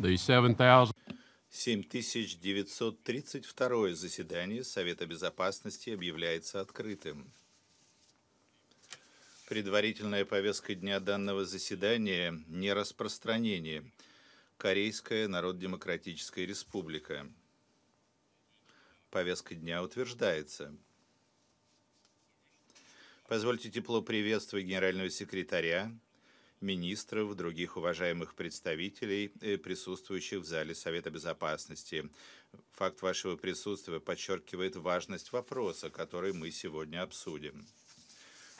7932 заседание Совета Безопасности объявляется открытым. Предварительная повестка дня данного заседания – нераспространение. Корейская Народ-Демократическая Республика. Повестка дня утверждается. Позвольте тепло приветствовать генерального секретаря, министров, других уважаемых представителей, э, присутствующих в зале Совета Безопасности. Факт вашего присутствия подчеркивает важность вопроса, который мы сегодня обсудим.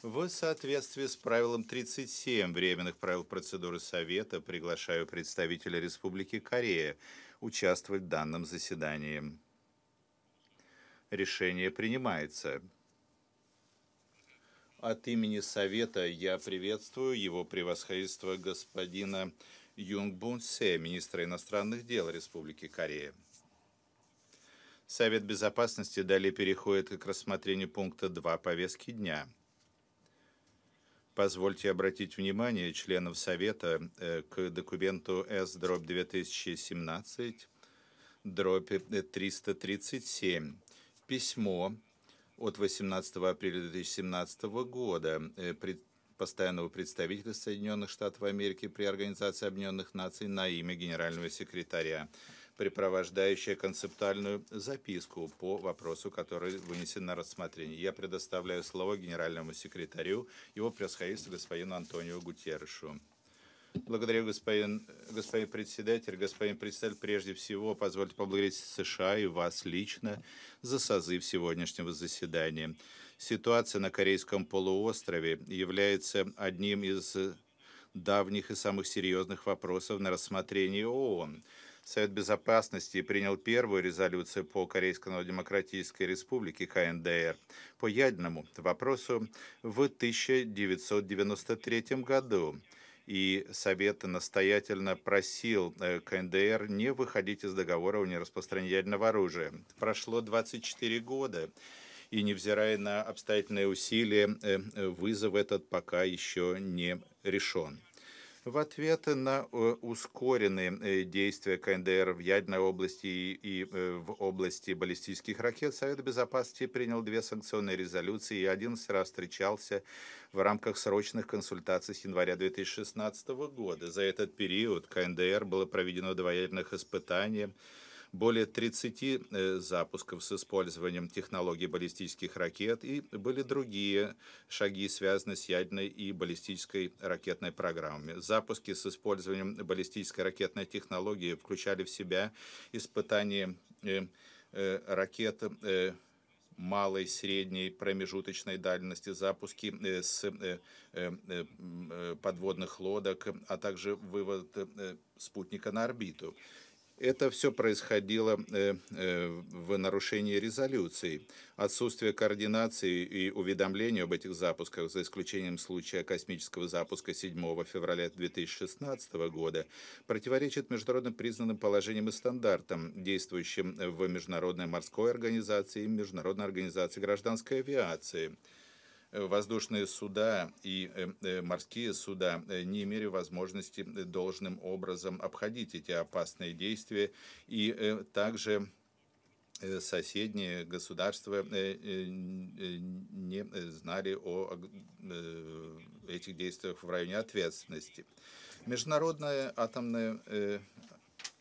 В соответствии с правилом 37 временных правил процедуры Совета приглашаю представителя Республики Корея участвовать в данном заседании. Решение принимается. От имени Совета я приветствую его превосходительство господина Юнг Бун Се, министра иностранных дел Республики Корея. Совет Безопасности далее переходит к рассмотрению пункта 2 повестки дня. Позвольте обратить внимание членов Совета э, к документу С-2017, 337, письмо от 18 апреля 2017 года э, постоянного представителя Соединенных Штатов Америки при Организации Объединенных Наций на имя генерального секретаря, препровождающая концептуальную записку по вопросу, который вынесен на рассмотрение. Я предоставляю слово генеральному секретарю, его превосходительству господину Антонио Гутеррешу. Благодарю, господин, господин председатель. Господин председатель, прежде всего, позвольте поблагодарить США и вас лично за созыв сегодняшнего заседания. Ситуация на Корейском полуострове является одним из давних и самых серьезных вопросов на рассмотрении ООН. Совет Безопасности принял первую резолюцию по Корейской Народно-Демократической Республике КНДР по ядерному вопросу в 1993 году и Совет настоятельно просил э, КНДР не выходить из договора о нераспространении оружия. Прошло 24 года, и невзирая на обстоятельные усилия, э, э, вызов этот пока еще не решен в ответ на э, ускоренные э, действия КНДР в ядерной области и э, в области баллистических ракет Совет Безопасности принял две санкционные резолюции и один раз встречался в рамках срочных консультаций с января 2016 года. За этот период КНДР было проведено два ядерных испытания – более 30 э, запусков с использованием технологий баллистических ракет и были другие шаги, связанные с ядерной и баллистической ракетной программами. Запуски с использованием баллистической ракетной технологии включали в себя испытания э, э, ракет малой, средней, промежуточной дальности, запуски с подводных лодок, а также вывод спутника на орбиту. Это все происходило э, э, в нарушении резолюций. Отсутствие координации и уведомления об этих запусках, за исключением случая космического запуска 7 февраля 2016 года, противоречит международно признанным положениям и стандартам, действующим в Международной морской организации и Международной организации гражданской авиации. Э, воздушные суда и э, э, морские суда не имели возможности должным образом обходить эти опасные действия и также соседние государства не знали о этих действиях в районе ответственности. международная атомная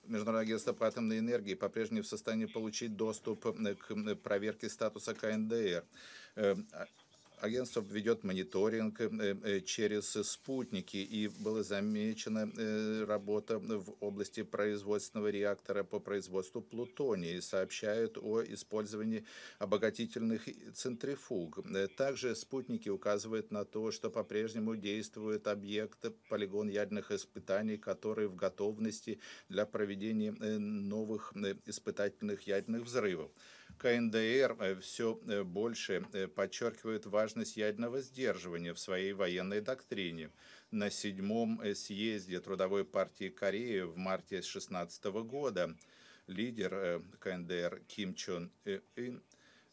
Международное агентство по атомной энергии по-прежнему в состоянии получить доступ к проверке статуса КНДР. А, агентство ведет мониторинг э, э, через спутники, и была замечена э, работа в области производственного реактора по производству плутония, сообщают о использовании обогатительных центрифуг. Также спутники указывают на то, что по-прежнему действует объект, полигон ядерных испытаний, который в готовности для проведения новых испытательных ядерных взрывов. КНДР э, все э, больше э, подчеркивает важность ядерного сдерживания в своей военной доктрине. На седьмом съезде Трудовой партии Кореи в марте 2016 года лидер КНДР Ким Чон Ын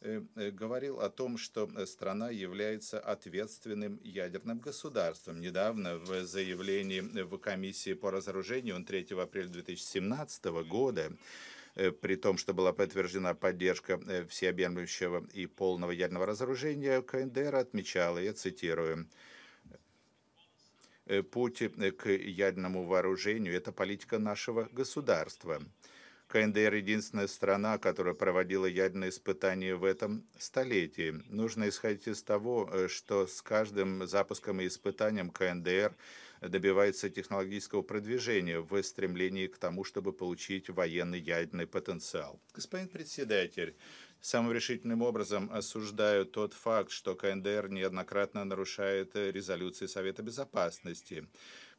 говорил о том, что страна является ответственным ядерным государством. Недавно в заявлении в Комиссии по разоружению он 3 апреля 2017 года Э, при том, что была подтверждена поддержка э, всеобъемлющего и полного ядерного разоружения, КНДР отмечала, я цитирую, «Э, «Путь к ядерному вооружению – это политика нашего государства». КНДР – единственная страна, которая проводила ядерные испытания в этом столетии. Нужно исходить из того, что с каждым запуском и испытанием КНДР – добивается технологического продвижения в стремлении к тому, чтобы получить военный ядерный потенциал. Господин председатель, самым решительным образом осуждаю тот факт, что КНДР неоднократно нарушает резолюции Совета Безопасности.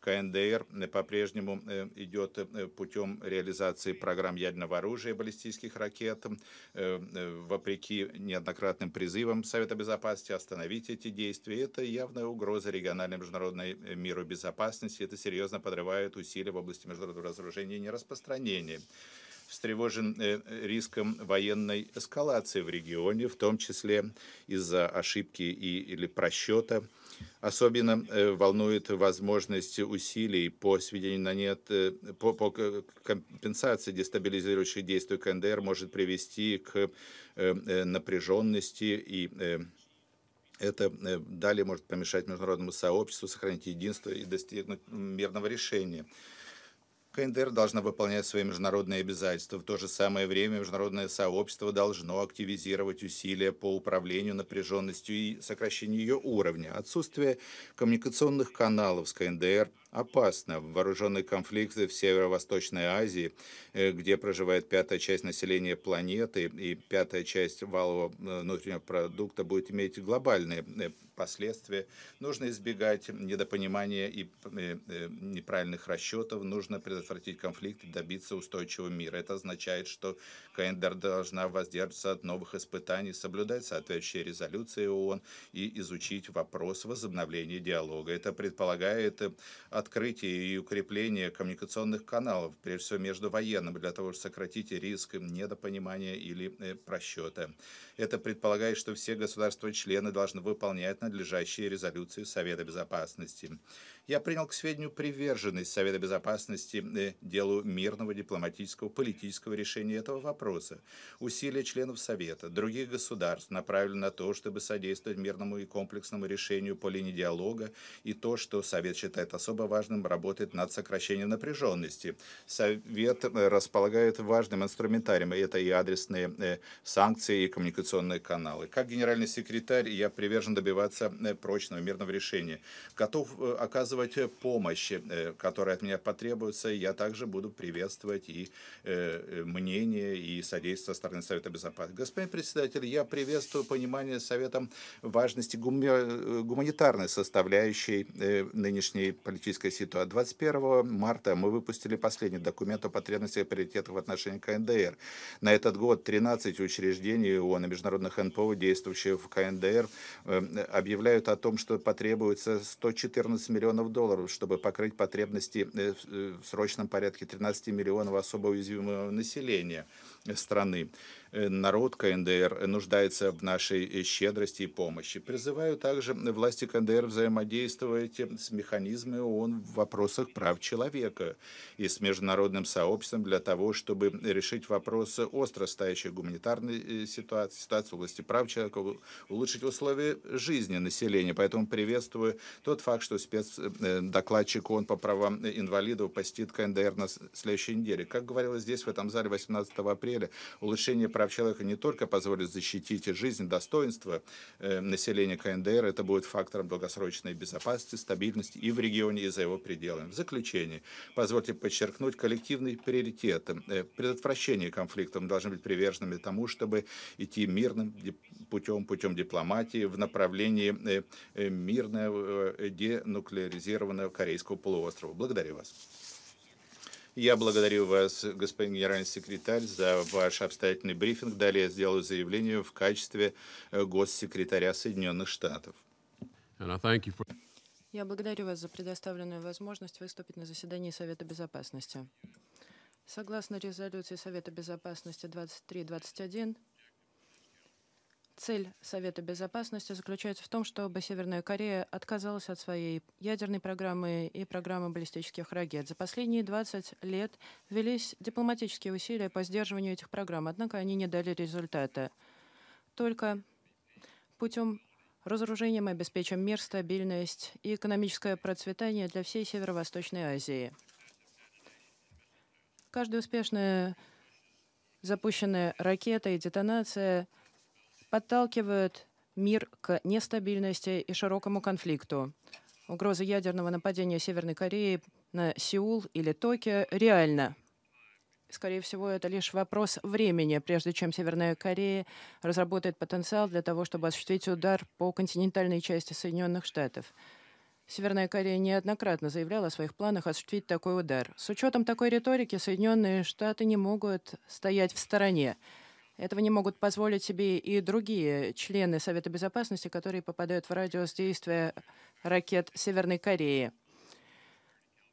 КНДР э, по-прежнему э, идет э, путем реализации программ ядерного оружия и баллистических ракет. Вопреки неоднократным призывам Совета Безопасности остановить эти действия, это явная угроза региональной международной миру безопасности. Это серьезно подрывает усилия в области международного разоружения и нераспространения встревожен э, риском военной эскалации в регионе, в том числе из-за ошибки и, или просчета. Особенно э, волнует возможность усилий по сведению на нет, э, по, по компенсации дестабилизирующих действий КНДР может привести к напряженности и это далее может помешать международному сообществу сохранить единство и достигнуть мирного решения. КНДР должна выполнять свои международные обязательства. В то же самое время международное сообщество должно активизировать усилия по управлению напряженностью и сокращению ее уровня. Отсутствие коммуникационных каналов с КНДР опасно. Вооруженные конфликты в Северо-Восточной Азии, э, где проживает пятая часть населения планеты и пятая часть валового э, внутреннего продукта, будет иметь глобальные э, последствия. Нужно избегать недопонимания и неправильных расчетов, нужно предотвратить конфликт и добиться устойчивого мира. Это означает, что КНДР должна воздерживаться от новых испытаний, соблюдать соответствующие резолюции ООН и изучить вопрос возобновления диалога. Это предполагает от открытие и укрепление коммуникационных каналов, прежде всего между военными, для того, чтобы сократить риск недопонимания или э, просчета. Это предполагает, что все государства-члены должны выполнять надлежащие резолюции Совета Безопасности я принял к сведению приверженность Совета Безопасности э, делу мирного дипломатического политического решения этого вопроса. Усилия членов Совета, других государств направлены на то, чтобы содействовать мирному и комплексному решению по линии диалога, и то, что Совет считает особо важным, работает над сокращением напряженности. Совет э, располагает важным инструментарием, это и адресные э, санкции, и коммуникационные каналы. Как генеральный секретарь я привержен добиваться прочного мирного решения. Готов оказывать оказывать э, помощь, э, которая от меня потребуется. Я также буду приветствовать и э, мнение, и содействие со стороны Совета Безопасности. Господин председатель, я приветствую понимание Советом важности гуманитарной составляющей нынешней политической ситуации. 21 марта мы выпустили последний документ о потребностях и приоритетах в отношении КНДР. На этот год 13 учреждений ООН и международных НПО, действующих в КНДР, объявляют о том, что потребуется 114 миллионов миллионов долларов, чтобы покрыть потребности э, э, в срочном порядке 13 миллионов особо уязвимого населения э, страны. Э, народ КНДР нуждается в нашей э, щедрости и помощи. Призываю также власти КНДР взаимодействовать с механизмами ООН в вопросах прав человека и с международным сообществом для того, чтобы решить вопросы остро стоящей гуманитарной э, ситуации, ситуации в области прав человека, улучшить условия жизни населения. Поэтому приветствую тот факт, что спецдокладчик ООН по правам инвалидов посетит КНДР на следующей неделе. Как говорилось здесь, в этом зале 18 апреля, улучшение прав человека не только позволит защитить жизнь, достоинство э, населения КНДР, это будет фактором долгосрочной безопасности, стабильности и в регионе, и за его пределами. В заключение, позвольте подчеркнуть коллективный приоритет. Э, предотвращение конфликтов мы должны быть приверженными тому, чтобы идти мирным путем, путем дипломатии в направлении э, мирного денуклеаризированного Корейского полуострова. Благодарю вас. Я благодарю вас, господин генеральный секретарь, за ваш обстоятельный брифинг. Далее я сделаю заявление в качестве э, госсекретаря Соединенных Штатов. Я благодарю вас за предоставленную возможность выступить на заседании Совета Безопасности. Согласно резолюции Совета Безопасности 2321, Цель Совета Безопасности заключается в том, чтобы Северная Корея отказалась от своей ядерной программы и программы баллистических ракет. За последние 20 лет велись дипломатические усилия по сдерживанию этих программ, однако они не дали результата. Только путем разоружения мы обеспечим мир, стабильность и экономическое процветание для всей Северо-Восточной Азии. Каждая успешная запущенная ракета и детонация – подталкивают мир к нестабильности и широкому конфликту. Угроза ядерного нападения Северной Кореи на Сеул или Токио реальна. Скорее всего, это лишь вопрос времени, прежде чем Северная Корея разработает потенциал для того, чтобы осуществить удар по континентальной части Соединенных Штатов. Северная Корея неоднократно заявляла о своих планах осуществить такой удар. С учетом такой риторики Соединенные Штаты не могут стоять в стороне. Этого не могут позволить себе и другие члены Совета Безопасности, которые попадают в радиус действия ракет Северной Кореи.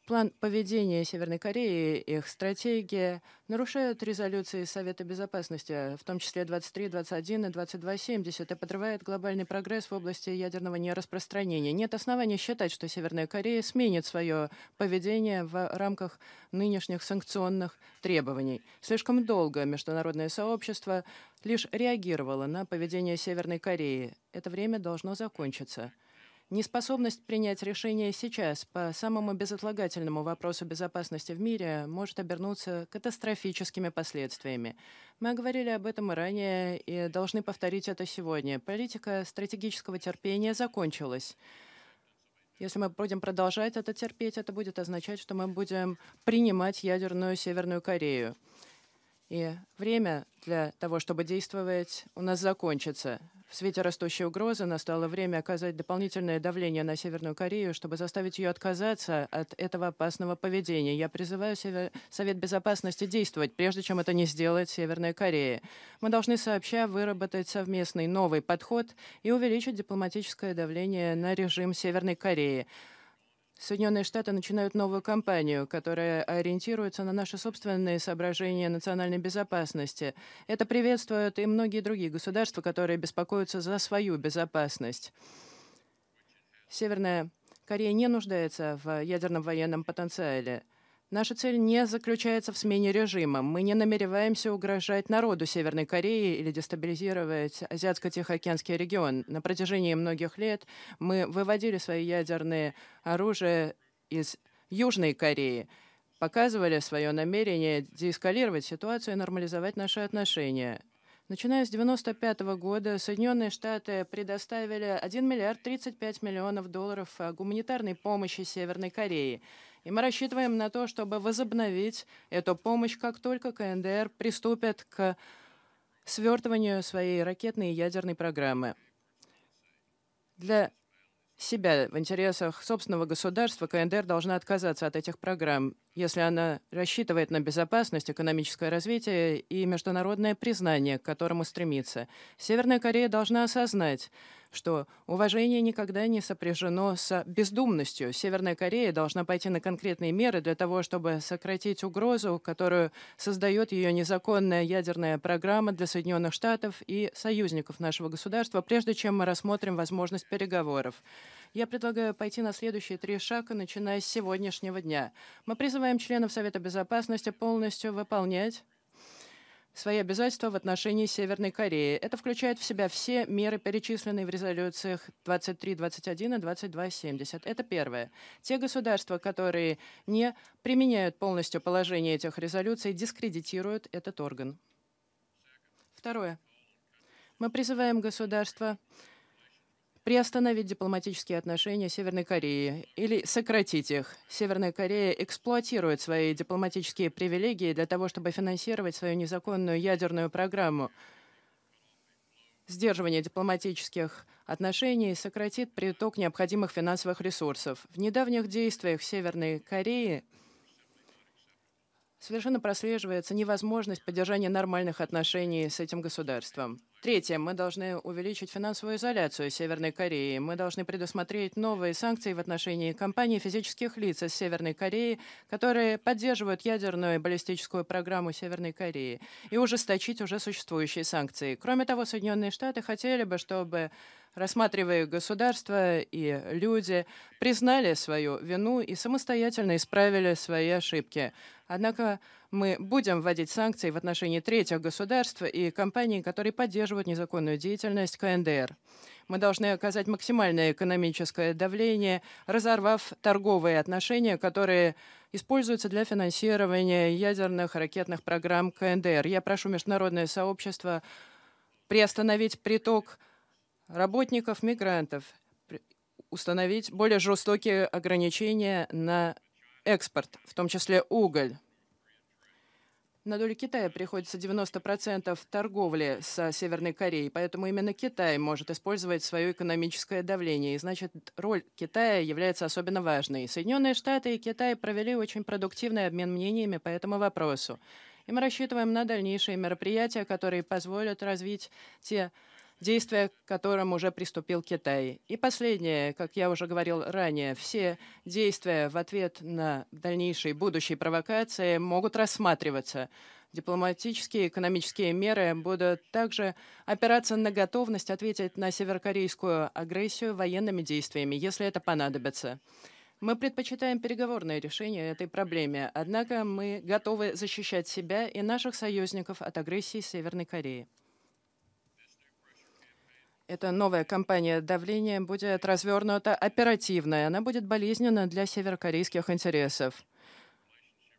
План поведения Северной Кореи, их стратегия нарушают резолюции Совета Безопасности, в том числе 23, 21 и 2270, и подрывает глобальный прогресс в области ядерного нераспространения. Нет оснований считать, что Северная Корея сменит свое поведение в рамках нынешних санкционных требований. Слишком долго международное сообщество лишь реагировало на поведение Северной Кореи. Это время должно закончиться. Неспособность принять решение сейчас по самому безотлагательному вопросу безопасности в мире может обернуться катастрофическими последствиями. Мы говорили об этом ранее и должны повторить это сегодня. Политика стратегического терпения закончилась. Если мы будем продолжать это терпеть, это будет означать, что мы будем принимать ядерную Северную Корею. И время для того, чтобы действовать, у нас закончится. В свете растущей угрозы настало время оказать дополнительное давление на Северную Корею, чтобы заставить ее отказаться от этого опасного поведения. Я призываю Север... Совет Безопасности действовать, прежде чем это не сделает Северная Корея. Мы должны сообща выработать совместный новый подход и увеличить дипломатическое давление на режим Северной Кореи. Соединенные Штаты начинают новую кампанию, которая ориентируется на наши собственные соображения национальной безопасности. Это приветствуют и многие другие государства, которые беспокоятся за свою безопасность. Северная Корея не нуждается в ядерном военном потенциале – Наша цель не заключается в смене режима. Мы не намереваемся угрожать народу Северной Кореи или дестабилизировать Азиатско-Тихоокеанский регион. На протяжении многих лет мы выводили свои ядерные оружия из Южной Кореи, показывали свое намерение деэскалировать ситуацию и нормализовать наши отношения. Начиная с 1995 года Соединенные Штаты предоставили 1 миллиард 35 миллионов долларов гуманитарной помощи Северной Корее – и мы рассчитываем на то, чтобы возобновить эту помощь, как только КНДР приступит к свертыванию своей ракетной и ядерной программы. Для себя в интересах собственного государства КНДР должна отказаться от этих программ, если она рассчитывает на безопасность, экономическое развитие и международное признание, к которому стремится. Северная Корея должна осознать, что уважение никогда не сопряжено с бездумностью. Северная Корея должна пойти на конкретные меры для того, чтобы сократить угрозу, которую создает ее незаконная ядерная программа для Соединенных Штатов и союзников нашего государства, прежде чем мы рассмотрим возможность переговоров. Я предлагаю пойти на следующие три шага, начиная с сегодняшнего дня. Мы призываем членов Совета Безопасности полностью выполнять свои обязательства в отношении Северной Кореи. Это включает в себя все меры, перечисленные в резолюциях 23.21 и 22.70. Это первое. Те государства, которые не применяют полностью положение этих резолюций, дискредитируют этот орган. Второе. Мы призываем государства приостановить дипломатические отношения Северной Кореи или сократить их. Северная Корея эксплуатирует свои дипломатические привилегии для того, чтобы финансировать свою незаконную ядерную программу. Сдерживание дипломатических отношений сократит приток необходимых финансовых ресурсов. В недавних действиях Северной Кореи совершенно прослеживается невозможность поддержания нормальных отношений с этим государством. Третье. Мы должны увеличить финансовую изоляцию Северной Кореи. Мы должны предусмотреть новые санкции в отношении компаний физических лиц из Северной Кореи, которые поддерживают ядерную и баллистическую программу Северной Кореи, и ужесточить уже существующие санкции. Кроме того, Соединенные Штаты хотели бы, чтобы рассматривая государство и люди, признали свою вину и самостоятельно исправили свои ошибки. Однако мы будем вводить санкции в отношении третьих государств и компаний, которые поддерживают незаконную деятельность КНДР. Мы должны оказать максимальное экономическое давление, разорвав торговые отношения, которые используются для финансирования ядерных ракетных программ КНДР. Я прошу международное сообщество приостановить приток работников-мигрантов, установить более жестокие ограничения на экспорт, в том числе уголь. На долю Китая приходится 90% торговли со Северной Кореей, поэтому именно Китай может использовать свое экономическое давление. И значит, роль Китая является особенно важной. Соединенные Штаты и Китай провели очень продуктивный обмен мнениями по этому вопросу. И мы рассчитываем на дальнейшие мероприятия, которые позволят развить те действия к которым уже приступил Китай. И последнее, как я уже говорил ранее, все действия в ответ на дальнейшие будущие провокации могут рассматриваться. Дипломатические и экономические меры будут также опираться на готовность ответить на северокорейскую агрессию военными действиями, если это понадобится. Мы предпочитаем переговорное решение этой проблеме, однако мы готовы защищать себя и наших союзников от агрессии Северной Кореи. Эта новая кампания давления будет развернута оперативно, и она будет болезненна для северокорейских интересов.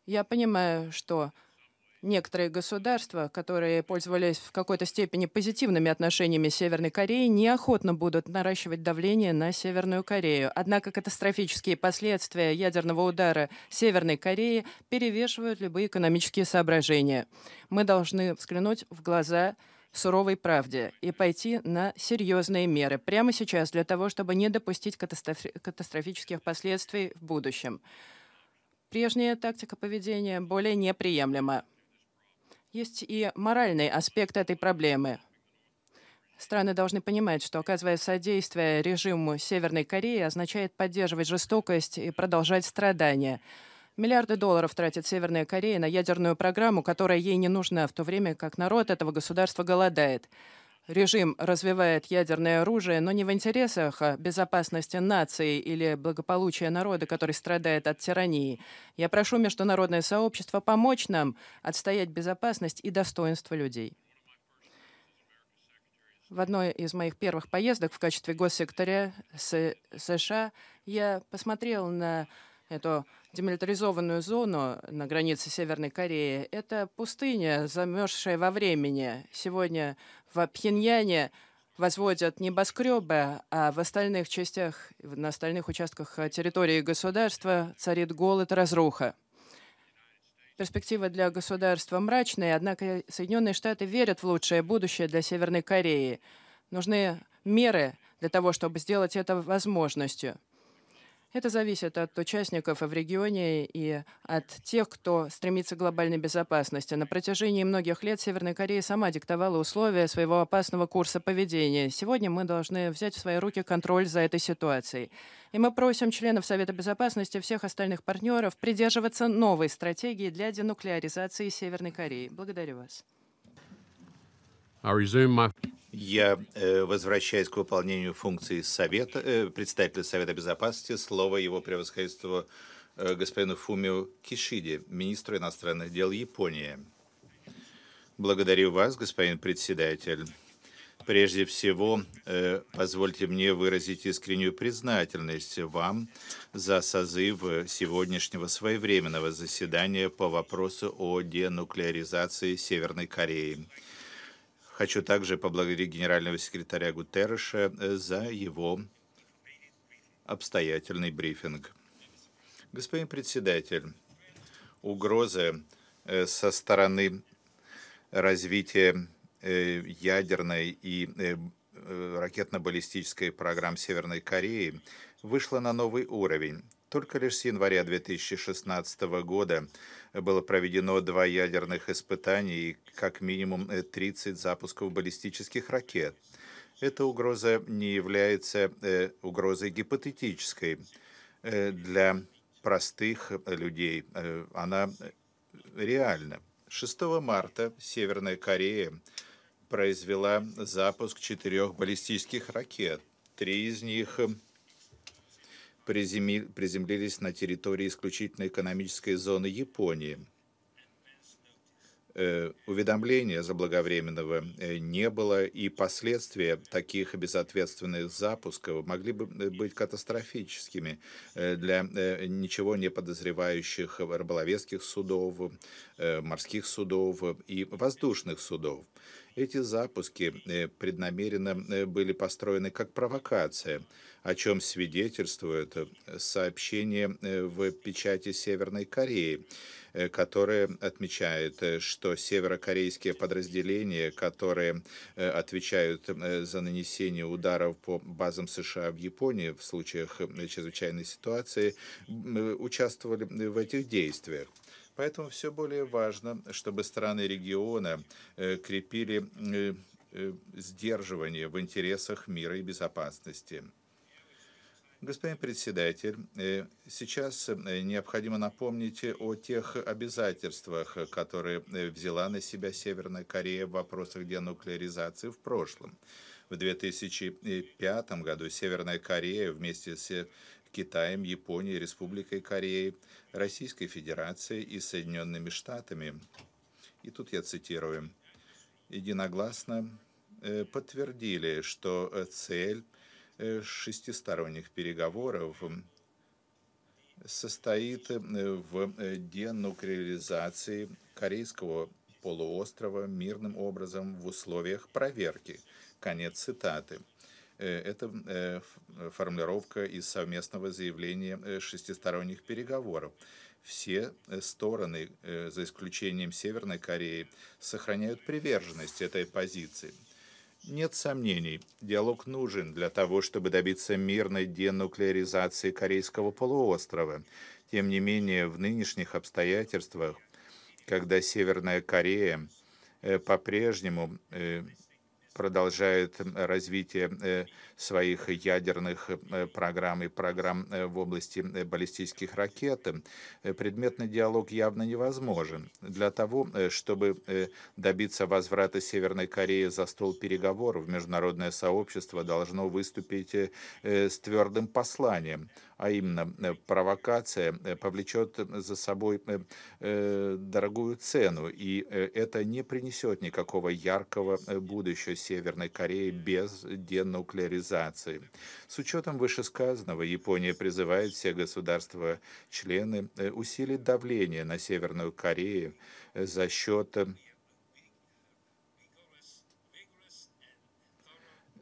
Я понимаю, что некоторые государства, которые пользовались в какой-то степени позитивными отношениями с Северной Кореей, неохотно будут наращивать давление на Северную Корею. Однако катастрофические последствия ядерного удара Северной Кореи перевешивают любые экономические соображения. Мы должны взглянуть в глаза суровой правде и пойти на серьезные меры прямо сейчас для того, чтобы не допустить катастрофи катастрофических последствий в будущем. Прежняя тактика поведения более неприемлема. Есть и моральный аспект этой проблемы. Страны должны понимать, что оказывая содействие режиму Северной Кореи означает поддерживать жестокость и продолжать страдания – Миллиарды долларов тратит Северная Корея на ядерную программу, которая ей не нужна, в то время как народ этого государства голодает. Режим развивает ядерное оружие, но не в интересах а безопасности нации или благополучия народа, который страдает от тирании. Я прошу международное сообщество помочь нам отстоять безопасность и достоинство людей. В одной из моих первых поездок в качестве госсекретаря США я посмотрел на эту демилитаризованную зону на границе Северной Кореи. Это пустыня, замерзшая во времени. Сегодня в Пхеньяне возводят небоскребы, а в остальных частях, на остальных участках территории государства царит голод и разруха. Перспективы для государства мрачные, однако Соединенные Штаты верят в лучшее будущее для Северной Кореи. Нужны меры для того, чтобы сделать это возможностью. Это зависит от участников в регионе и от тех, кто стремится к глобальной безопасности. На протяжении многих лет Северная Корея сама диктовала условия своего опасного курса поведения. Сегодня мы должны взять в свои руки контроль за этой ситуацией. И мы просим членов Совета Безопасности и всех остальных партнеров придерживаться новой стратегии для денуклеаризации Северной Кореи. Благодарю вас. Я э, возвращаюсь к выполнению функции совета, э, Совета Безопасности. Слово его превосходительству э, господину Фумио Кишиде, министру иностранных дел Японии. Благодарю вас, господин председатель. Прежде всего, э, позвольте мне выразить искреннюю признательность вам за созыв сегодняшнего своевременного заседания по вопросу о денуклеаризации Северной Кореи. Хочу также поблагодарить генерального секретаря Гутерреша э, за его обстоятельный брифинг. Господин председатель, угрозы э, со стороны развития э, ядерной и ракетно-баллистической программ Северной Кореи вышла на новый уровень. Только лишь с января 2016 года было проведено два ядерных испытания и как минимум 30 запусков баллистических ракет. Эта угроза не является э, угрозой гипотетической э, для простых э, людей. Она реальна. 6 марта Северная Корея произвела запуск четырех баллистических ракет. Три из них приземлились на территории исключительно экономической зоны Японии. Э, уведомления заблаговременного э, не было, и последствия таких безответственных запусков могли бы э, быть катастрофическими для ничего не подозревающих рыболовецких судов, морских судов и воздушных судов. Эти запуски э, преднамеренно э, были построены как провокация, о чем свидетельствует э, сообщение в печати Северной Кореи, которое отмечает, что северокорейские подразделения, которые отвечают за нанесение ударов по базам США в Японии в случаях чрезвычайной ситуации, участвовали в этих действиях. Поэтому все более важно, чтобы страны региона э, крепили э, э, сдерживание в интересах мира и безопасности. Господин председатель, сейчас необходимо напомнить о тех обязательствах, которые взяла на себя Северная Корея в вопросах денуклеаризации в прошлом. В 2005 году Северная Корея вместе с Китаем, Японией, Республикой Кореи, Российской Федерацией и Соединенными Штатами. И тут я цитирую. Единогласно э, подтвердили, что э, цель э, шестисторонних переговоров состоит в денуклеаризации корейского полуострова мирным образом в условиях проверки. Конец цитаты. Э, это э, э, формулировка из совместного заявления шестисторонних переговоров. Все стороны, за исключением Северной Кореи, сохраняют приверженность этой позиции. Нет сомнений, диалог нужен для того, чтобы добиться мирной денуклеаризации Корейского полуострова. Тем не менее, в нынешних обстоятельствах, когда Северная Корея по-прежнему продолжает развитие э, своих ядерных э, программ и программ э, в области баллистических ракет, предметный диалог явно невозможен. Для того, чтобы добиться возврата Северной Кореи за стол переговоров, международное сообщество должно выступить с твердым посланием а именно э, провокация, э, повлечет за собой э, дорогую цену, и это не принесет никакого яркого будущего Северной Кореи без денуклеаризации. С учетом вышесказанного, Япония призывает все государства-члены усилить давление на Северную Корею за счет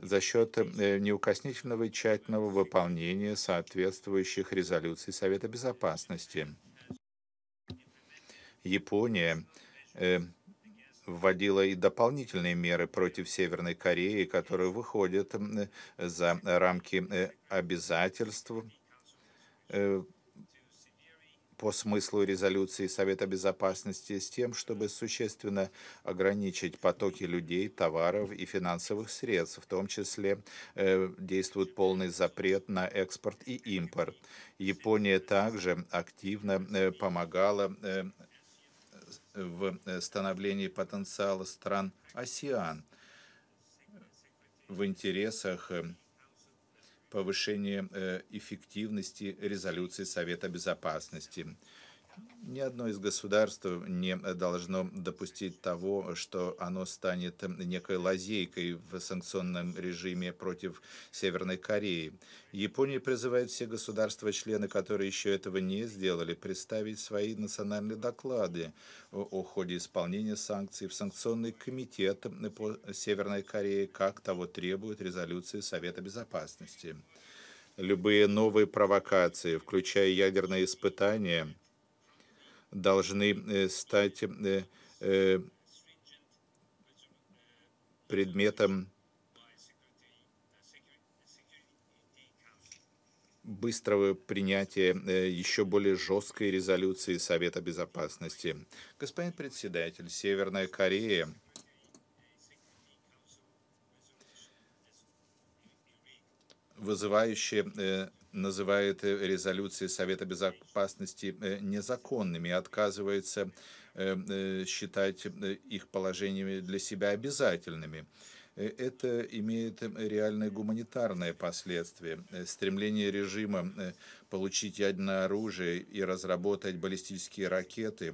за счет э, неукоснительного и тщательного выполнения соответствующих резолюций Совета Безопасности. Япония э, вводила и дополнительные меры против Северной Кореи, которые выходят э, за рамки обязательств по смыслу резолюции Совета Безопасности с тем, чтобы существенно ограничить потоки людей, товаров и финансовых средств, в том числе э, действует полный запрет на экспорт и импорт. Япония также активно э, помогала э, в э, становлении потенциала стран АСИАН в интересах э, повышение э, эффективности резолюции Совета Безопасности. Ни одно из государств не должно допустить того, что оно станет некой лазейкой в санкционном режиме против Северной Кореи. Япония призывает все государства-члены, которые еще этого не сделали, представить свои национальные доклады о ходе исполнения санкций в санкционный комитет по Северной Корее, как того требует резолюции Совета Безопасности. Любые новые провокации, включая ядерные испытания – должны э, стать э, э, предметом быстрого принятия еще более жесткой резолюции Совета Безопасности. Господин председатель, Северная Корея вызывающие называет э, резолюции Совета Безопасности э, незаконными и отказывается э, считать их положениями для себя обязательными. Это имеет реальные гуманитарные последствия. Стремление режима получить ядерное оружие и разработать баллистические ракеты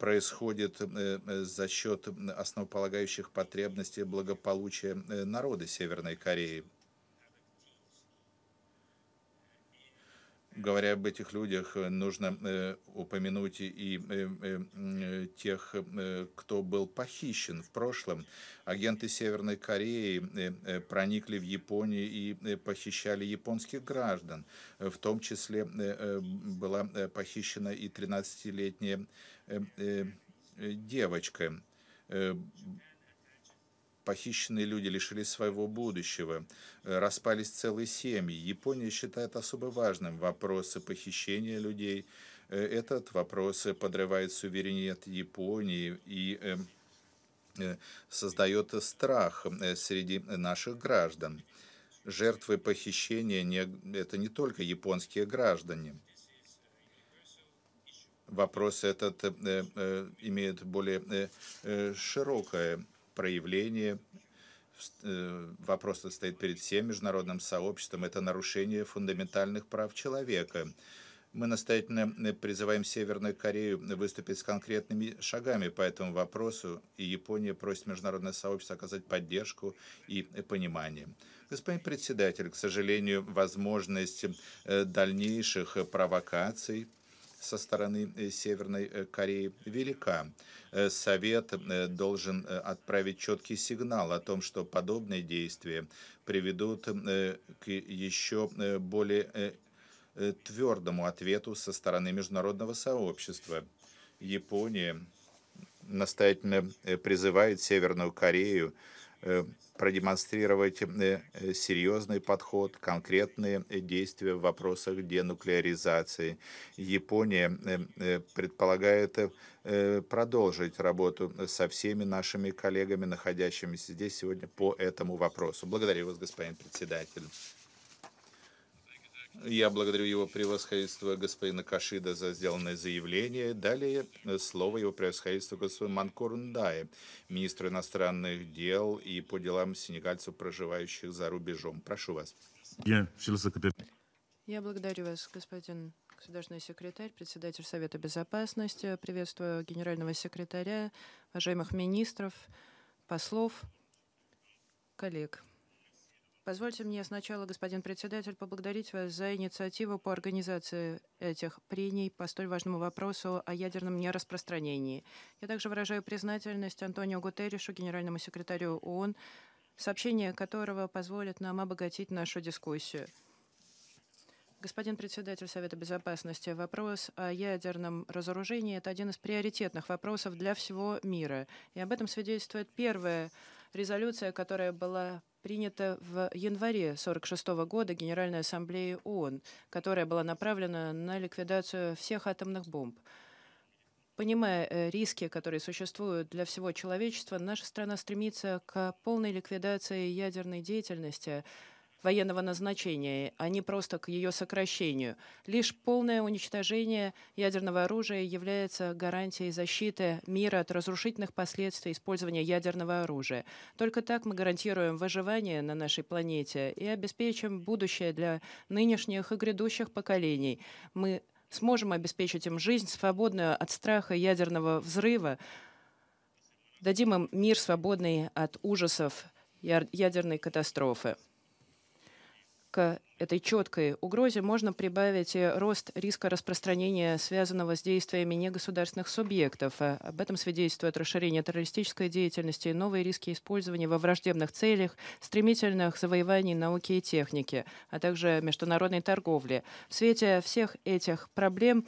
происходит за счет основополагающих потребностей благополучия народа Северной Кореи. говоря об этих людях, э, нужно э, упомянуть и э, э, э тех, э, кто был похищен в прошлом. Агенты Северной Кореи проникли в Японию и похищали японских граждан. В том числе была похищена и 13-летняя девочка Похищенные люди лишились своего будущего, э, распались целые семьи. Япония считает особо важным вопросы похищения людей. Э, этот вопрос э, подрывает суверенитет Японии и эм, создает страх среди наших граждан. Жертвы похищения не, это не только японские граждане. Вопрос этот имеет более широкое проявление э, вопрос стоит перед всем международным сообществом. Это нарушение фундаментальных прав человека. Мы настоятельно э, призываем Северную Корею выступить с конкретными шагами по этому вопросу, и Япония просит международное сообщество оказать поддержку и э, понимание. Господин председатель, к сожалению, возможность дальнейших провокаций со стороны э, Северной э, Кореи велика. Э, Совет должен отправить четкий сигнал о том, что подобные действия приведут к еще более твердому ответу со стороны международного сообщества. Япония настоятельно призывает Северную Корею продемонстрировать э, э, серьезный подход, конкретные э, действия в вопросах денуклеаризации. Япония предполагает продолжить работу со всеми нашими коллегами, находящимися здесь сегодня по этому вопросу. Благодарю вас, господин председатель. Я благодарю его превосходительство господина Кашида за сделанное заявление. Далее э, слово его превосходительству господину Манкорундай, министру иностранных дел и по делам сенегальцев, проживающих за рубежом. Прошу вас. Я, Я благодарю вас, господин государственный секретарь, председатель Совета Безопасности. Приветствую генерального секретаря, уважаемых министров, послов, коллег. Позвольте мне сначала, господин председатель, поблагодарить вас за инициативу по организации этих прений по столь важному вопросу о ядерном нераспространении. Я также выражаю признательность Антонио Гутерришу, генеральному секретарю ООН, сообщение которого позволит нам обогатить нашу дискуссию. Господин председатель Совета Безопасности, вопрос о ядерном разоружении – это один из приоритетных вопросов для всего мира. И об этом свидетельствует первая резолюция, которая была принято в январе 1946 года Генеральной Ассамблеей ООН, которая была направлена на ликвидацию всех атомных бомб. Понимая э, риски, которые существуют для всего человечества, наша страна стремится к полной ликвидации ядерной деятельности, военного назначения, а не просто к ее сокращению. Лишь полное уничтожение ядерного оружия является гарантией защиты мира от разрушительных последствий использования ядерного оружия. Только так мы гарантируем выживание на нашей планете и обеспечим будущее для нынешних и грядущих поколений. Мы сможем обеспечить им жизнь, свободную от страха ядерного взрыва, дадим им мир, свободный от ужасов ядерной катастрофы. К этой четкой угрозе можно прибавить и рост риска распространения, связанного с действиями негосударственных субъектов. Э, об этом свидетельствует расширение террористической деятельности и новые риски использования во враждебных целях, стремительных завоеваний науки и техники, а также международной торговли. В свете всех этих проблем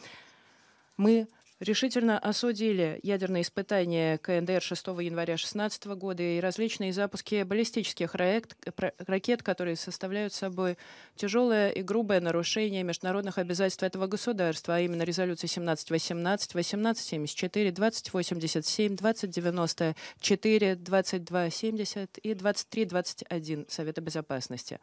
мы решительно осудили ядерные испытания КНДР 6 января 2016 года и различные запуски баллистических ракет, которые составляют собой тяжелое и грубое нарушение международных обязательств этого государства, а именно резолюции 1718, 1874, 2087, 2094, 2270 и 2321 Совета Безопасности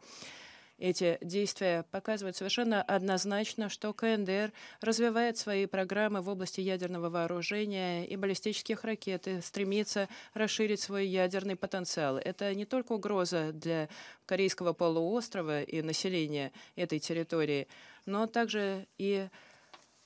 эти действия показывают совершенно однозначно, что КНДР развивает свои программы в области ядерного вооружения и баллистических ракет и стремится расширить свой ядерный потенциал. Это не только угроза для Корейского полуострова и населения этой территории, но также и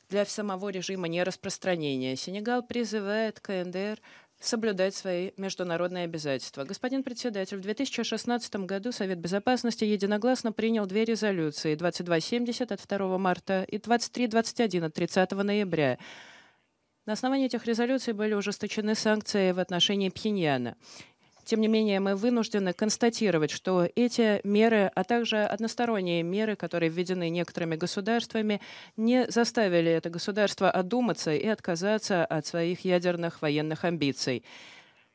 для самого режима нераспространения. Сенегал призывает КНДР соблюдать свои международные обязательства. Господин председатель, в 2016 году Совет Безопасности единогласно принял две резолюции 2270 от 2 марта и 2321 от 30 ноября. На основании этих резолюций были ужесточены санкции в отношении Пхеньяна. Тем не менее, мы вынуждены констатировать, что эти меры, а также односторонние меры, которые введены некоторыми государствами, не заставили это государство одуматься и отказаться от своих ядерных военных амбиций.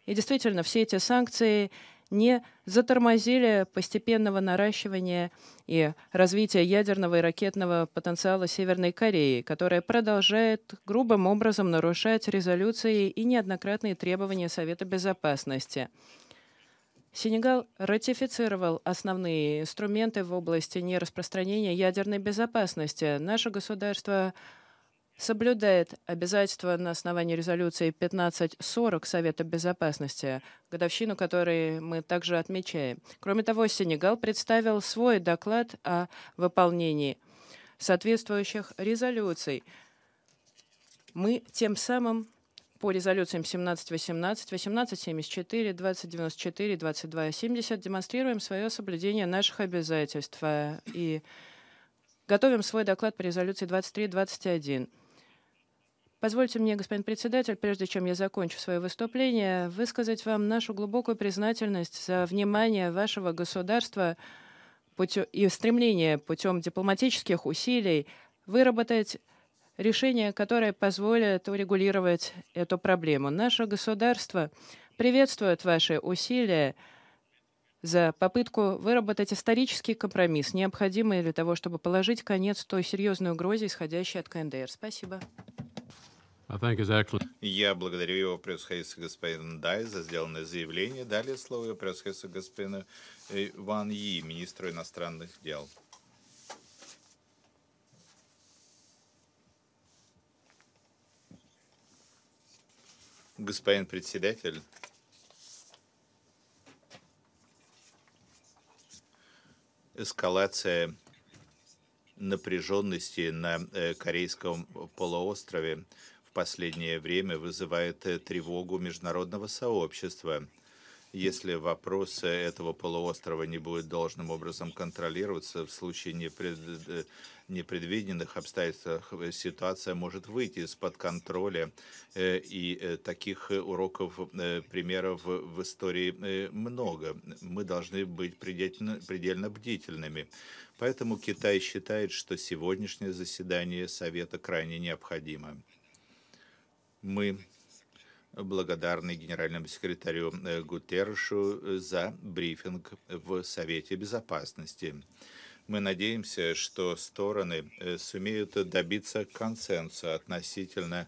И действительно, все эти санкции не затормозили постепенного наращивания и развития ядерного и ракетного потенциала Северной Кореи, которая продолжает грубым образом нарушать резолюции и неоднократные требования Совета Безопасности. Сенегал ратифицировал основные инструменты в области нераспространения ядерной безопасности. Наше государство соблюдает обязательства на основании резолюции 1540 Совета Безопасности, годовщину которой мы также отмечаем. Кроме того, Сенегал представил свой доклад о выполнении соответствующих резолюций. Мы тем самым по резолюциям 1718, 1874, 2094, 2270 демонстрируем свое соблюдение наших обязательств э, и готовим свой доклад по резолюции 2321. Позвольте мне, господин председатель, прежде чем я закончу свое выступление, высказать вам нашу глубокую признательность за внимание вашего государства и стремление путем дипломатических усилий выработать решение, которое позволит урегулировать эту проблему. Наше государство приветствует ваши усилия за попытку выработать исторический компромисс, необходимый для того, чтобы положить конец той серьезной угрозе, исходящей от КНДР. Спасибо. Я благодарю его превосходительство господина Дай за сделанное заявление. Далее слово его превосходительство господина э, Ван И, министру иностранных дел. Господин председатель, эскалация напряженности на э, Корейском полуострове – последнее время вызывает э, тревогу международного сообщества. Если вопросы этого полуострова не будут должным образом контролироваться, в случае непред... Э, непредвиденных обстоятельств э, ситуация может выйти из-под контроля. И таких уроков, примеров в истории много. Мы должны быть предельно, предельно бдительными. Поэтому Китай считает, что сегодняшнее заседание Совета крайне необходимо. Мы благодарны генеральному секретарю э, Гутеррешу э, за брифинг в Совете Безопасности. Мы надеемся, что стороны э, сумеют добиться консенсуса относительно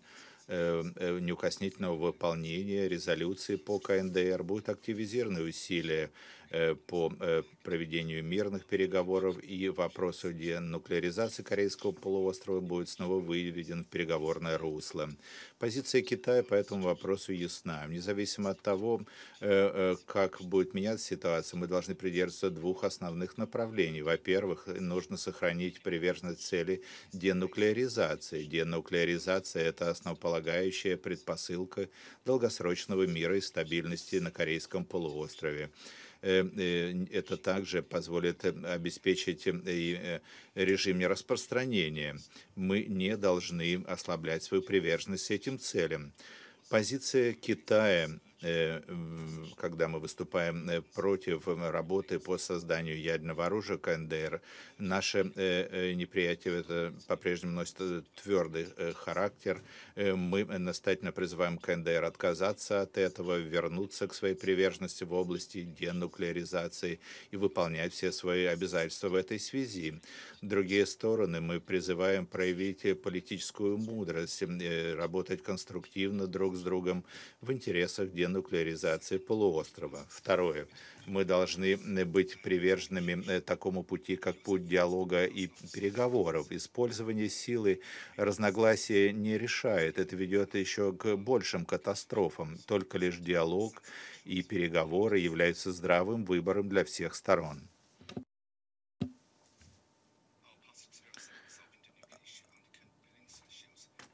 неукоснительного выполнения резолюции по КНДР. Будут активизированы усилия Э, по э, проведению мирных переговоров, и вопрос о денуклеаризации Корейского полуострова будет снова выведен в переговорное русло. Позиция Китая по этому вопросу ясна. Независимо от того, э, как будет меняться ситуация, мы должны придерживаться двух основных направлений. Во-первых, нужно сохранить приверженность цели денуклеаризации. Денуклеаризация – это основополагающая предпосылка долгосрочного мира и стабильности на Корейском полуострове. Э, э, это также позволит э, обеспечить и режим нераспространения. Мы не должны ослаблять свою приверженность этим целям. Позиция Китая Э, когда мы выступаем э, против работы по созданию ядерного оружия КНДР. Наше э, неприятие это по-прежнему носит твердый характер. Мы настоятельно призываем КНДР отказаться от этого, вернуться к своей приверженности в области денуклеаризации и выполнять все свои обязательства в этой связи. Другие стороны мы призываем проявить политическую мудрость, работать конструктивно друг с другом в интересах денуклеаризации денуклеаризации полуострова. Второе. Мы должны э, быть приверженными э, такому пути, как путь диалога и переговоров. Использование силы разногласия не решает. Это ведет еще к большим катастрофам. Только лишь диалог и переговоры являются здравым выбором для всех сторон.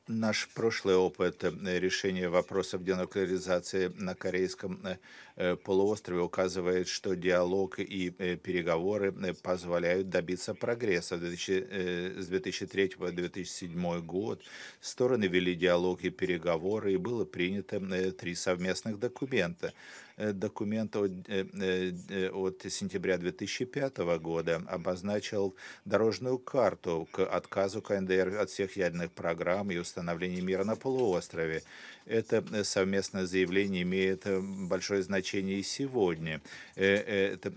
наш прошлый опыт э, решения вопросов денуклеаризации на корейском э, Э, полуострове указывает, что диалог и э, переговоры э, позволяют добиться прогресса. С 2003 по 2007 год стороны вели диалог и переговоры, и было принято три совместных документа документ от, от сентября 2005 года обозначил дорожную карту к отказу КНДР от всех ядерных программ и установлению мира на полуострове. Это э, совместное заявление имеет э, большое значение и сегодня. Э, это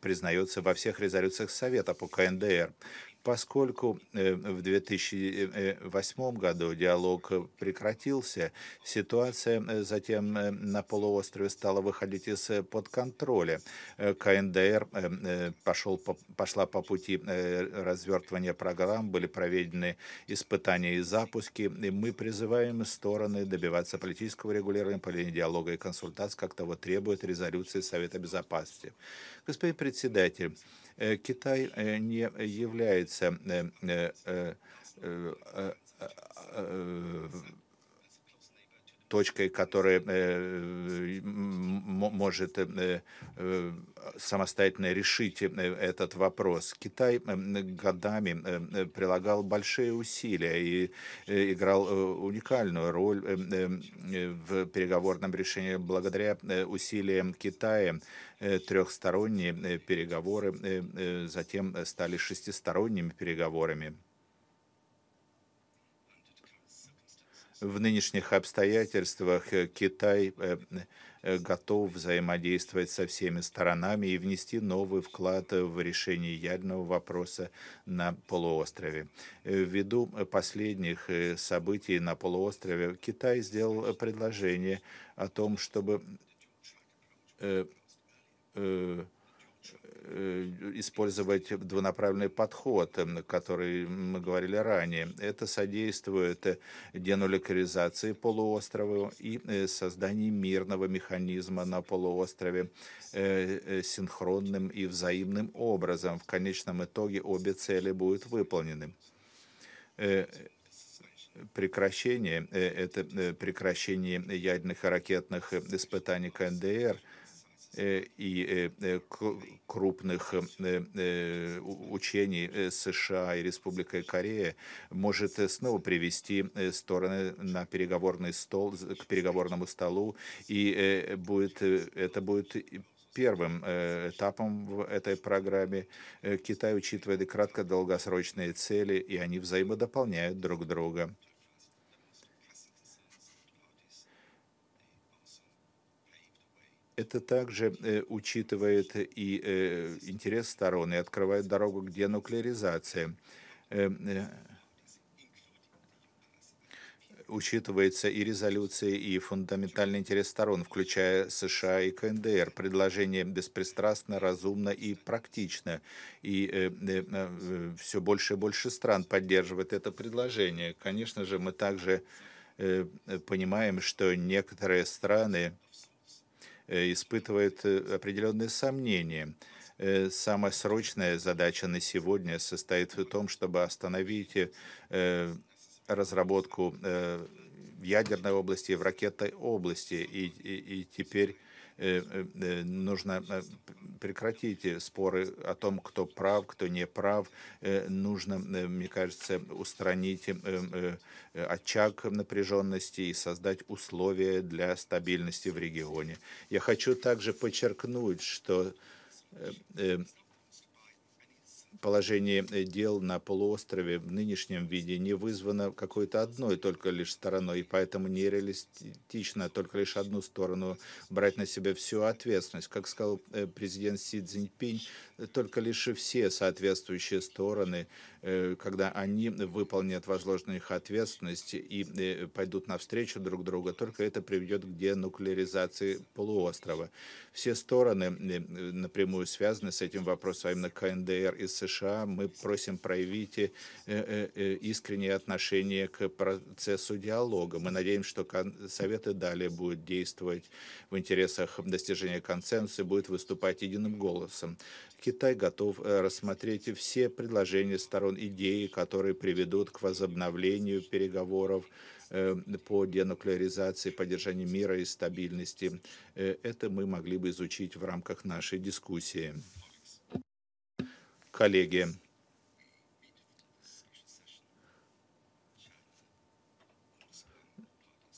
признается во всех резолюциях Совета по КНДР. Поскольку э, в 2008 году диалог прекратился, ситуация э, затем э, на полуострове стала выходить из-под контроля. КНДР пошел, пошла по пути развертывания программ, были проведены испытания и запуски, и мы призываем стороны добиваться политического регулирования по линии диалога и консультации, как того требует резолюции Совета Безопасности. Господин председатель, Э, Китай э, не является э, точкой, которая э, может э, э, самостоятельно решить этот вопрос. Китай годами прилагал большие усилия и играл уникальную роль в переговорном решении благодаря усилиям Китая трехсторонние переговоры затем стали шестисторонними переговорами. в нынешних обстоятельствах э, Китай э, э, готов взаимодействовать со всеми сторонами и внести новый вклад в решение ядерного вопроса на полуострове. Ввиду последних событий на полуострове Китай сделал предложение о том, чтобы Э, использовать двунаправленный подход, эм, который мы говорили ранее. Это содействует э, денуклеаризации полуострова и э, созданию мирного механизма на полуострове синхронным и взаимным образом. В конечном итоге обе цели будут выполнены прекращение, это прекращение ядерных и ракетных испытаний КНДР – Э, и э, э, крупных учений США и Республика Корея может снова привести стороны на переговорный стол, к переговорному столу, и будет, это будет первым этапом в этой программе. Китай учитывает и кратко долгосрочные цели, и они взаимодополняют друг друга. Это также э, учитывает и э, интерес сторон и открывает дорогу к денуклеаризации. Э, э, учитывается и резолюции, и фундаментальный интерес сторон, включая США и КНДР. Предложение беспристрастно, разумно и практично. И э, э, э все больше и больше стран поддерживает это предложение. Конечно же, мы также э, э понимаем, что некоторые страны Э, испытывает э, определенные сомнения. Э, самая срочная задача на сегодня состоит в том, чтобы остановить разработку в ядерной области, в ракетной области. И, и, и теперь Э, э, э, нужно прекратить споры о том, кто прав, кто не прав. Нужно, мне кажется, устранить очаг напряженности и создать условия для стабильности в регионе. Я хочу также подчеркнуть, что положение э, дел на полуострове в нынешнем виде не вызвано какой-то одной только лишь стороной, и поэтому нереалистично только лишь одну сторону брать на себя всю ответственность. Как сказал э, президент Си Цзиньпинь, только лишь все соответствующие стороны, э, когда они выполнят возложенную их ответственность и пойдут навстречу друг другу, только это приведет к денуклеаризации полуострова. Все стороны напрямую связаны с этим вопросом, а именно КНДР и США, США. Мы просим проявить э, э, э, искреннее отношение к процессу диалога. Мы надеемся, что Советы далее будет действовать в интересах достижения консенсуса и будет выступать единым голосом. Китай готов рассмотреть все предложения сторон идеи, которые приведут к возобновлению переговоров по денуклеаризации, поддержанию мира и стабильности. Это мы могли бы изучить в рамках нашей дискуссии коллеги.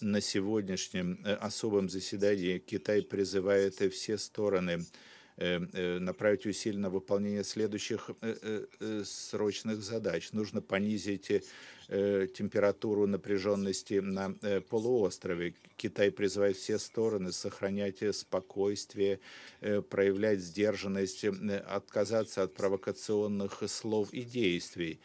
На сегодняшнем э, особом заседании Китай призывает все стороны э, э, направить усилия на выполнение следующих срочных задач. Нужно понизить Э, температуру напряженности на э, полуострове. Китай призывает все стороны сохранять э, спокойствие, проявлять сдержанность, отказаться от провокационных слов и действий,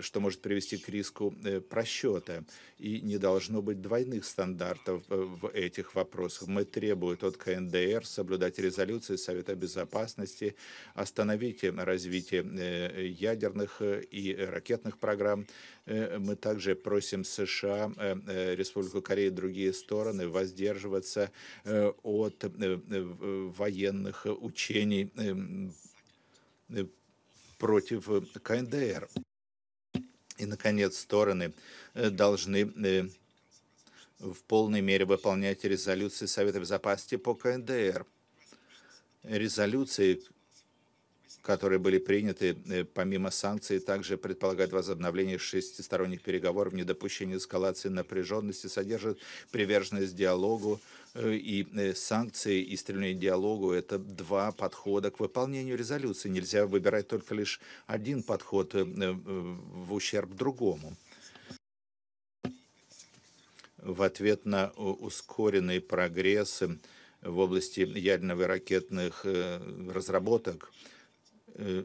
что может привести к риску просчета. И не должно быть двойных стандартов в этих вопросах. Мы требуем от КНДР соблюдать резолюции Совета Безопасности, остановить развитие ядерных и ракетных программ, Э, мы также просим США, э, э, Республику Корею и другие стороны воздерживаться от военных учений против КНДР. И, наконец, стороны должны в полной мере выполнять резолюции Совета Безопасности по КНДР. Резолюции, которые были приняты, э, помимо санкций, также предполагают возобновление шестисторонних переговоров, недопущение эскалации напряженности, содержит приверженность диалогу э, и э, санкции и стремление к диалогу – это два подхода к выполнению резолюции. Нельзя выбирать только лишь один подход в ущерб другому в ответ на ускоренный прогресс в области ядерных и ракетных разработок Э,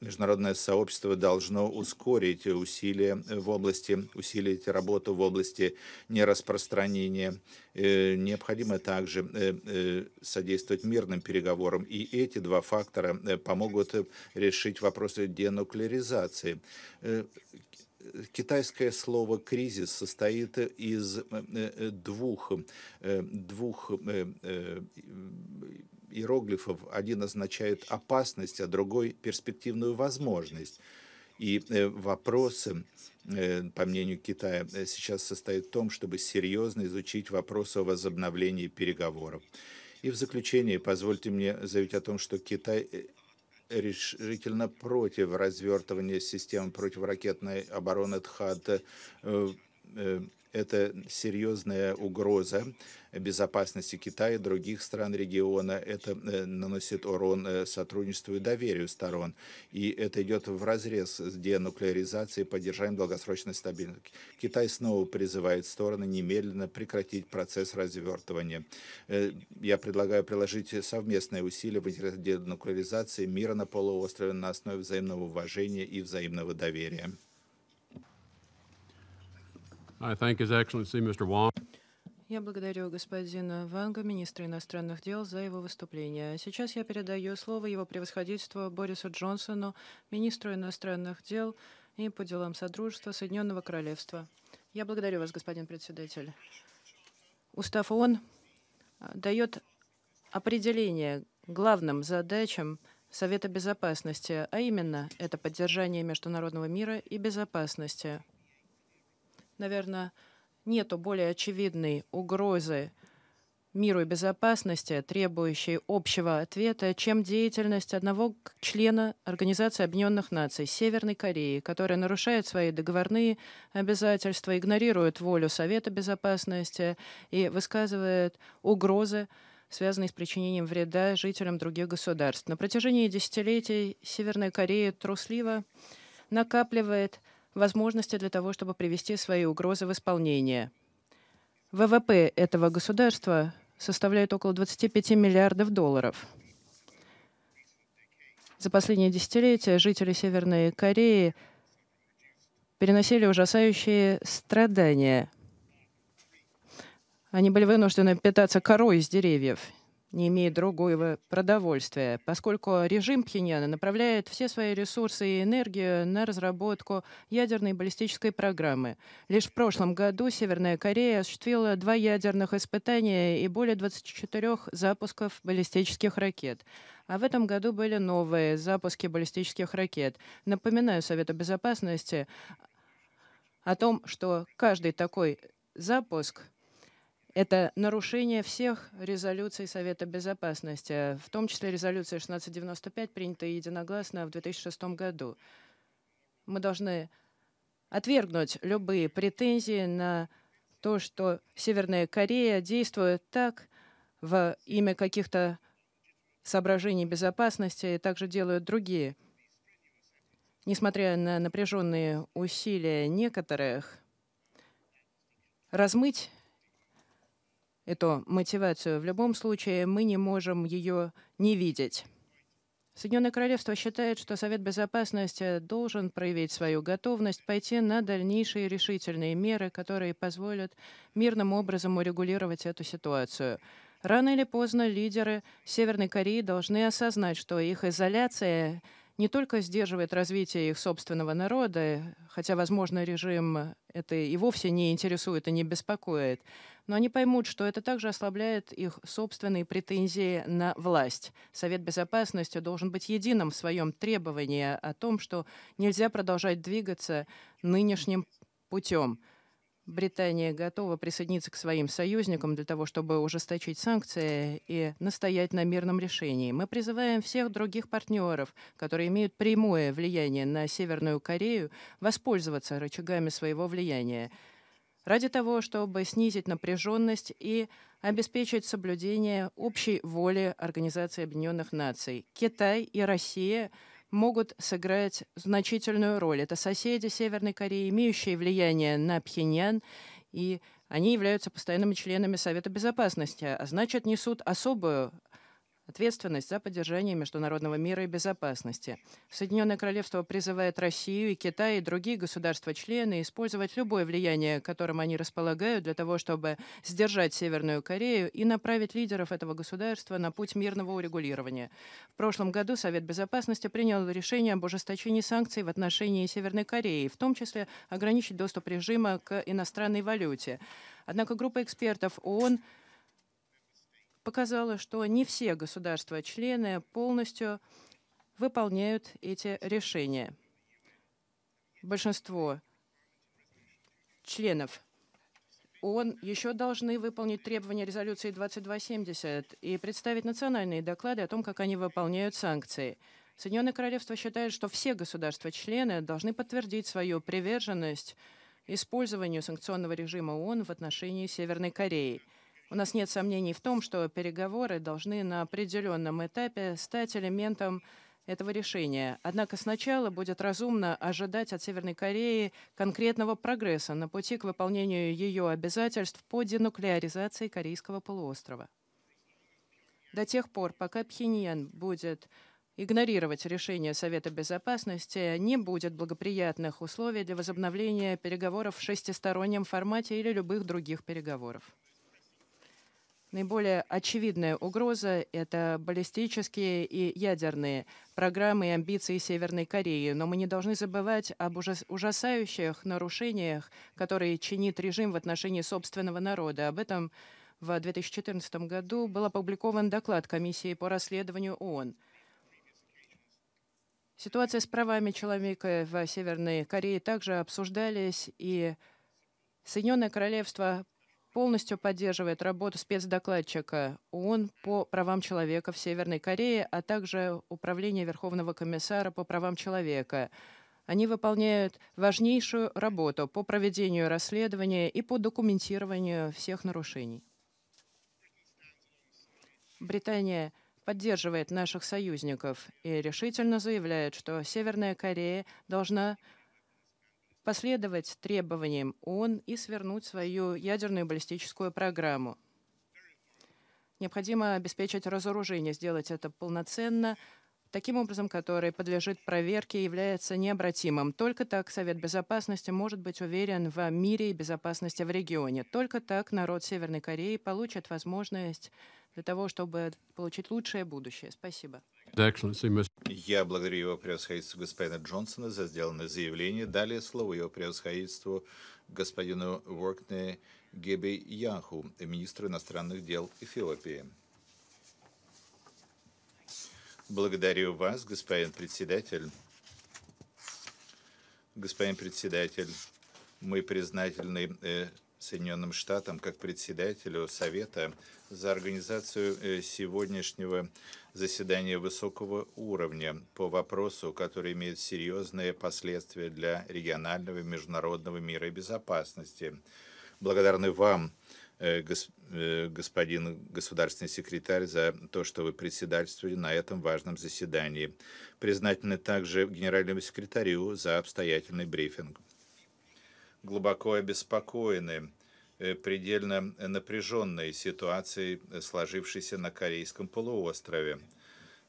международное сообщество должно ускорить усилия в области, усилить работу в области нераспространения. Э, необходимо также э, содействовать мирным переговорам. И эти два фактора помогут решить вопросы денуклеаризации. Китайское слово «кризис» состоит из двух, двух иероглифов один означает опасность, а другой – перспективную возможность. И э, вопросы, э, по мнению Китая, э, сейчас состоят в том, чтобы серьезно изучить вопрос о возобновлении переговоров. И в заключение позвольте мне заявить о том, что Китай решительно против развертывания систем противоракетной обороны ТХАТ это серьезная угроза безопасности Китая и других стран региона. Это э, наносит урон э, сотрудничеству и доверию сторон. И это идет в разрез с денуклеаризацией и поддержанием долгосрочной стабильности. Китай снова призывает стороны немедленно прекратить процесс развертывания. Э, я предлагаю приложить совместные усилия в интересах денуклеаризации мира на полуострове на основе взаимного уважения и взаимного доверия. I thank His Excellency Mr. Wong. Я благодарю господина Ванга, министра иностранных дел, за его выступление. Сейчас я передаю слово его превосходительству Борису Джонсону, министру иностранных дел и по делам Содружества Соединенного Королевства. Я благодарю вас, господин председатель. Устав ООН а, дает определение главным задачам Совета Безопасности, а именно это поддержание международного мира и безопасности наверное, нету более очевидной угрозы миру и безопасности, требующей общего ответа, чем деятельность одного члена Организации Объединенных Наций Северной Кореи, которая нарушает свои договорные обязательства, игнорирует волю Совета Безопасности и высказывает угрозы, связанные с причинением вреда жителям других государств. На протяжении десятилетий Северная Корея трусливо накапливает возможности для того, чтобы привести свои угрозы в исполнение. ВВП этого государства составляет около 25 миллиардов долларов. За последние десятилетия жители Северной Кореи переносили ужасающие страдания. Они были вынуждены питаться корой из деревьев не имеет другого продовольствия, поскольку режим Пхеньяна направляет все свои ресурсы и энергию на разработку ядерной баллистической программы. Лишь в прошлом году Северная Корея осуществила два ядерных испытания и более 24 запусков баллистических ракет. А в этом году были новые запуски баллистических ракет. Напоминаю Совету Безопасности о том, что каждый такой запуск это нарушение всех резолюций Совета Безопасности, в том числе резолюции 1695, принятой единогласно в 2006 году. Мы должны отвергнуть любые претензии на то, что Северная Корея действует так в имя каких-то соображений безопасности, и также делают другие. Несмотря на напряженные усилия некоторых, размыть эту мотивацию. В любом случае, мы не можем ее не видеть. Соединенное Королевство считает, что Совет Безопасности должен проявить свою готовность пойти на дальнейшие решительные меры, которые позволят мирным образом урегулировать эту ситуацию. Рано или поздно лидеры Северной Кореи должны осознать, что их изоляция не только сдерживает развитие их собственного народа, хотя, возможно, режим это и вовсе не интересует и не беспокоит, но они поймут, что это также ослабляет их собственные претензии на власть. Совет Безопасности должен быть единым в своем требовании о том, что нельзя продолжать двигаться нынешним путем. Британия готова присоединиться к своим союзникам для того, чтобы ужесточить санкции и настоять на мирном решении. Мы призываем всех других партнеров, которые имеют прямое влияние на Северную Корею, воспользоваться рычагами своего влияния ради того, чтобы снизить напряженность и обеспечить соблюдение общей воли Организации Объединенных Наций. Китай и Россия могут сыграть значительную роль. Это соседи Северной Кореи, имеющие влияние на Пхеньян, и они являются постоянными членами Совета Безопасности, а значит, несут особую ответственность за поддержание международного мира и безопасности. Соединенное Королевство призывает Россию и Китай и другие государства-члены использовать любое влияние, которым они располагают, для того, чтобы сдержать Северную Корею и направить лидеров этого государства на путь мирного урегулирования. В прошлом году Совет Безопасности принял решение об ужесточении санкций в отношении Северной Кореи, в том числе ограничить доступ режима к иностранной валюте. Однако группа экспертов ООН показала, что не все государства-члены полностью выполняют эти решения. Большинство членов ООН еще должны выполнить требования резолюции 2270 и представить национальные доклады о том, как они выполняют санкции. Соединенное Королевство считает, что все государства-члены должны подтвердить свою приверженность использованию санкционного режима ООН в отношении Северной Кореи – у нас нет сомнений в том, что переговоры должны на определенном этапе стать элементом этого решения. Однако сначала будет разумно ожидать от Северной Кореи конкретного прогресса на пути к выполнению ее обязательств по денуклеаризации Корейского полуострова. До тех пор, пока Пхеньян будет игнорировать решение Совета Безопасности, не будет благоприятных условий для возобновления переговоров в шестистороннем формате или любых других переговоров. Наиболее очевидная угроза — это баллистические и ядерные программы и амбиции Северной Кореи. Но мы не должны забывать об ужасающих нарушениях, которые чинит режим в отношении собственного народа. Об этом в 2014 году был опубликован доклад Комиссии по расследованию ООН. Ситуация с правами человека в Северной Корее также обсуждались, и Соединенное Королевство полностью поддерживает работу спецдокладчика ООН по правам человека в Северной Корее, а также Управление Верховного комиссара по правам человека. Они выполняют важнейшую работу по проведению расследования и по документированию всех нарушений. Британия поддерживает наших союзников и решительно заявляет, что Северная Корея должна последовать требованиям ООН и свернуть свою ядерную баллистическую программу. Необходимо обеспечить разоружение, сделать это полноценно, таким образом, который подлежит проверке и является необратимым. Только так Совет Безопасности может быть уверен в мире и безопасности в регионе. Только так народ Северной Кореи получит возможность для того, чтобы получить лучшее будущее. Спасибо. Я благодарю его превосходительство господина Джонсона за сделанное заявление. Далее слово его превосходительству господину Воркне Гебе Яху, министру иностранных дел Эфиопии. Благодарю вас, господин председатель. Господин председатель, мы признательны э, Соединенным Штатам как председателю Совета за организацию э, сегодняшнего заседания высокого уровня по вопросу, который имеет серьезные последствия для регионального и международного мира и безопасности. Благодарны вам, э, э, господин государственный секретарь, за то, что вы председательствовали на этом важном заседании. Признательны также генеральному секретарю за обстоятельный брифинг. Глубоко обеспокоены Э, предельно э, напряженной ситуации, э, сложившейся на Корейском полуострове.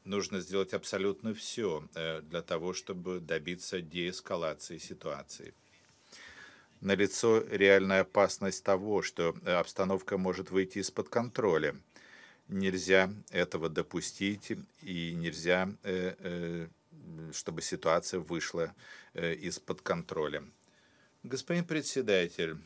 Нужно сделать абсолютно все для того, чтобы добиться деэскалации ситуации. Налицо реальная опасность того, что обстановка может выйти из-под контроля. Нельзя этого допустить и нельзя, чтобы ситуация вышла из-под контроля. Господин председатель,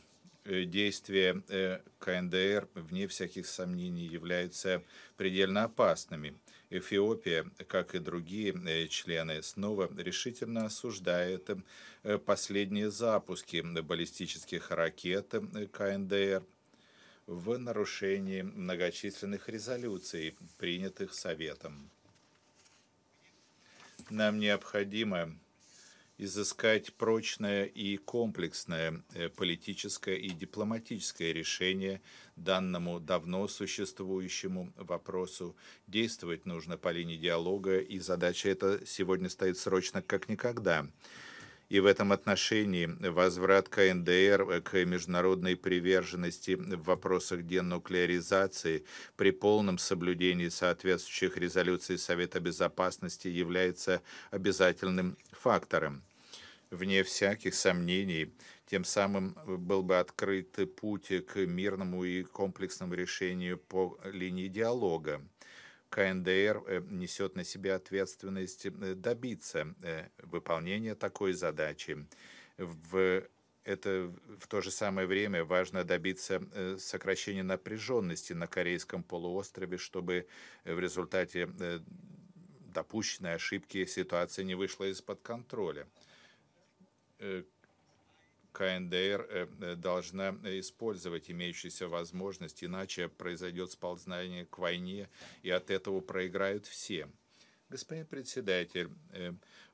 Э, действия э, КНДР, вне всяких сомнений, являются предельно опасными. Эфиопия, как и другие э, члены, снова решительно осуждает последние запуски баллистических ракет КНДР в нарушении многочисленных резолюций, принятых Советом. Нам необходимо изыскать прочное и комплексное э, политическое и дипломатическое решение данному давно существующему вопросу. Действовать нужно по линии диалога, и задача эта сегодня стоит срочно как никогда. И в этом отношении возврат КНДР э, к международной приверженности в вопросах денуклеаризации при полном соблюдении соответствующих резолюций Совета Безопасности является обязательным фактором вне всяких сомнений. Тем самым э, был бы открыт путь к мирному и комплексному решению по линии диалога. КНДР э, несет на себя ответственность э, добиться выполнения такой задачи. В это в то же самое время важно добиться сокращения напряженности на Корейском полуострове, чтобы в результате допущенной ошибки ситуация не вышла из-под контроля. КНДР э, э, э, должна использовать имеющиеся возможности, иначе произойдет сползнание к войне, и от этого проиграют все. Господин председатель,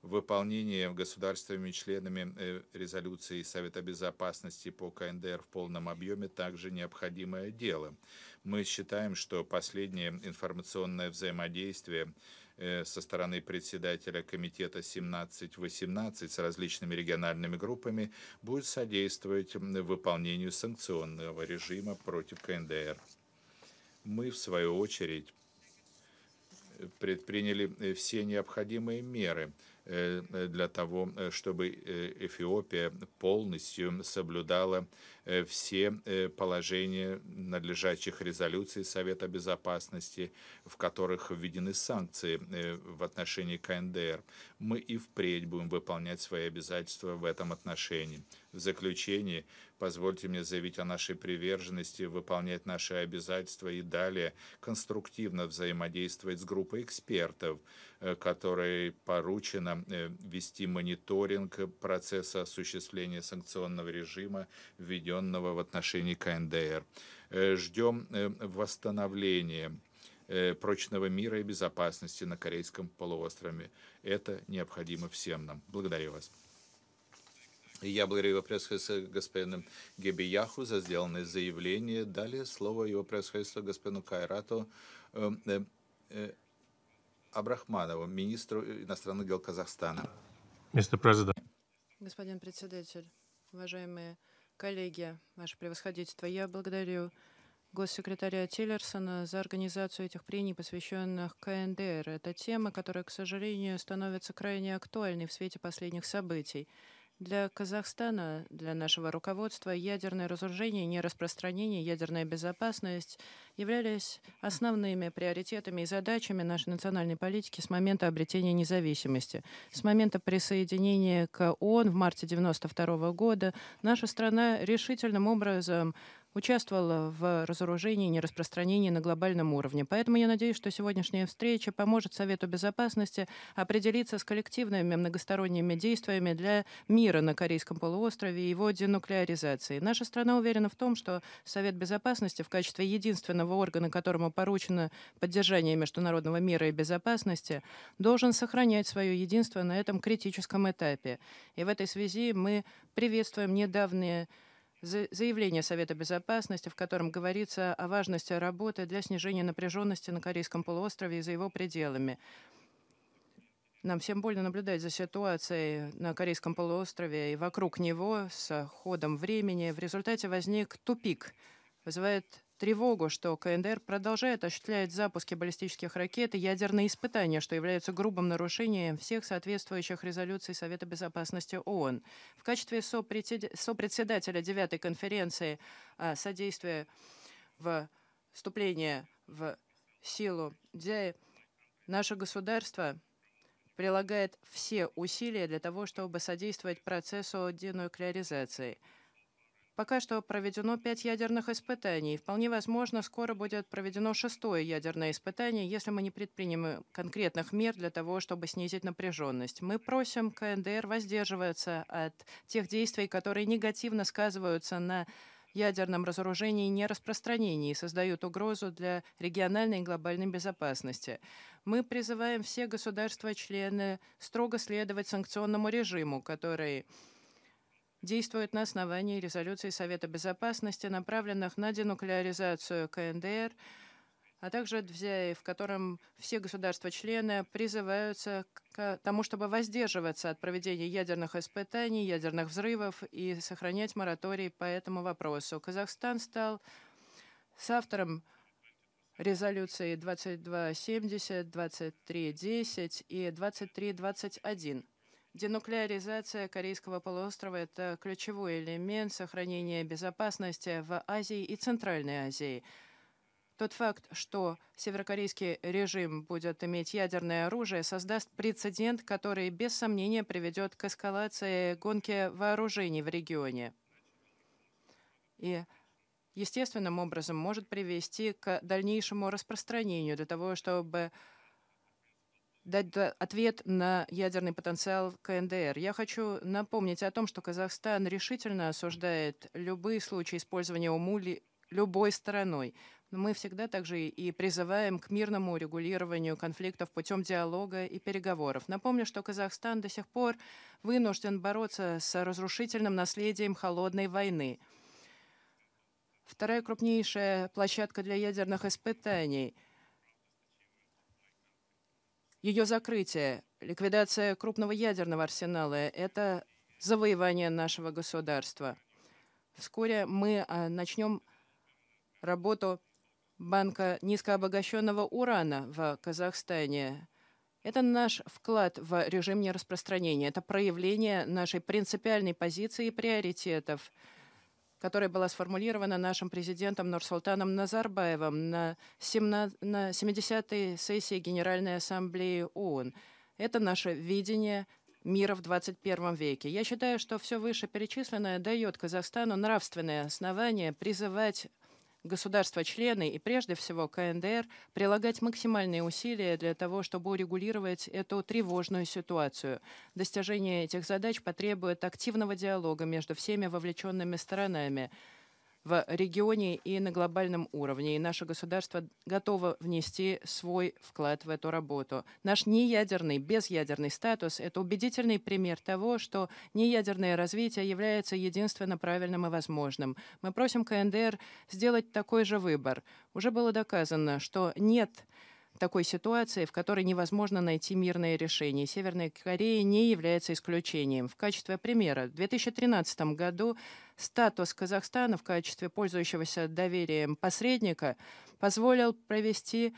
выполнение государствами членами резолюции Совета Безопасности по КНДР в полном объеме также необходимое дело. Мы считаем, что последнее информационное взаимодействие – Э, со стороны председателя комитета 17-18 с различными региональными группами будет содействовать выполнению санкционного режима против КНДР. Мы, в свою очередь, предприняли э, все необходимые меры э, для того, чтобы Эфиопия полностью соблюдала Э, все э, положения надлежащих резолюций Совета Безопасности, в которых введены санкции э, в отношении КНДР. Мы и впредь будем выполнять свои обязательства в этом отношении. В заключение, позвольте мне заявить о нашей приверженности выполнять наши обязательства и далее конструктивно взаимодействовать с группой экспертов, которой поручено вести мониторинг процесса осуществления санкционного режима, введенного проведенного в отношении КНДР. Э, ждем э, восстановления э, прочного мира и безопасности на Корейском полуострове. Это необходимо всем нам. Благодарю вас. Я благодарю его происходство господину Гебияху за сделанное заявление. Далее слово его происходства господину Кайрату э, э, Абрахманову, министру иностранных дел Казахстана. Господин председатель, уважаемые Коллеги, Ваше Превосходительство, я благодарю госсекретаря Тиллерсона за организацию этих прений, посвященных КНДР. Это тема, которая, к сожалению, становится крайне актуальной в свете последних событий. Для Казахстана, для нашего руководства ядерное разоружение, нераспространение, ядерная безопасность, являлись основными приоритетами и задачами нашей национальной политики с момента обретения независимости. С момента присоединения к ООН в марте 1992 года наша страна решительным образом участвовала в разоружении и нераспространении на глобальном уровне. Поэтому я надеюсь, что сегодняшняя встреча поможет Совету Безопасности определиться с коллективными многосторонними действиями для мира на Корейском полуострове и его денуклеаризации. Наша страна уверена в том, что Совет Безопасности в качестве единственного государственного органа, которому поручено поддержание международного мира и безопасности, должен сохранять свое единство на этом критическом этапе. И в этой связи мы приветствуем недавние заявление Совета Безопасности, в котором говорится о важности работы для снижения напряженности на Корейском полуострове и за его пределами. Нам всем больно наблюдать за ситуацией на Корейском полуострове и вокруг него с ходом времени. В результате возник тупик, вызывает тревогу, что КНДР продолжает осуществлять запуски баллистических ракет и ядерные испытания, что является грубым нарушением всех соответствующих резолюций Совета Безопасности ООН. В качестве сопредседателя 9-й конференции о а, содействии в вступлении в силу Дзяи наше государство прилагает все усилия для того, чтобы содействовать процессу денуклеаризации – Пока что проведено пять ядерных испытаний. Вполне возможно, скоро будет проведено шестое ядерное испытание, если мы не предпримем конкретных мер для того, чтобы снизить напряженность. Мы просим КНДР воздерживаться от тех действий, которые негативно сказываются на ядерном разоружении и нераспространении и создают угрозу для региональной и глобальной безопасности. Мы призываем все государства-члены строго следовать санкционному режиму, который действует на основании резолюций Совета Безопасности, направленных на денуклеаризацию КНДР, а также Дзяи, в котором все государства-члены призываются к тому, чтобы воздерживаться от проведения ядерных испытаний, ядерных взрывов и сохранять мораторий по этому вопросу. Казахстан стал соавтором резолюции 2270, 2310 и 2321. Денуклеаризация Корейского полуострова – это ключевой элемент сохранения безопасности в Азии и Центральной Азии. Тот факт, что северокорейский режим будет иметь ядерное оружие, создаст прецедент, который без сомнения приведет к эскалации гонки вооружений в регионе. И естественным образом может привести к дальнейшему распространению для того, чтобы дать ответ на ядерный потенциал КНДР. Я хочу напомнить о том, что Казахстан решительно осуждает любые случаи использования умули любой стороной. Мы всегда также и призываем к мирному регулированию конфликтов путем диалога и переговоров. Напомню, что Казахстан до сих пор вынужден бороться с разрушительным наследием холодной войны. Вторая крупнейшая площадка для ядерных испытаний – ее закрытие, ликвидация крупного ядерного арсенала – это завоевание нашего государства. Вскоре мы а, начнем работу банка низкообогащенного урана в Казахстане. Это наш вклад в режим нераспространения. Это проявление нашей принципиальной позиции и приоритетов – которая была сформулирована нашим президентом Нурсултаном Назарбаевым на, 70-й сессии Генеральной Ассамблеи ООН. Это наше видение мира в 21 веке. Я считаю, что все вышеперечисленное дает Казахстану нравственное основание призывать государства-члены и прежде всего КНДР прилагать максимальные усилия для того, чтобы урегулировать эту тревожную ситуацию. Достижение этих задач потребует активного диалога между всеми вовлеченными сторонами, в регионе и на глобальном уровне. И наше государство готово внести свой вклад в эту работу. Наш неядерный, безъядерный статус — это убедительный пример того, что неядерное развитие является единственно правильным и возможным. Мы просим КНДР сделать такой же выбор. Уже было доказано, что нет такой ситуации, в которой невозможно найти мирное решение. Северная Корея не является исключением. В качестве примера, в 2013 году статус Казахстана в качестве пользующегося доверием посредника позволил провести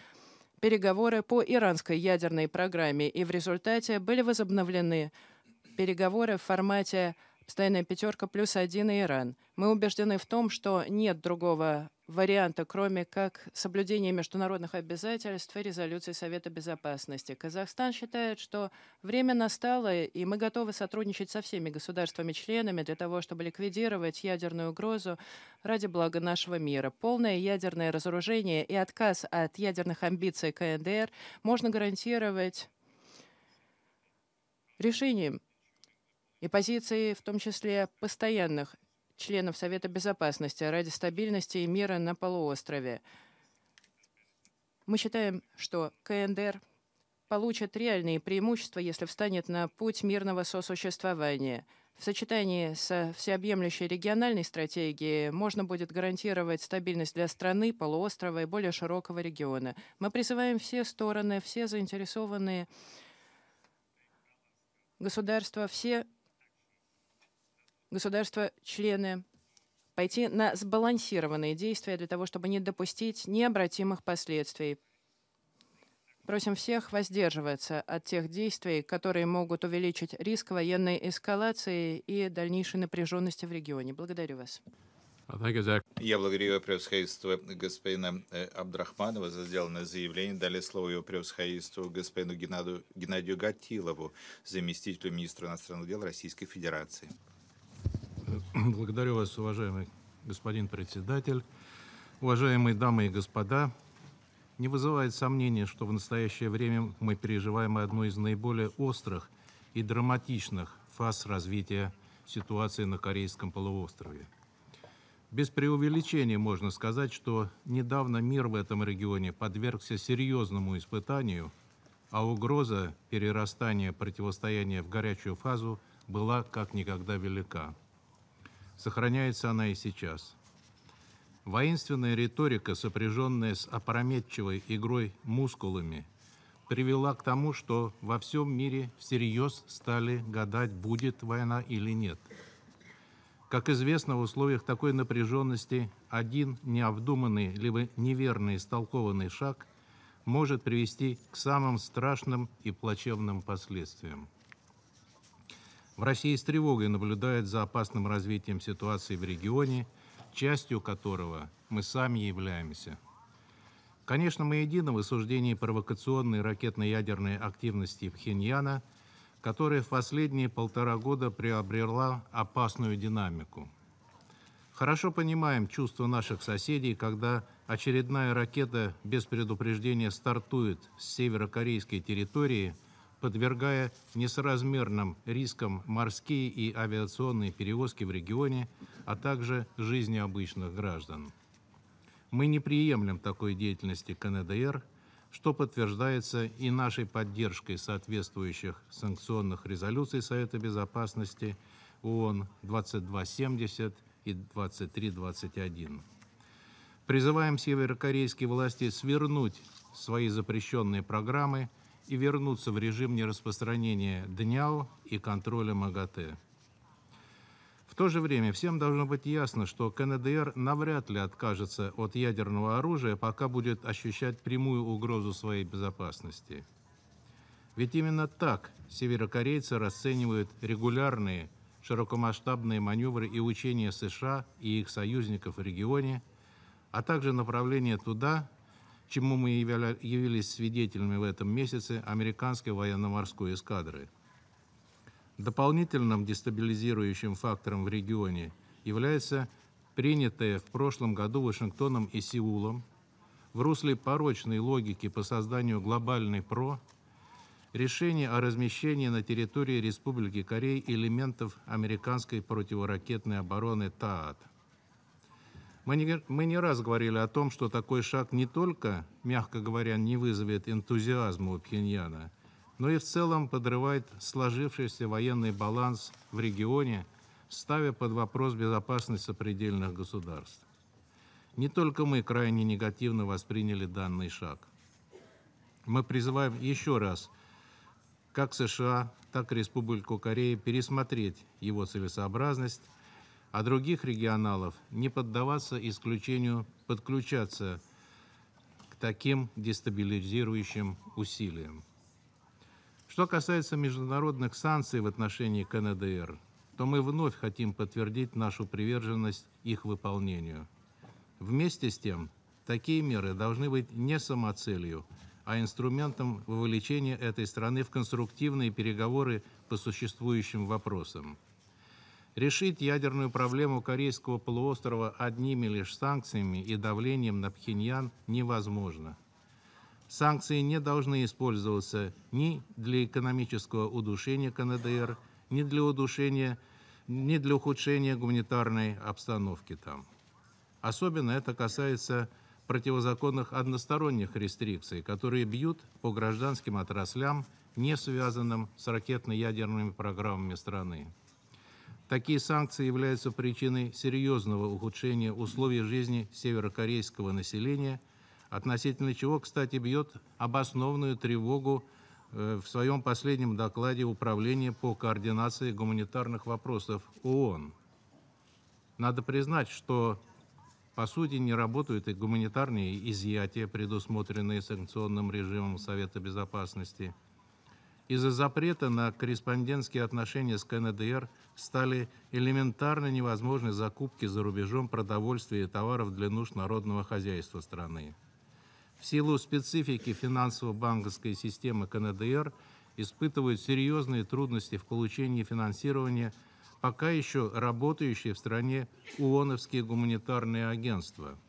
переговоры по иранской ядерной программе, и в результате были возобновлены переговоры в формате «Постоянная пятерка плюс один и Иран». Мы убеждены в том, что нет другого варианта, кроме как соблюдения международных обязательств и резолюции Совета Безопасности. Казахстан считает, что время настало, и мы готовы сотрудничать со всеми государствами-членами для того, чтобы ликвидировать ядерную угрозу ради блага нашего мира. Полное ядерное разоружение и отказ от ядерных амбиций КНДР можно гарантировать решением и позиции, в том числе постоянных членов Совета Безопасности ради стабильности и мира на полуострове. Мы считаем, что КНДР получит реальные преимущества, если встанет на путь мирного сосуществования. В сочетании со всеобъемлющей региональной стратегией можно будет гарантировать стабильность для страны, полуострова и более широкого региона. Мы призываем все стороны, все заинтересованные государства, все государства-члены пойти на сбалансированные действия для того, чтобы не допустить необратимых последствий. Просим всех воздерживаться от тех действий, которые могут увеличить риск военной эскалации и дальнейшей напряженности в регионе. Благодарю вас. Я благодарю его превосходительство господина э, Абдрахманова за сделанное заявление. Дали слово его превосходительству господину Геннадию, Геннадию Гатилову, заместителю министра иностранных дел Российской Федерации. Благодарю вас, уважаемый господин председатель. Уважаемые дамы и господа, не вызывает сомнения, что в настоящее время мы переживаем одну из наиболее острых и драматичных фаз развития ситуации на Корейском полуострове. Без преувеличения можно сказать, что недавно мир в этом регионе подвергся серьезному испытанию, а угроза перерастания противостояния в горячую фазу была как никогда велика. Сохраняется она и сейчас. Воинственная риторика, сопряженная с опрометчивой игрой мускулами, привела к тому, что во всем мире всерьез стали гадать, будет война или нет. Как известно, в условиях такой напряженности один необдуманный либо неверно истолкованный шаг может привести к самым страшным и плачевным последствиям. В России с тревогой наблюдают за опасным развитием ситуации в регионе, частью которого мы сами являемся. Конечно, мы едины в осуждении провокационной ракетно-ядерной активности Пхеньяна, которая в последние полтора года приобрела опасную динамику. Хорошо понимаем чувства наших соседей, когда очередная ракета без предупреждения стартует с северокорейской территории – подвергая несоразмерным рискам морские и авиационные перевозки в регионе, а также жизни обычных граждан. Мы не приемлем такой деятельности КНДР, что подтверждается и нашей поддержкой соответствующих санкционных резолюций Совета Безопасности ООН 2270 и 2321. Призываем северокорейские власти свернуть свои запрещенные программы – и вернуться в режим нераспространения ДНЯО и контроля МАГАТЭ. В то же время всем должно быть ясно, что КНДР навряд ли откажется от ядерного оружия, пока будет ощущать прямую угрозу своей безопасности. Ведь именно так северокорейцы расценивают регулярные широкомасштабные маневры и учения США и их союзников в регионе, а также направление туда, чему мы явились свидетелями в этом месяце американской военно-морской эскадры. Дополнительным дестабилизирующим фактором в регионе является принятое в прошлом году Вашингтоном и Сеулом в русле порочной логики по созданию глобальной ПРО решение о размещении на территории Республики Кореи элементов американской противоракетной обороны ТААТ – мы не, мы не раз говорили о том, что такой шаг не только, мягко говоря, не вызовет энтузиазма у Пхеньяна, но и в целом подрывает сложившийся военный баланс в регионе, ставя под вопрос безопасность сопредельных государств. Не только мы крайне негативно восприняли данный шаг. Мы призываем еще раз как США, так и Республику Корея пересмотреть его целесообразность а других регионалов не поддаваться исключению подключаться к таким дестабилизирующим усилиям. Что касается международных санкций в отношении КНДР, то мы вновь хотим подтвердить нашу приверженность их выполнению. Вместе с тем, такие меры должны быть не самоцелью, а инструментом вовлечения этой страны в конструктивные переговоры по существующим вопросам. Решить ядерную проблему Корейского полуострова одними лишь санкциями и давлением на Пхеньян невозможно. Санкции не должны использоваться ни для экономического удушения КНДР, ни для удушения, ни для ухудшения гуманитарной обстановки там. Особенно это касается противозаконных односторонних рестрикций, которые бьют по гражданским отраслям, не связанным с ракетно-ядерными программами страны. Такие санкции являются причиной серьезного ухудшения условий жизни северокорейского населения, относительно чего, кстати, бьет обоснованную тревогу э, в своем последнем докладе Управления по координации гуманитарных вопросов ООН. Надо признать, что по сути не работают и гуманитарные изъятия, предусмотренные санкционным режимом Совета Безопасности – из-за запрета на корреспондентские отношения с КНДР стали элементарно невозможны закупки за рубежом продовольствия и товаров для нужд народного хозяйства страны. В силу специфики финансово-банковской системы КНДР испытывают серьезные трудности в получении финансирования пока еще работающие в стране ООНовские гуманитарные агентства –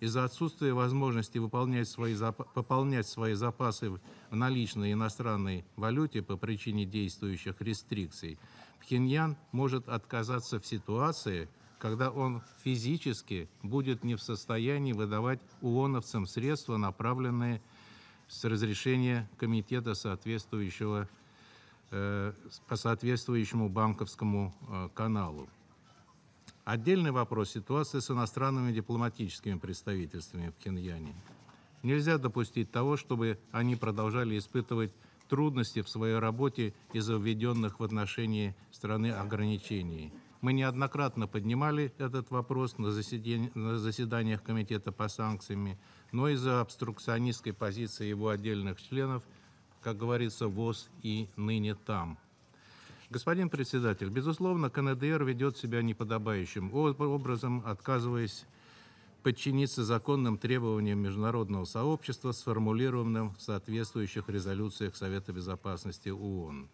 из-за отсутствия возможности выполнять свои, пополнять свои запасы в наличной иностранной валюте по причине действующих рестрикций, Пхеньян может отказаться в ситуации, когда он физически будет не в состоянии выдавать уоновцам средства, направленные с разрешения комитета соответствующего, э, по соответствующему банковскому э, каналу. Отдельный вопрос – ситуация с иностранными дипломатическими представительствами в Пхеньяне. Нельзя допустить того, чтобы они продолжали испытывать трудности в своей работе из-за введенных в отношении страны ограничений. Мы неоднократно поднимали этот вопрос на, заседе... на заседаниях Комитета по санкциям, но из-за обструкционистской позиции его отдельных членов, как говорится, ВОЗ и ныне там – Господин председатель, безусловно, КНДР ведет себя неподобающим образом, отказываясь подчиниться законным требованиям международного сообщества, сформулированным в соответствующих резолюциях Совета Безопасности ООН.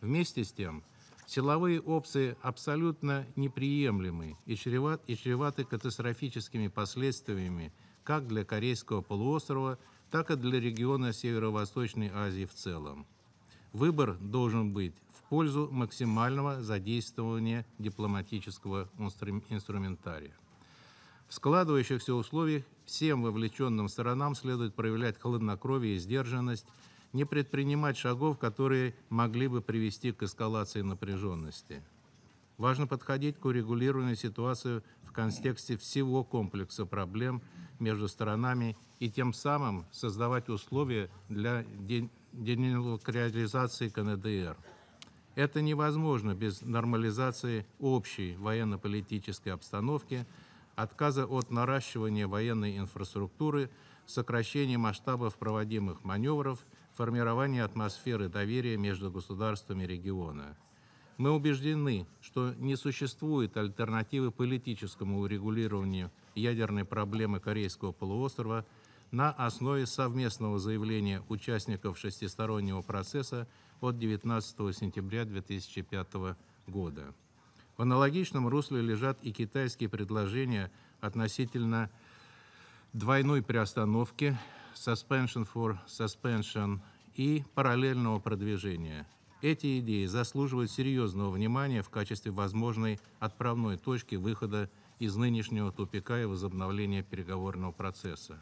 Вместе с тем, силовые опции абсолютно неприемлемы и чреваты, и чреваты катастрофическими последствиями как для Корейского полуострова, так и для региона Северо-Восточной Азии в целом. Выбор должен быть пользу максимального задействования дипломатического инструментария. В складывающихся условиях всем вовлеченным сторонам следует проявлять хладнокровие и сдержанность, не предпринимать шагов, которые могли бы привести к эскалации напряженности. Важно подходить к урегулированию ситуации в контексте всего комплекса проблем между сторонами и тем самым создавать условия для денилокализации КНДР. Это невозможно без нормализации общей военно-политической обстановки, отказа от наращивания военной инфраструктуры, сокращения масштабов проводимых маневров, формирования атмосферы доверия между государствами региона. Мы убеждены, что не существует альтернативы политическому урегулированию ядерной проблемы Корейского полуострова на основе совместного заявления участников шестистороннего процесса от 19 сентября 2005 года. В аналогичном русле лежат и китайские предложения относительно двойной приостановки suspension for suspension и параллельного продвижения. Эти идеи заслуживают серьезного внимания в качестве возможной отправной точки выхода из нынешнего тупика и возобновления переговорного процесса.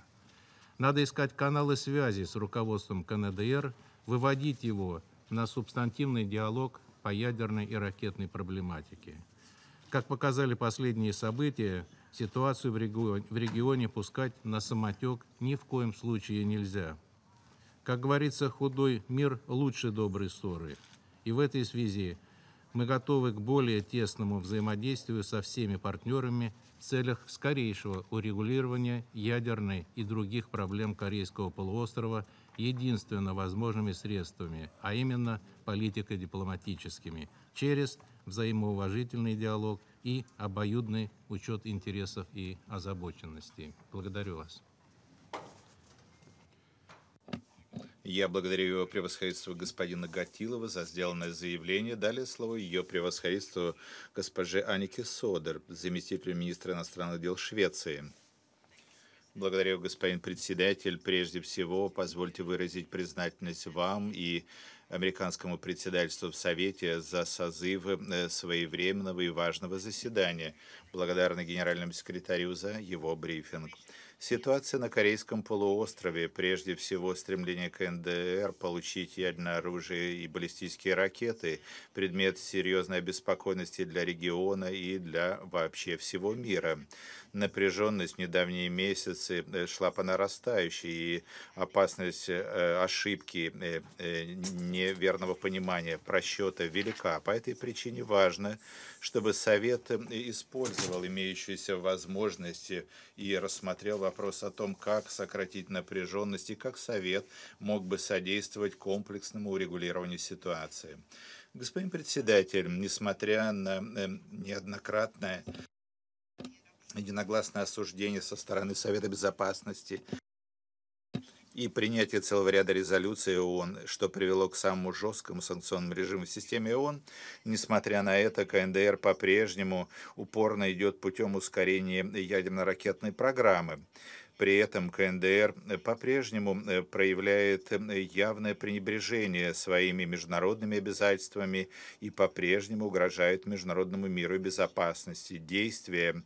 Надо искать каналы связи с руководством КНДР, выводить его на субстантивный диалог по ядерной и ракетной проблематике. Как показали последние события, ситуацию в регионе, в регионе пускать на самотек ни в коем случае нельзя. Как говорится, худой мир лучше доброй ссоры. И в этой связи мы готовы к более тесному взаимодействию со всеми партнерами в целях скорейшего урегулирования ядерной и других проблем Корейского полуострова – единственно возможными средствами, а именно политико-дипломатическими, через взаимоуважительный диалог и обоюдный учет интересов и озабоченностей. Благодарю вас. Я благодарю его превосходительство господина Гатилова за сделанное заявление. Далее слово ее превосходительству госпоже Анике Содер, заместителю министра иностранных дел Швеции. Благодарю, господин председатель. Прежде всего, позвольте выразить признательность вам и американскому председательству в Совете за созыв э, своевременного и важного заседания. Благодарна генеральному секретарю за его брифинг. Ситуация на Корейском полуострове, прежде всего стремление КНДР получить ядерное оружие и баллистические ракеты, предмет серьезной обеспокоенности для региона и для вообще всего мира напряженность недавние месяцы э, шла по нарастающей, и опасность э, ошибки, э, неверного понимания, просчета велика. По этой причине важно, чтобы Совет использовал имеющиеся возможности и рассмотрел вопрос о том, как сократить напряженность и как Совет мог бы содействовать комплексному урегулированию ситуации. Господин председатель, несмотря на неоднократное единогласное осуждение со стороны Совета Безопасности и принятие целого ряда резолюций ООН, что привело к самому жесткому санкционному режиму в системе ООН. Несмотря на это, КНДР по-прежнему упорно идет путем ускорения ядерно-ракетной программы. При этом КНДР по-прежнему э, проявляет э, явное пренебрежение своими международными обязательствами и по-прежнему угрожает международному миру и безопасности. Действия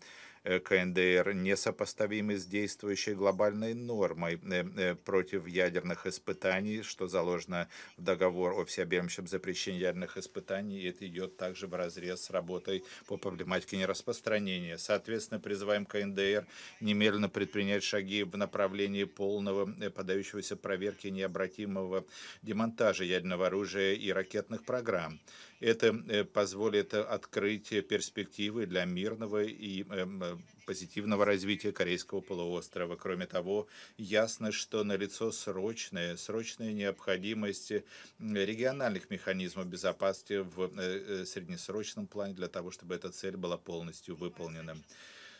КНДР несопоставимы с действующей глобальной нормой э, э, против ядерных испытаний, что заложено в договор о всеобъемлющем запрещении ядерных испытаний, и это идет также в разрез с работой по проблематике нераспространения. Соответственно, призываем КНДР немедленно предпринять шаги в направлении полного э, подающегося проверки необратимого демонтажа ядерного оружия и ракетных программ. Это э, позволит открыть перспективы для мирного и эм, э, позитивного развития Корейского полуострова. Кроме того, ясно, что налицо срочная, срочная необходимость региональных механизмов безопасности в э, среднесрочном плане для того, чтобы эта цель была полностью выполнена.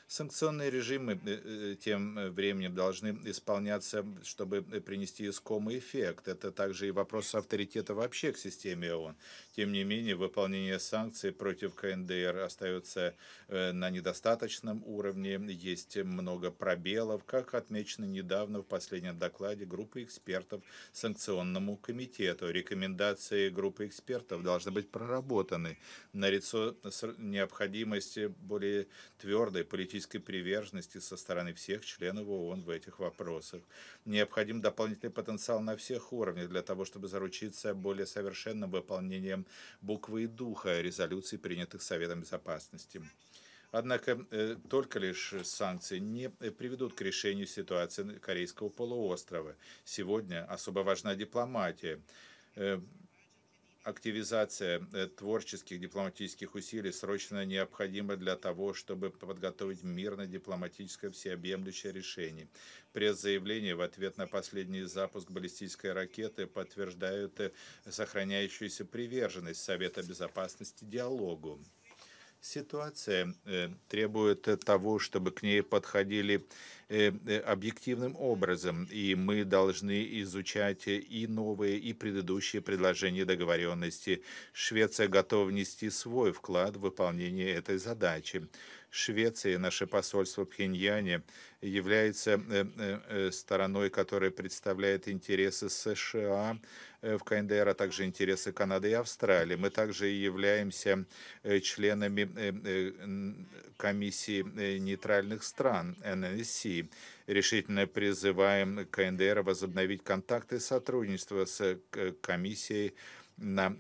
Санкционные режимы э, э, тем э, временем должны исполняться, чтобы принести искомый эффект. Это также и вопрос авторитета вообще к системе ООН. Тем не менее, выполнение санкций против КНДР остается на недостаточном уровне. Есть много пробелов, как отмечено недавно в последнем докладе группы экспертов санкционному комитету. Рекомендации группы экспертов должны быть проработаны. На лицо необходимости более твердой политической политической приверженности со стороны всех членов ООН в этих вопросах. Необходим дополнительный потенциал на всех уровнях для того, чтобы заручиться более совершенным выполнением буквы и духа резолюций, принятых Советом Безопасности. Однако э, только лишь санкции не э, приведут к решению ситуации Корейского полуострова. Сегодня особо важна дипломатия. Э, активизация э, творческих дипломатических усилий срочно необходима для того, чтобы подготовить мирно дипломатическое всеобъемлющее решение. Пресс-заявления в ответ на последний запуск баллистической ракеты подтверждают э, сохраняющуюся приверженность Совета Безопасности диалогу ситуация э, требует того, чтобы к ней подходили э, э, объективным образом, и мы должны изучать и новые, и предыдущие предложения договоренности. Швеция готова внести свой вклад в выполнение этой задачи. Швеция и наше посольство в Пхеньяне является стороной, которая представляет интересы США Э, в КНДР, а также интересы Канады и Австралии. Мы также являемся э, членами э, комиссии нейтральных стран ННС. Решительно призываем КНДР возобновить контакты и сотрудничество с комиссией на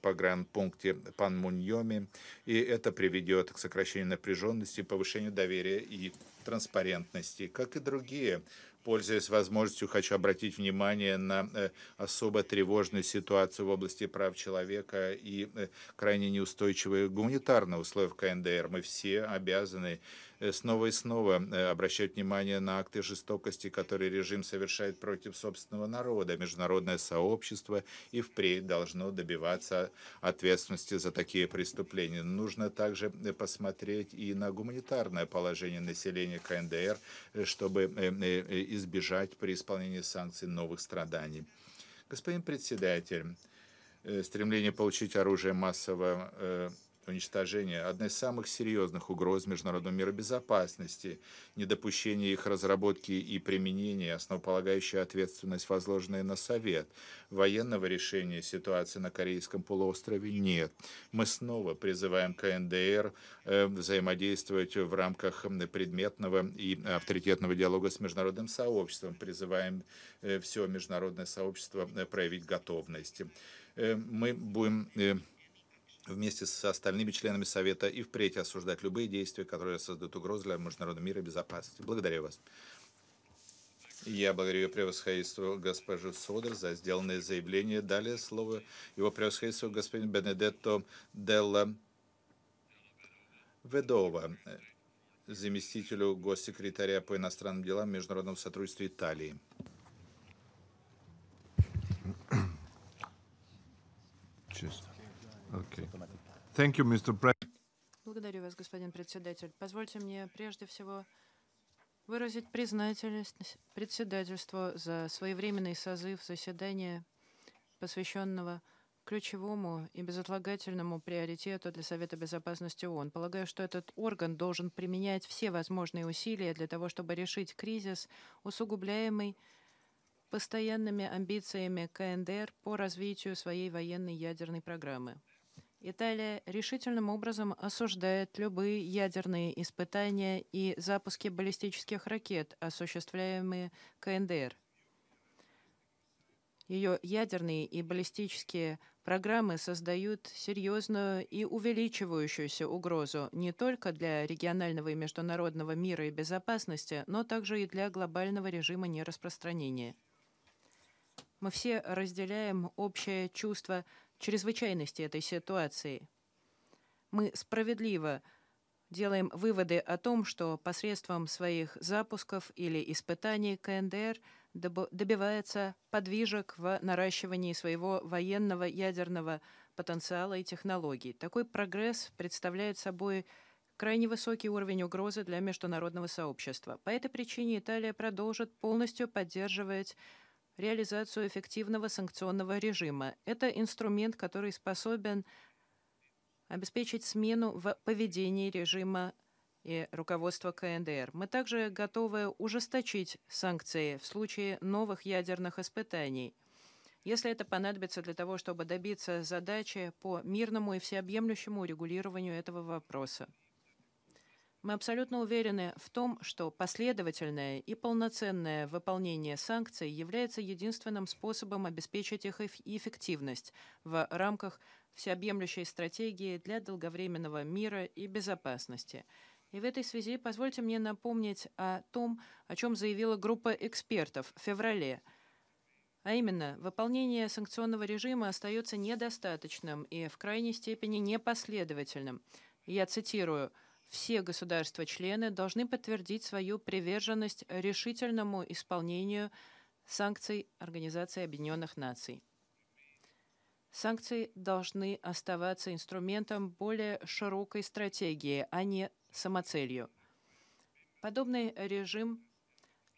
погранпункте Панмуньоме, и это приведет к сокращению напряженности, повышению доверия и транспарентности. Как и другие Пользуясь возможностью, хочу обратить внимание на э, особо тревожную ситуацию в области прав человека и э, крайне неустойчивые гуманитарные условия в КНДР. Мы все обязаны Э, снова и снова э, обращают внимание на акты жестокости, которые режим совершает против собственного народа. Международное сообщество и впредь должно добиваться ответственности за такие преступления. Нужно также э, посмотреть и на гуманитарное положение населения КНДР, чтобы избежать при исполнении санкций новых страданий. Господин председатель, стремление получить оружие массового уничтожения одна из самых серьезных угроз международного мира безопасности, недопущение их разработки и применения, основополагающая ответственность, возложенная на Совет. Военного решения ситуации на Корейском полуострове нет. Мы снова призываем КНДР э, взаимодействовать в рамках предметного и авторитетного диалога с международным сообществом. Призываем э, все международное сообщество э, проявить готовность. мы будем вместе с остальными членами Совета и впредь осуждать любые действия, которые создают угрозу для международного мира и безопасности. Благодарю вас. Я благодарю ее превосходительство госпожу Содер за сделанное заявление. Далее слово его превосходительству господин Бенедетто Делла Ведова, заместителю госсекретаря по иностранным делам международного сотрудничества Италии. Честно. Okay. Благодарю вас, господин председатель. Позвольте мне прежде всего выразить признательность председательству за своевременный созыв заседания, посвященного ключевому и безотлагательному приоритету для Совета Безопасности ООН. Полагаю, что этот орган должен применять все возможные усилия для того, чтобы решить кризис, усугубляемый постоянными амбициями КНДР по развитию своей военной ядерной программы. Италия решительным образом осуждает любые ядерные испытания и запуски баллистических ракет, осуществляемые КНДР. Ее ядерные и баллистические программы создают серьезную и увеличивающуюся угрозу не только для регионального и международного мира и безопасности, но также и для глобального режима нераспространения. Мы все разделяем общее чувство чрезвычайности этой ситуации. Мы справедливо делаем выводы о том, что посредством своих запусков или испытаний КНДР добивается подвижек в наращивании своего военного ядерного потенциала и технологий. Такой прогресс представляет собой крайне высокий уровень угрозы для международного сообщества. По этой причине Италия продолжит полностью поддерживать реализацию эффективного санкционного режима. Это инструмент, который способен обеспечить смену в поведении режима и руководства КНДР. Мы также готовы ужесточить санкции в случае новых ядерных испытаний, если это понадобится для того, чтобы добиться задачи по мирному и всеобъемлющему регулированию этого вопроса. Мы абсолютно уверены в том, что последовательное и полноценное выполнение санкций является единственным способом обеспечить их эффективность в рамках всеобъемлющей стратегии для долговременного мира и безопасности. И в этой связи позвольте мне напомнить о том, о чем заявила группа экспертов в феврале – а именно, выполнение санкционного режима остается недостаточным и в крайней степени непоследовательным. Я цитирую – все государства-члены должны подтвердить свою приверженность решительному исполнению санкций Организации Объединенных Наций. Санкции должны оставаться инструментом более широкой стратегии, а не самоцелью. Подобный режим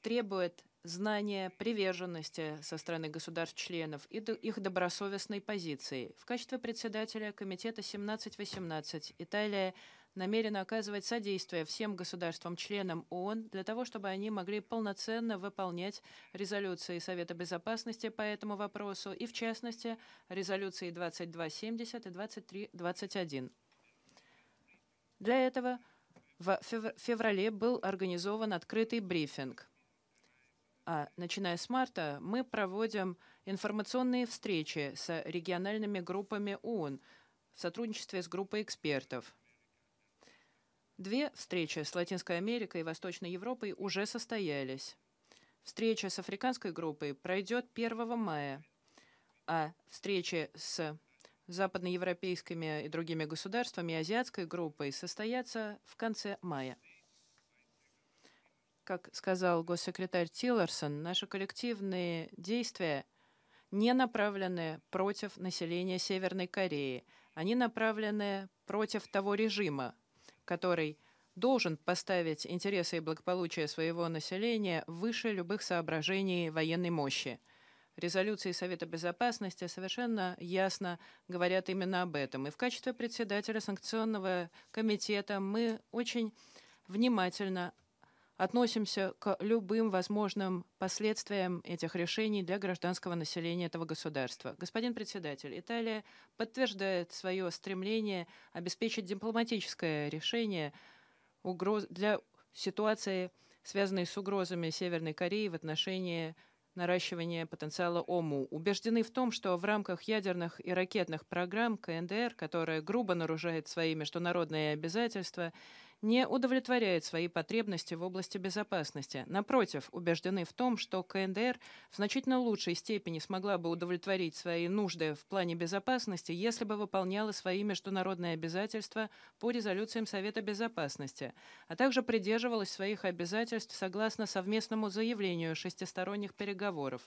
требует знания приверженности со стороны государств-членов и их добросовестной позиции. В качестве председателя Комитета 17-18 Италия – намерена оказывать содействие всем государствам-членам ООН для того, чтобы они могли полноценно выполнять резолюции Совета Безопасности по этому вопросу и, в частности, резолюции 2270 и 2321. Для этого в феврале был организован открытый брифинг. А начиная с марта мы проводим информационные встречи с региональными группами ООН в сотрудничестве с группой экспертов. Две встречи с Латинской Америкой и Восточной Европой уже состоялись. Встреча с африканской группой пройдет 1 мая, а встречи с западноевропейскими и другими государствами и азиатской группой состоятся в конце мая. Как сказал госсекретарь Тиллерсон, наши коллективные действия не направлены против населения Северной Кореи. Они направлены против того режима, который должен поставить интересы и благополучие своего населения выше любых соображений военной мощи. Резолюции Совета Безопасности совершенно ясно говорят именно об этом. И в качестве председателя санкционного комитета мы очень внимательно относимся к любым возможным последствиям этих решений для гражданского населения этого государства. Господин председатель, Италия подтверждает свое стремление обеспечить дипломатическое решение угроз для ситуации, связанной с угрозами Северной Кореи в отношении наращивания потенциала ОМУ, убеждены в том, что в рамках ядерных и ракетных программ КНДР, которая грубо нарушает свои международные обязательства, не удовлетворяет свои потребности в области безопасности. Напротив, убеждены в том, что КНДР в значительно лучшей степени смогла бы удовлетворить свои нужды в плане безопасности, если бы выполняла свои международные обязательства по резолюциям Совета Безопасности, а также придерживалась своих обязательств согласно совместному заявлению шестисторонних переговоров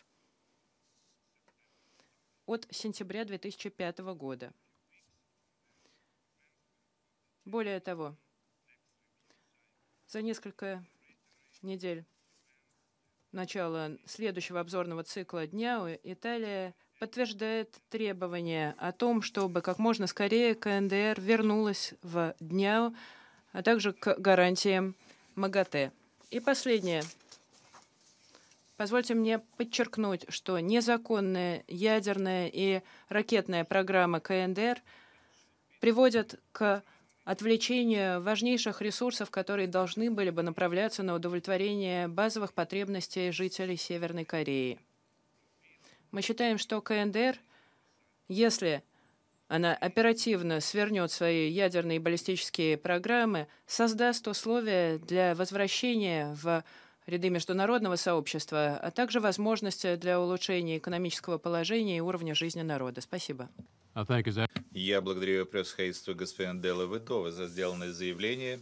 от сентября 2005 года. Более того, за несколько недель начала следующего обзорного цикла дня Италия подтверждает требование о том, чтобы как можно скорее КНДР вернулась в дня, а также к гарантиям МАГАТЭ. И последнее. Позвольте мне подчеркнуть, что незаконная ядерная и ракетная программа КНДР приводят к отвлечение важнейших ресурсов, которые должны были бы направляться на удовлетворение базовых потребностей жителей Северной Кореи. Мы считаем, что КНДР, если она оперативно свернет свои ядерные и баллистические программы, создаст условия для возвращения в ряды международного сообщества, а также возможности для улучшения экономического положения и уровня жизни народа. Спасибо. Я благодарю его превосходительство господина Делла Витова за сделанное заявление.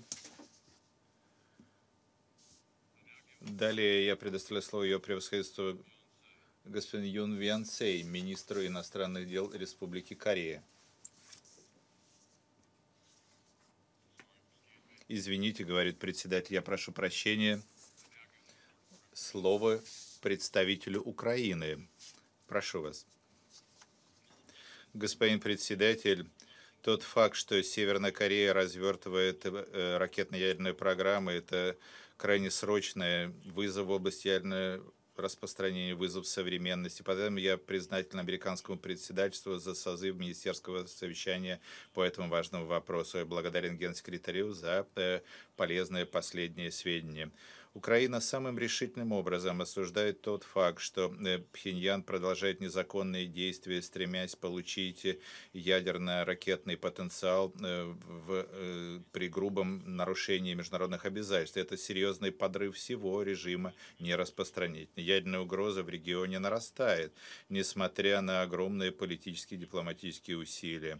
Далее я предоставляю слово ее превосходительству господин Юн Сей, министру иностранных дел Республики Корея. Извините, говорит председатель, я прошу прощения. Слово представителю Украины. Прошу вас господин председатель, тот факт, что Северная Корея развертывает э, ракетно-ядерные программы, это крайне срочный вызов в области ядерного распространения, вызов современности. Поэтому я признателен американскому председательству за созыв министерского совещания по этому важному вопросу. Я благодарен генсекретарю за э, полезные последние сведения. Украина самым решительным образом осуждает тот факт, что э, Пхеньян продолжает незаконные действия, стремясь получить э, ядерно-ракетный потенциал э, в, при грубом нарушении международных обязательств. Это серьезный подрыв всего режима не распространить. Ядерная угроза в регионе нарастает, несмотря на огромные политические и дипломатические усилия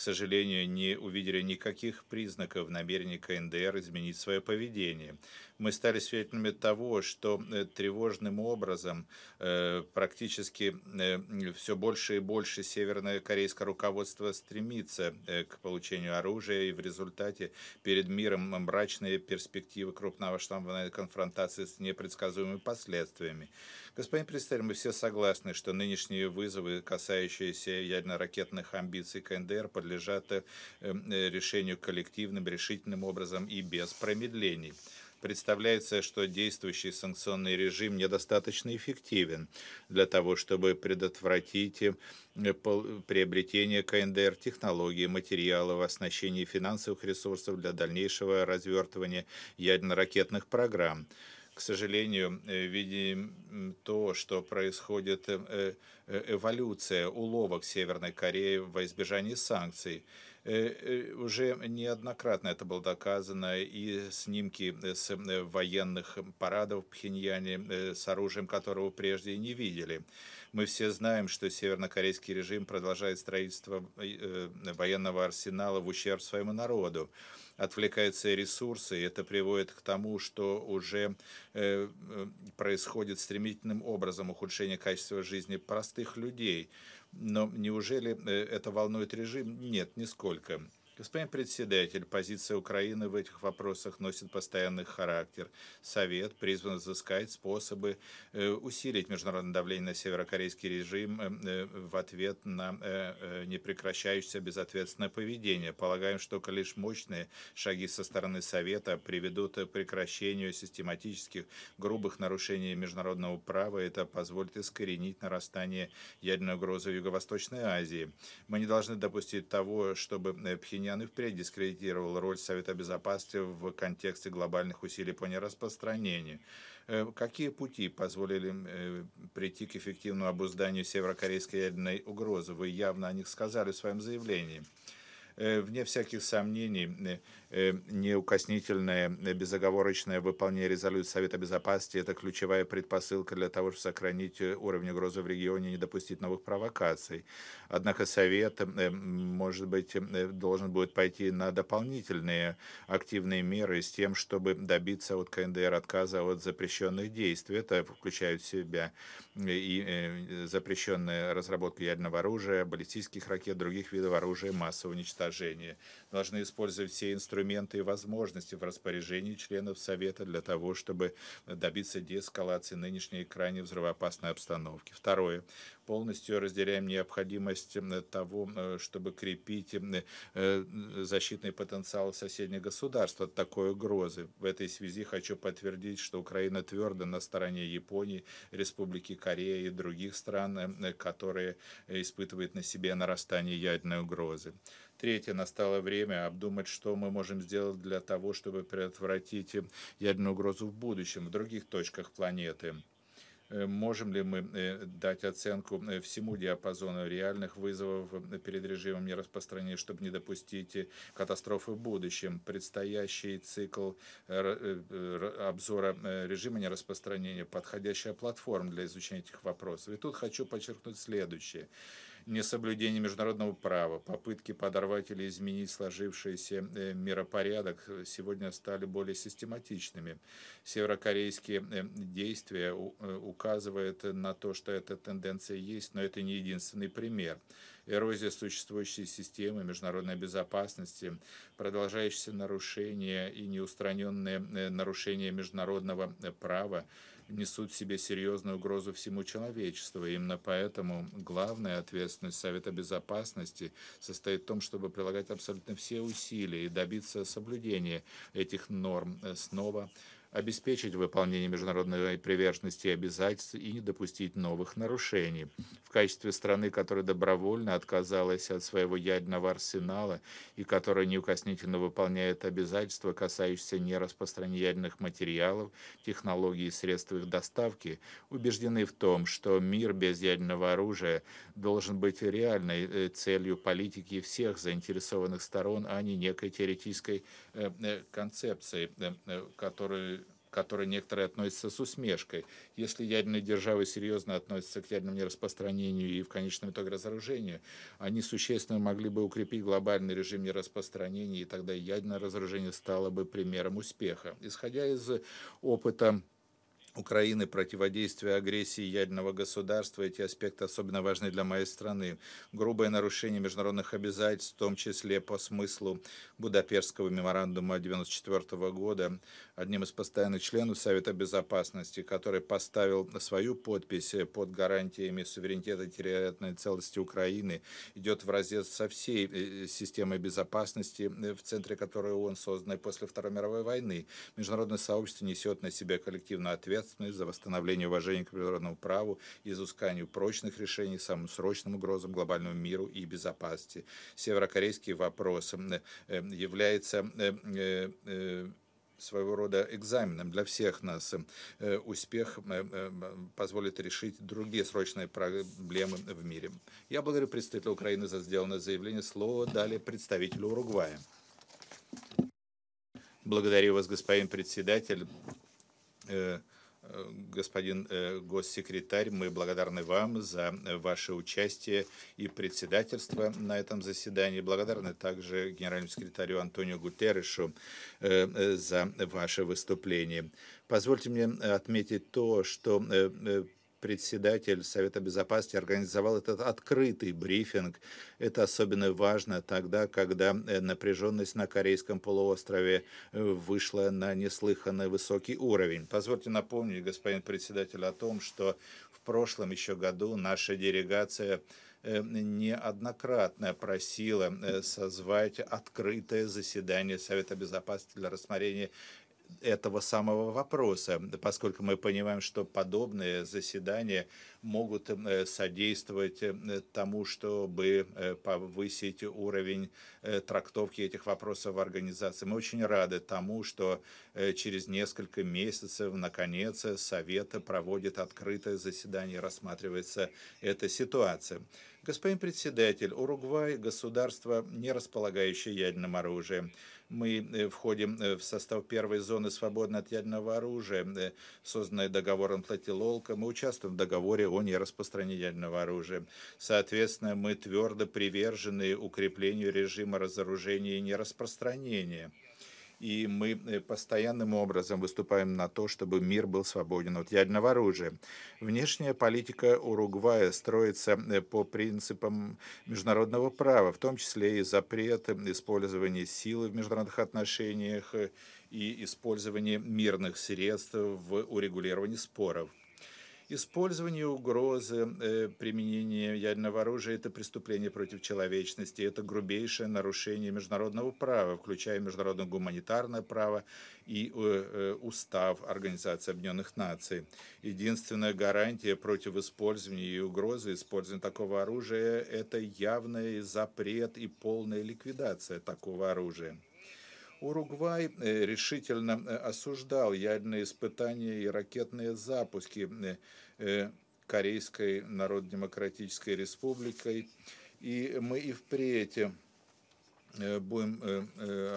к сожалению, не увидели никаких признаков намерения КНДР изменить свое поведение. Мы стали свидетелями того, что э, тревожным образом э, практически э, все больше и больше северное корейское руководство стремится к получению оружия, и в результате перед миром мрачные перспективы крупного штамбовой конфронтации с непредсказуемыми последствиями. Господин представитель, мы все согласны, что нынешние вызовы, касающиеся ядерно-ракетных амбиций КНДР, подлежат э, эм, э, решению коллективным, решительным образом и без промедлений. Представляется, что действующий санкционный режим недостаточно эффективен для того, чтобы предотвратить э, приобретение КНДР технологий, материалов, оснащение финансовых ресурсов для дальнейшего развертывания ядерно-ракетных программ к сожалению, э, видим то, что происходит э, э, эволюция уловок Северной Кореи во избежании санкций. Уже неоднократно это было доказано, и снимки с военных парадов в Пхеньяне с оружием, которого прежде не видели. Мы все знаем, что севернокорейский режим продолжает строительство э, э, военного арсенала в ущерб своему народу. Отвлекаются ресурсы, и это приводит к тому, что уже э, происходит стремительным образом ухудшение качества жизни простых людей. Но неужели это волнует режим? Нет, нисколько. Господин председатель, позиция Украины в этих вопросах носит постоянный характер. Совет призван взыскать способы э, усилить международное давление на северокорейский режим э, э, в ответ на непрекращающееся безответственное поведение. Полагаем, что только лишь мощные шаги со стороны Совета приведут к прекращению систематических грубых нарушений международного права. Это позволит искоренить нарастание ядерной угрозы в Юго-Восточной Азии. Мы не должны допустить того, чтобы Пхеньян Пхеньян и впредь дискредитировал роль Совета Безопасности в контексте глобальных усилий по нераспространению. Э, какие пути позволили э, прийти к эффективному обузданию северокорейской ядерной угрозы? Вы явно о них сказали в своем заявлении. Э, вне всяких сомнений, Э, неукоснительное э, безоговорочное выполнение резолюции Совета Безопасности – это ключевая предпосылка для того, чтобы сохранить э, уровень угрозы в регионе и не допустить новых провокаций. Однако Совет, может быть, должен будет пойти на дополнительные активные меры с тем, чтобы добиться от КНДР отказа от запрещенных действий. Это включает в себя и запрещенные разработку ядерного оружия, баллистических ракет, других видов оружия массового уничтожения. Должны использовать все инструменты, инструменты и возможности в распоряжении членов Совета для того, чтобы добиться деэскалации нынешней крайне взрывоопасной обстановки. Второе. Полностью разделяем необходимость того, чтобы крепить э, защитный потенциал соседних государств от такой угрозы. В этой связи хочу подтвердить, что Украина твердо на стороне Японии, Республики Корея и других стран, которые испытывают на себе нарастание ядерной угрозы. Третье, настало время обдумать, что мы можем сделать для того, чтобы предотвратить ядерную угрозу в будущем, в других точках планеты э, можем ли мы э, дать оценку э, всему диапазону реальных вызовов перед режимом нераспространения, чтобы не допустить катастрофы в будущем. Предстоящий цикл обзора режима нераспространения, подходящая платформа для изучения этих вопросов. И тут хочу подчеркнуть следующее несоблюдение международного права, попытки подорвать или изменить сложившийся э, миропорядок сегодня стали более систематичными. Северокорейские э, действия э, указывают на то, что эта тенденция есть, но это не единственный пример. Эрозия существующей системы международной безопасности, продолжающиеся нарушения и неустраненные нарушения международного права – несут в себе серьезную угрозу всему человечеству. И именно поэтому главная ответственность Совета Безопасности состоит в том, чтобы прилагать абсолютно все усилия и добиться соблюдения этих норм э, снова обеспечить выполнение международной приверженности и обязательств и не допустить новых нарушений. В качестве страны, которая добровольно отказалась от своего ядерного арсенала и которая неукоснительно выполняет обязательства, касающиеся нераспространения ядерных материалов, технологий и средств их доставки, убеждены в том, что мир без ядерного оружия должен быть реальной э, целью политики всех заинтересованных сторон, а не некой теоретической э, э, концепции, которую которые некоторые относятся с усмешкой. Если ядерные державы серьезно относятся к ядерному нераспространению и в конечном итоге разоружению, они существенно могли бы укрепить глобальный режим нераспространения, и тогда ядерное разоружение стало бы примером успеха. Исходя из опыта Украины, противодействия агрессии ядерного государства. Эти аспекты особенно важны для моей страны. Грубое нарушение международных обязательств, в том числе по смыслу Будапештского меморандума 1994 года, одним из постоянных членов Совета Безопасности, который поставил свою подпись под гарантиями суверенитета и территориальной целости Украины, идет в разрез со всей э, системой безопасности, э, в центре которой ООН созданной после Второй мировой войны. Международное сообщество несет на себя коллективную ответственность ответственность за восстановление уважения к международному праву и изысканию прочных решений самым срочным угрозам глобальному миру и безопасности. Северокорейский вопрос э, э, является э, своего рода экзаменом для всех нас. Успех позволит решить другие срочные проблемы в мире. Я благодарю представителя Украины за сделанное заявление. Слово дали представителю Уругвая. Благодарю вас, господин председатель господин э, госсекретарь, мы благодарны вам за ваше участие и председательство на этом заседании. Благодарны также генеральному секретарю Антонио Гутерришу э, э, за ваше выступление. Позвольте мне отметить то, что председатель Совета Безопасности организовал этот открытый брифинг. Это особенно важно тогда, когда э, напряженность на Корейском полуострове э, вышла на неслыханно высокий уровень. Позвольте напомнить, господин председатель, о том, что в прошлом еще году наша делегация э, неоднократно просила созвать открытое заседание Совета Безопасности для рассмотрения этого самого вопроса, поскольку мы понимаем, что подобные заседания могут э, содействовать э, тому, чтобы э, повысить уровень трактовки этих вопросов в организации. Мы очень рады тому, что через несколько месяцев, наконец, Совет проводит открытое заседание, рассматривается эта ситуация. Господин председатель, Уругвай – государство, не располагающее ядерным оружием. Мы э, входим э, в состав первой зоны свободно от ядерного оружия, э, созданной договором Тлатилолка. Мы участвуем в договоре о нераспространении ядерного оружия. Соответственно, мы твердо привержены укреплению режима разоружения и нераспространения и мы э, постоянным образом выступаем на то, чтобы мир был свободен от ядерного оружия. Внешняя политика Уругвая строится э, по принципам международного права, в том числе и запрет использования силы в международных отношениях э, и использование мирных средств в урегулировании споров. Использование угрозы э, применения ядерного оружия – это преступление против человечности, это грубейшее нарушение международного права, включая международное гуманитарное право и э, э, устав Организации Объединенных Наций. Единственная гарантия против использования и угрозы использования такого оружия – это явный запрет и полная ликвидация такого оружия. Уругвай э, решительно э, осуждал ядерные испытания и ракетные запуски э, Корейской Народно-Демократической Республикой. И мы и впредь будем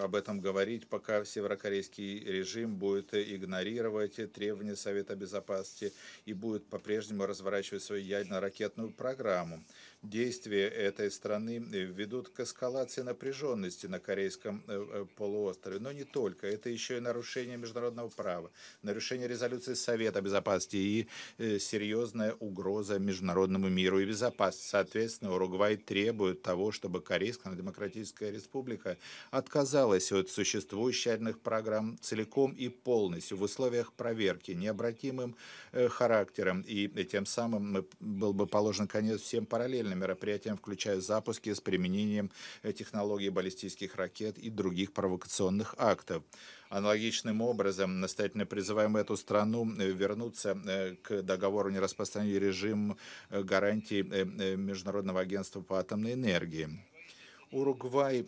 об этом говорить, пока северокорейский режим будет игнорировать требования Совета Безопасности и будет по-прежнему разворачивать свою ядерно-ракетную программу действия этой страны э, ведут к эскалации напряженности на Корейском э, э, полуострове. Но не только. Это еще и нарушение международного права, нарушение резолюции Совета Безопасности и серьезная угроза международному миру и безопасности. Соответственно, Уругвай требует того, чтобы Корейская Демократическая Республика отказалась от существующих ядерных программ целиком и полностью в условиях проверки необратимым характером. И тем самым был бы положен конец всем параллельным специальным мероприятиям, включая запуски с применением э, технологий баллистических ракет и других провокационных актов. Аналогичным образом настоятельно призываем эту страну э, вернуться э, к договору нераспространения режим гарантий Международного агентства по атомной энергии. Уругвай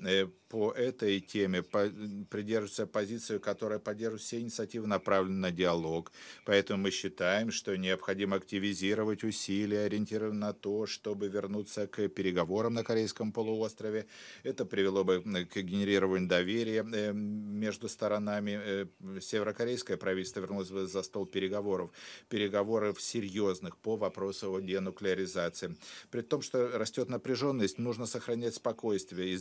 по этой теме по, придерживаются позиции, которая поддерживает все инициативы, направленные на диалог. Поэтому мы считаем, что необходимо активизировать усилия, ориентированные на то, чтобы вернуться к переговорам на Корейском полуострове. Это привело бы э, к генерированию доверия э, между сторонами. Э, северокорейское правительство вернулось бы за стол переговоров. Переговоров серьезных по вопросу о денуклеаризации. При том, что растет напряженность, нужно сохранять спокойствие,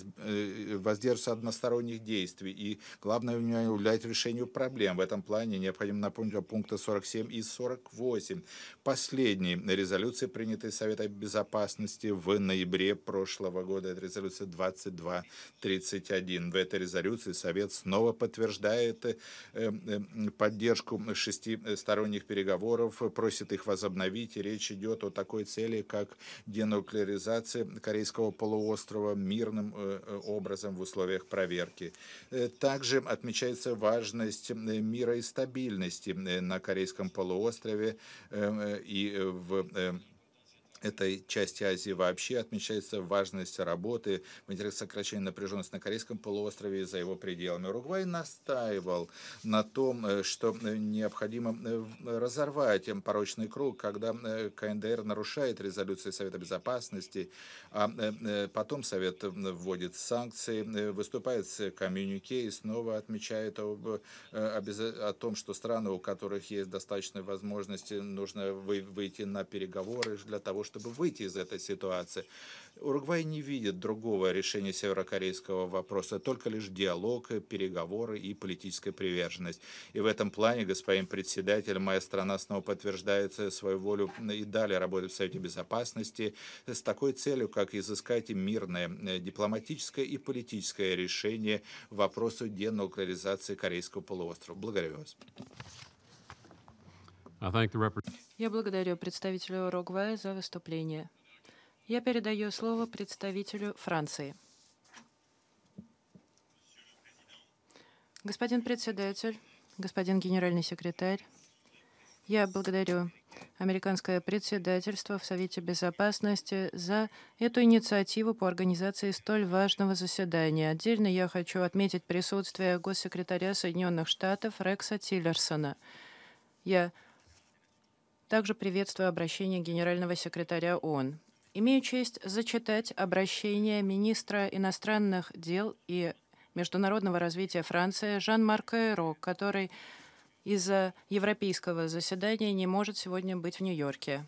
воздержится от односторонних действий и главное внимание уделяет решению проблем. В этом плане необходимо напомнить о пунктах 47 и 48 последней резолюции, принятой Советом Безопасности в ноябре прошлого года. Это резолюция 2231. В этой резолюции Совет снова подтверждает э, э, поддержку шестисторонних переговоров, просит их возобновить. И речь идет о такой цели, как денуклеаризация Корейского полуострова мирным э, образом в условиях проверки. Э, также отмечается важность э, мира и стабильности э, на Корейском полуострове и в этой части Азии вообще отмечается важность работы в интересах сокращения напряженности на Корейском полуострове и за его пределами. Уругвай настаивал на том, э, что э, необходимо э, разорвать порочный круг, когда КНДР нарушает резолюции Совета Безопасности, а потом Совет вводит санкции, выступает с коммюнике и снова отмечает об, о том, что страны, у которых есть достаточные возможности, нужно выйти на переговоры для того, чтобы чтобы выйти из этой ситуации. Уругвай не видит другого решения северокорейского вопроса, только лишь диалог, переговоры и политическая приверженность. И в этом плане, господин председатель, моя страна снова подтверждает свою волю и далее работать в Совете Безопасности с такой целью, как изыскать мирное э, дипломатическое и политическое решение вопросу денуклеаризации Корейского полуострова. Благодарю вас. Я благодарю представителя Уругвая за выступление. Я передаю слово представителю Франции. Господин председатель, господин генеральный секретарь, я благодарю американское председательство в Совете Безопасности за эту инициативу по организации столь важного заседания. Отдельно я хочу отметить присутствие госсекретаря Соединенных Штатов Рекса Тиллерсона. Я также приветствую обращение Генерального секретаря ООН. Имею честь зачитать обращение министра иностранных дел и международного развития Франции Жан-Марка Эро, который из-за европейского заседания не может сегодня быть в Нью-Йорке.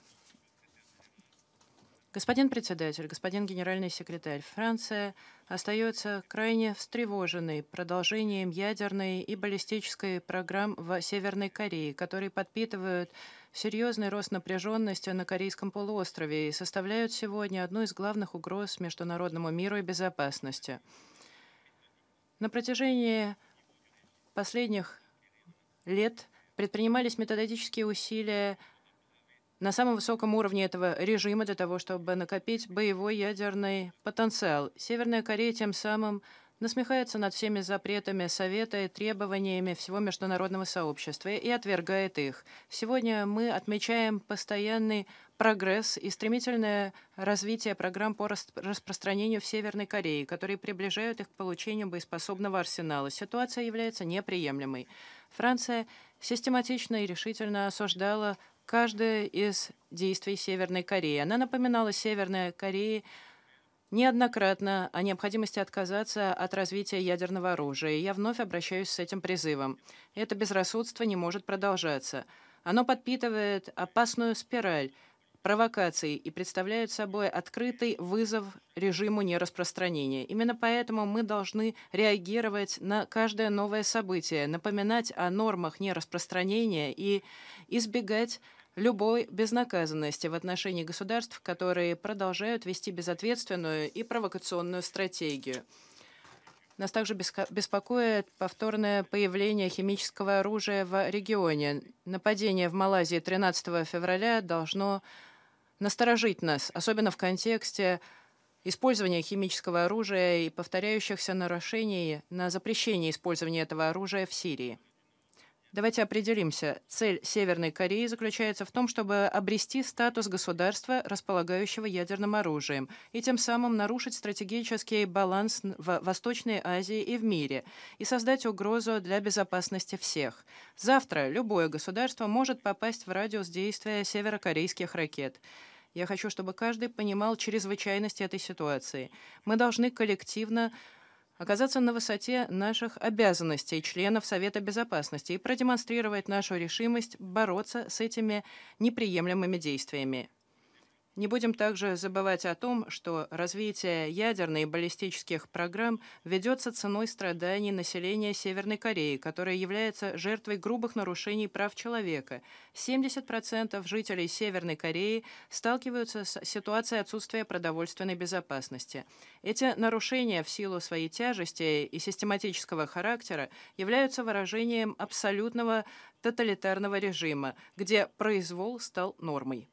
Господин председатель, господин генеральный секретарь, Франция остается крайне встревоженной продолжением ядерной и баллистической программ в Северной Корее, которые подпитывают серьезный рост напряженности на Корейском полуострове и составляют сегодня одну из главных угроз международному миру и безопасности. На протяжении последних лет предпринимались методические усилия на самом высоком уровне этого режима для того, чтобы накопить боевой ядерный потенциал. Северная Корея тем самым насмехается над всеми запретами Совета и требованиями всего международного сообщества и отвергает их. Сегодня мы отмечаем постоянный прогресс и стремительное развитие программ по распространению в Северной Корее, которые приближают их к получению боеспособного арсенала. Ситуация является неприемлемой. Франция систематично и решительно осуждала каждое из действий Северной Кореи. Она напоминала Северной Корее неоднократно о необходимости отказаться от развития ядерного оружия. я вновь обращаюсь с этим призывом. Это безрассудство не может продолжаться. Оно подпитывает опасную спираль провокаций и представляет собой открытый вызов режиму нераспространения. Именно поэтому мы должны реагировать на каждое новое событие, напоминать о нормах нераспространения и избегать любой безнаказанности в отношении государств, которые продолжают вести безответственную и провокационную стратегию. Нас также беспокоит повторное появление химического оружия в регионе. Нападение в Малайзии 13 февраля должно насторожить нас, особенно в контексте использования химического оружия и повторяющихся нарушений на запрещение использования этого оружия в Сирии. Давайте определимся. Цель Северной Кореи заключается в том, чтобы обрести статус государства, располагающего ядерным оружием, и тем самым нарушить стратегический баланс в Восточной Азии и в мире, и создать угрозу для безопасности всех. Завтра любое государство может попасть в радиус действия северокорейских ракет. Я хочу, чтобы каждый понимал чрезвычайность этой ситуации. Мы должны коллективно оказаться на высоте наших обязанностей членов Совета Безопасности и продемонстрировать нашу решимость бороться с этими неприемлемыми действиями. Не будем также забывать о том, что развитие ядерной и баллистических программ ведется ценой страданий населения Северной Кореи, которое является жертвой грубых нарушений прав человека. 70% жителей Северной Кореи сталкиваются с ситуацией отсутствия продовольственной безопасности. Эти нарушения в силу своей тяжести и систематического характера являются выражением абсолютного тоталитарного режима, где произвол стал нормой.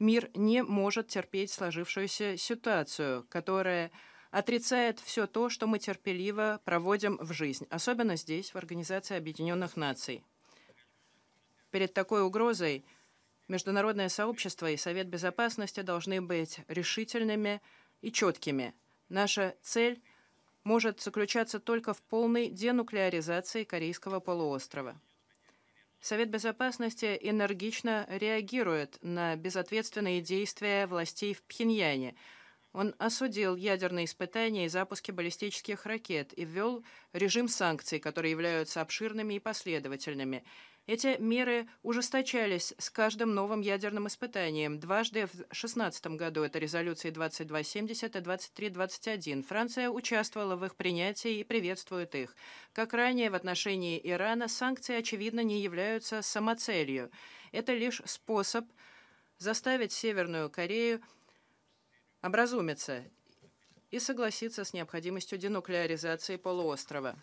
Мир не может терпеть сложившуюся ситуацию, которая отрицает все то, что мы терпеливо проводим в жизнь, особенно здесь, в Организации Объединенных Наций. Перед такой угрозой международное сообщество и Совет Безопасности должны быть решительными и четкими. Наша цель может заключаться только в полной денуклеаризации Корейского полуострова. Совет Безопасности энергично реагирует на безответственные действия властей в Пхеньяне. Он осудил ядерные испытания и запуски баллистических ракет и ввел режим санкций, которые являются обширными и последовательными – эти меры ужесточались с каждым новым ядерным испытанием. Дважды в 2016 году, это резолюции 2270 и 2321, Франция участвовала в их принятии и приветствует их. Как ранее в отношении Ирана, санкции, очевидно, не являются самоцелью. Это лишь способ заставить Северную Корею образумиться и согласиться с необходимостью денуклеаризации полуострова.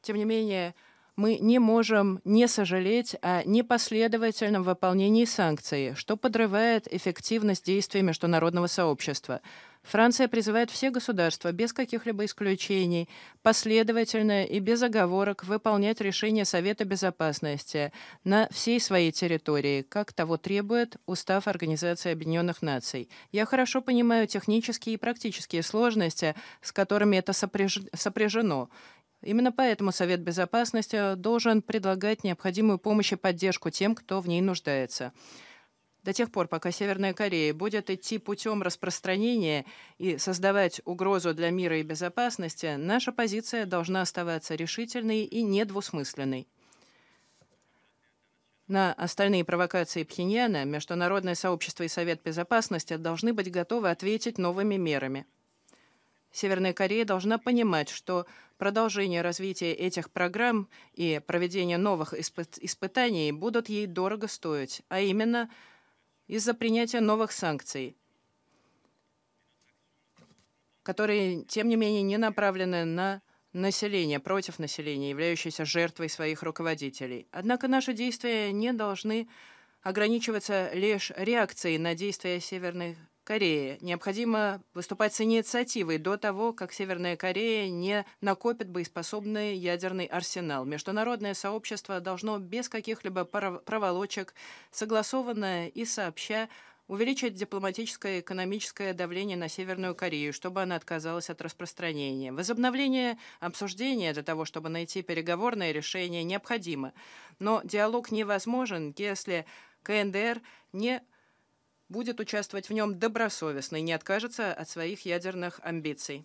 Тем не менее, мы не можем не сожалеть о непоследовательном выполнении санкций, что подрывает эффективность действий международного сообщества. Франция призывает все государства, без каких-либо исключений, последовательно и без оговорок выполнять решения Совета Безопасности на всей своей территории, как того требует Устав Организации Объединенных Наций. Я хорошо понимаю технические и практические сложности, с которыми это сопряжено, Именно поэтому Совет Безопасности должен предлагать необходимую помощь и поддержку тем, кто в ней нуждается. До тех пор, пока Северная Корея будет идти путем распространения и создавать угрозу для мира и безопасности, наша позиция должна оставаться решительной и недвусмысленной. На остальные провокации Пхеньяна международное сообщество и Совет Безопасности должны быть готовы ответить новыми мерами. Северная Корея должна понимать, что Продолжение развития этих программ и проведение новых испытаний будут ей дорого стоить, а именно из-за принятия новых санкций, которые, тем не менее, не направлены на население, против населения, являющееся жертвой своих руководителей. Однако наши действия не должны ограничиваться лишь реакцией на действия северных Кореи. Необходимо выступать с инициативой до того, как Северная Корея не накопит боеспособный ядерный арсенал. Международное сообщество должно без каких-либо проволочек согласованно и сообща увеличить дипломатическое и экономическое давление на Северную Корею, чтобы она отказалась от распространения. Возобновление обсуждения для того, чтобы найти переговорное решение, необходимо. Но диалог невозможен, если КНДР не будет участвовать в нем добросовестно и не откажется от своих ядерных амбиций.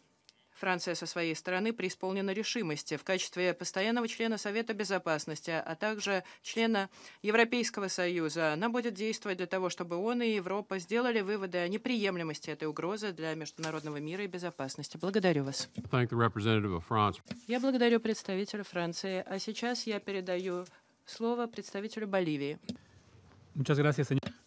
Франция со своей стороны преисполнена решимости в качестве постоянного члена Совета Безопасности, а также члена Европейского Союза. Она будет действовать для того, чтобы он и Европа сделали выводы о неприемлемости этой угрозы для международного мира и безопасности. Благодарю вас. Я благодарю представителя Франции. А сейчас я передаю слово представителю Боливии.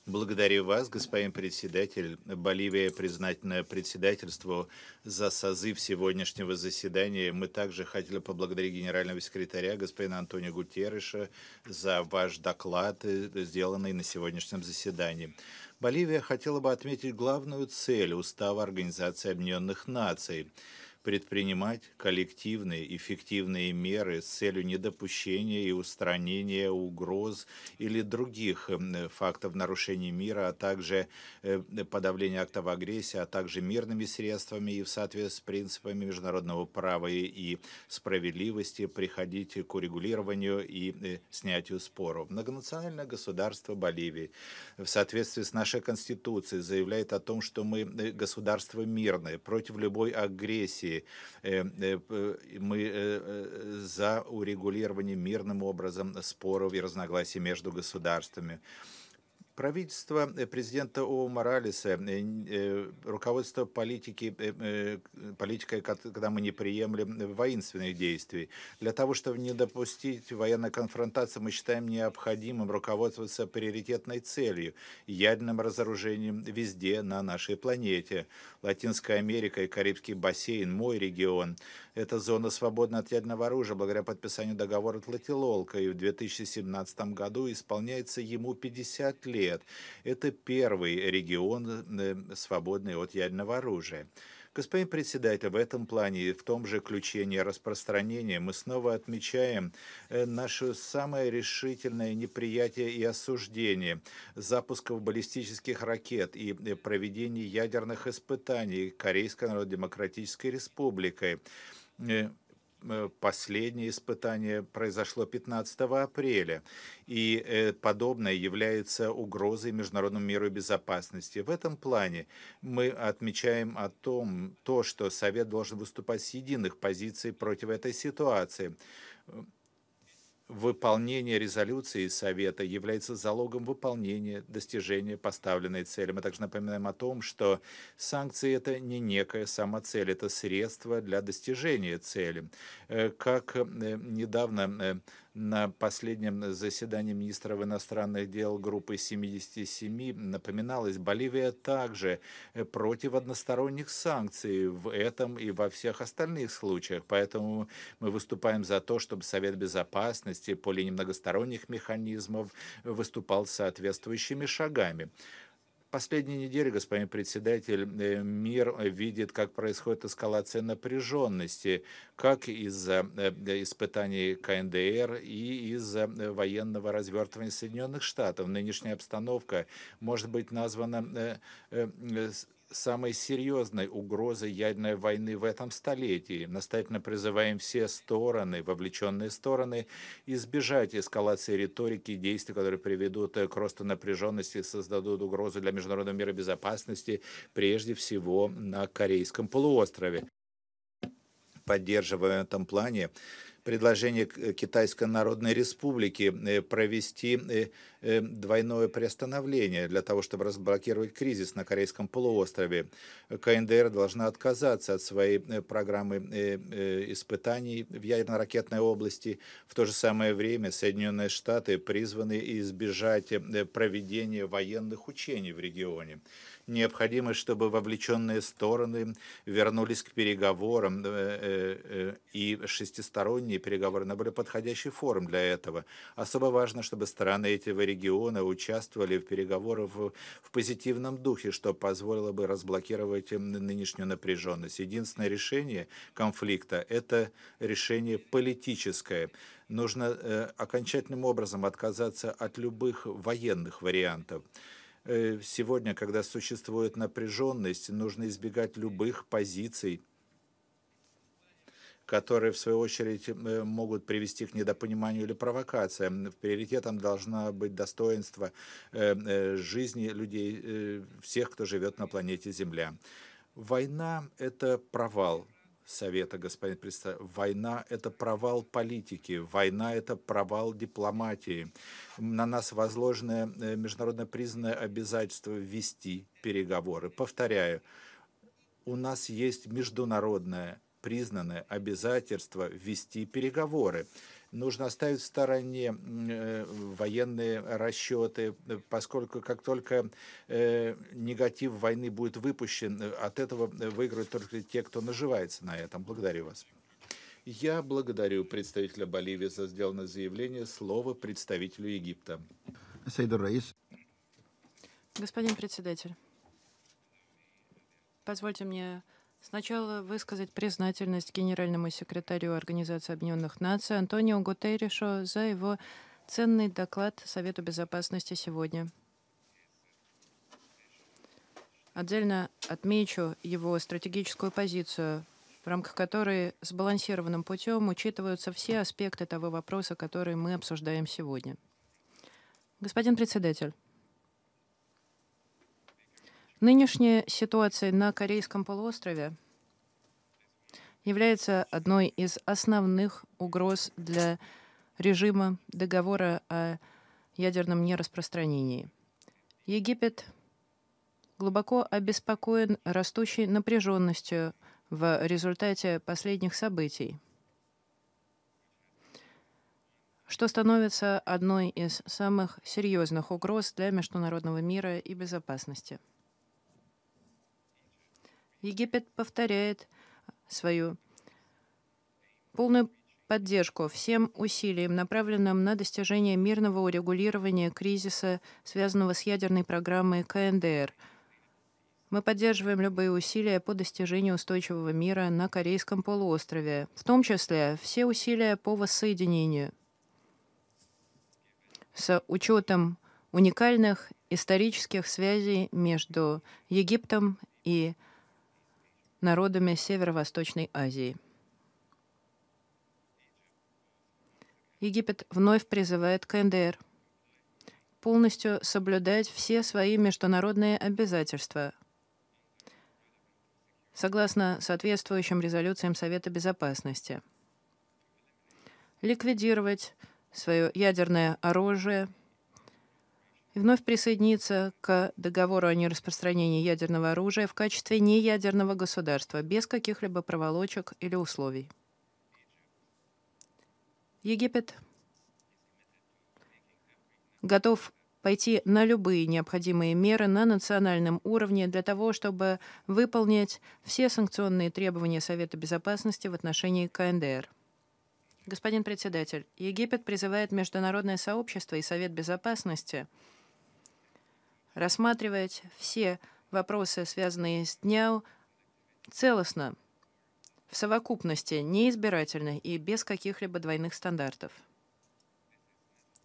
Благодарю вас, господин председатель. Боливия признательна председательству за созыв сегодняшнего заседания. Мы также хотели поблагодарить генерального секретаря господина Антонио Гутерреша за ваш доклад, э, сделанный на сегодняшнем заседании. Боливия хотела бы отметить главную цель Устава Организации Объединенных Наций – предпринимать коллективные эффективные меры с целью недопущения и устранения угроз или других эм, фактов нарушений мира, а также э, подавления актов агрессии, а также мирными средствами и в соответствии с принципами международного права и справедливости приходить к урегулированию и э, снятию споров. Многонациональное государство Боливии в соответствии с нашей Конституцией заявляет о том, что мы э, государство мирное, против любой агрессии, Э, э, мы э, за урегулирование мирным образом споров и разногласий между государствами. Правительство э, президента Оу Моралеса, э, э, руководство политики, политикой, когда мы не приемлем воинственных действий. Для того, чтобы не допустить военной конфронтации, мы считаем необходимым руководствоваться приоритетной целью – ядерным разоружением везде на нашей планете. Латинская Америка и Карибский бассейн – мой регион. Эта зона свободна от ядерного оружия благодаря подписанию договора Тлатилолка, и в 2017 году исполняется ему 50 лет лет. Это первый регион, э, свободный от ядерного оружия. Господин председатель, в этом плане и в том же ключе не распространения мы снова отмечаем э, наше самое решительное неприятие и осуждение запусков баллистических ракет и э, проведения ядерных испытаний Корейской Народно-Демократической Республикой. Э, последнее испытание произошло 15 апреля, и э, подобное является угрозой международному миру и безопасности. В этом плане мы отмечаем о том, то, что Совет должен выступать с единых позиций против этой ситуации выполнение резолюции Совета является залогом выполнения, достижения поставленной цели. Мы также напоминаем о том, что санкции – это не некая самоцель, это средство для достижения цели. Э, как э, недавно э, на последнем заседании министров иностранных дел группы 77 напоминалось, Боливия также э, против односторонних санкций в этом и во всех остальных случаях. Поэтому мы выступаем за то, чтобы Совет Безопасности по линии многосторонних механизмов выступал соответствующими шагами. Последние недели, господин председатель, э, мир э, видит, как происходит эскалация напряженности, как из-за э, испытаний КНДР и из-за военного развертывания Соединенных Штатов. Нынешняя обстановка может быть названа самой серьезной угрозой ядерной войны в этом столетии. Настоятельно призываем все стороны, вовлеченные стороны, избежать эскалации риторики и действий, которые приведут э, к росту напряженности и создадут угрозу для международного мира безопасности, прежде всего на Корейском полуострове. Поддерживая в этом плане предложение э, Китайской Народной Республики э, провести Э, двойное приостановление для того, чтобы разблокировать кризис на Корейском полуострове. КНДР должна отказаться от своей э, программы э, испытаний в ядерно-ракетной области. В то же самое время Соединенные Штаты призваны избежать проведения военных учений в регионе. Необходимо, чтобы вовлеченные стороны вернулись к переговорам, и шестисторонние переговоры набрали подходящий форум для этого. Особо важно, чтобы страны эти региона участвовали в переговорах в позитивном духе, что позволило бы разблокировать нынешнюю напряженность. Единственное решение конфликта – это решение политическое. Нужно э, окончательным образом отказаться от любых военных вариантов э, сегодня, когда существует напряженность, нужно избегать любых позиций, которые, в свою очередь, э, могут привести к недопониманию или провокациям. Приоритетом должно быть достоинство э, э, жизни людей, всех, кто живет на планете Земля. Война – это провал, Совета, господин представитель. Война – это провал политики, война – это провал дипломатии. На нас возложено международно признанное обязательство вести переговоры. Повторяю, у нас есть международное признаны обязательства вести переговоры. Нужно оставить в стороне э, военные расчеты, поскольку как только э, негатив войны будет выпущен, э, от этого выиграют только те, кто наживается на этом. Благодарю вас. Я благодарю представителя Боливии за сделанное заявление. Слово представителю Египта. Раис. Господин председатель, позвольте мне Сначала высказать признательность генеральному секретарю Организации Объединенных Наций Антонио Гутерришу за его ценный доклад Совету Безопасности сегодня. Отдельно отмечу его стратегическую позицию, в рамках которой сбалансированным путем учитываются все аспекты того вопроса, который мы обсуждаем сегодня. Господин председатель, Нынешняя ситуация на Корейском полуострове является одной из основных угроз для режима договора о ядерном нераспространении. Египет глубоко обеспокоен растущей напряженностью в результате последних событий, что становится одной из самых серьезных угроз для международного мира и безопасности. Египет повторяет свою полную поддержку всем усилиям, направленным на достижение мирного урегулирования кризиса, связанного с ядерной программой КНДР. Мы поддерживаем любые усилия по достижению устойчивого мира на Корейском полуострове, в том числе все усилия по воссоединению. С учетом уникальных исторических связей между Египтом и Россией, народами Северо-Восточной Азии. Египет вновь призывает КНДР полностью соблюдать все свои международные обязательства согласно соответствующим резолюциям Совета Безопасности, ликвидировать свое ядерное оружие – вновь присоединиться к договору о нераспространении ядерного оружия в качестве неядерного государства без каких-либо проволочек или условий. Египет готов пойти на любые необходимые меры на национальном уровне для того, чтобы выполнить все санкционные требования Совета Безопасности в отношении КНДР. Господин председатель, Египет призывает международное сообщество и Совет Безопасности – рассматривать все вопросы, связанные с дня, целостно, в совокупности, неизбирательно и без каких-либо двойных стандартов.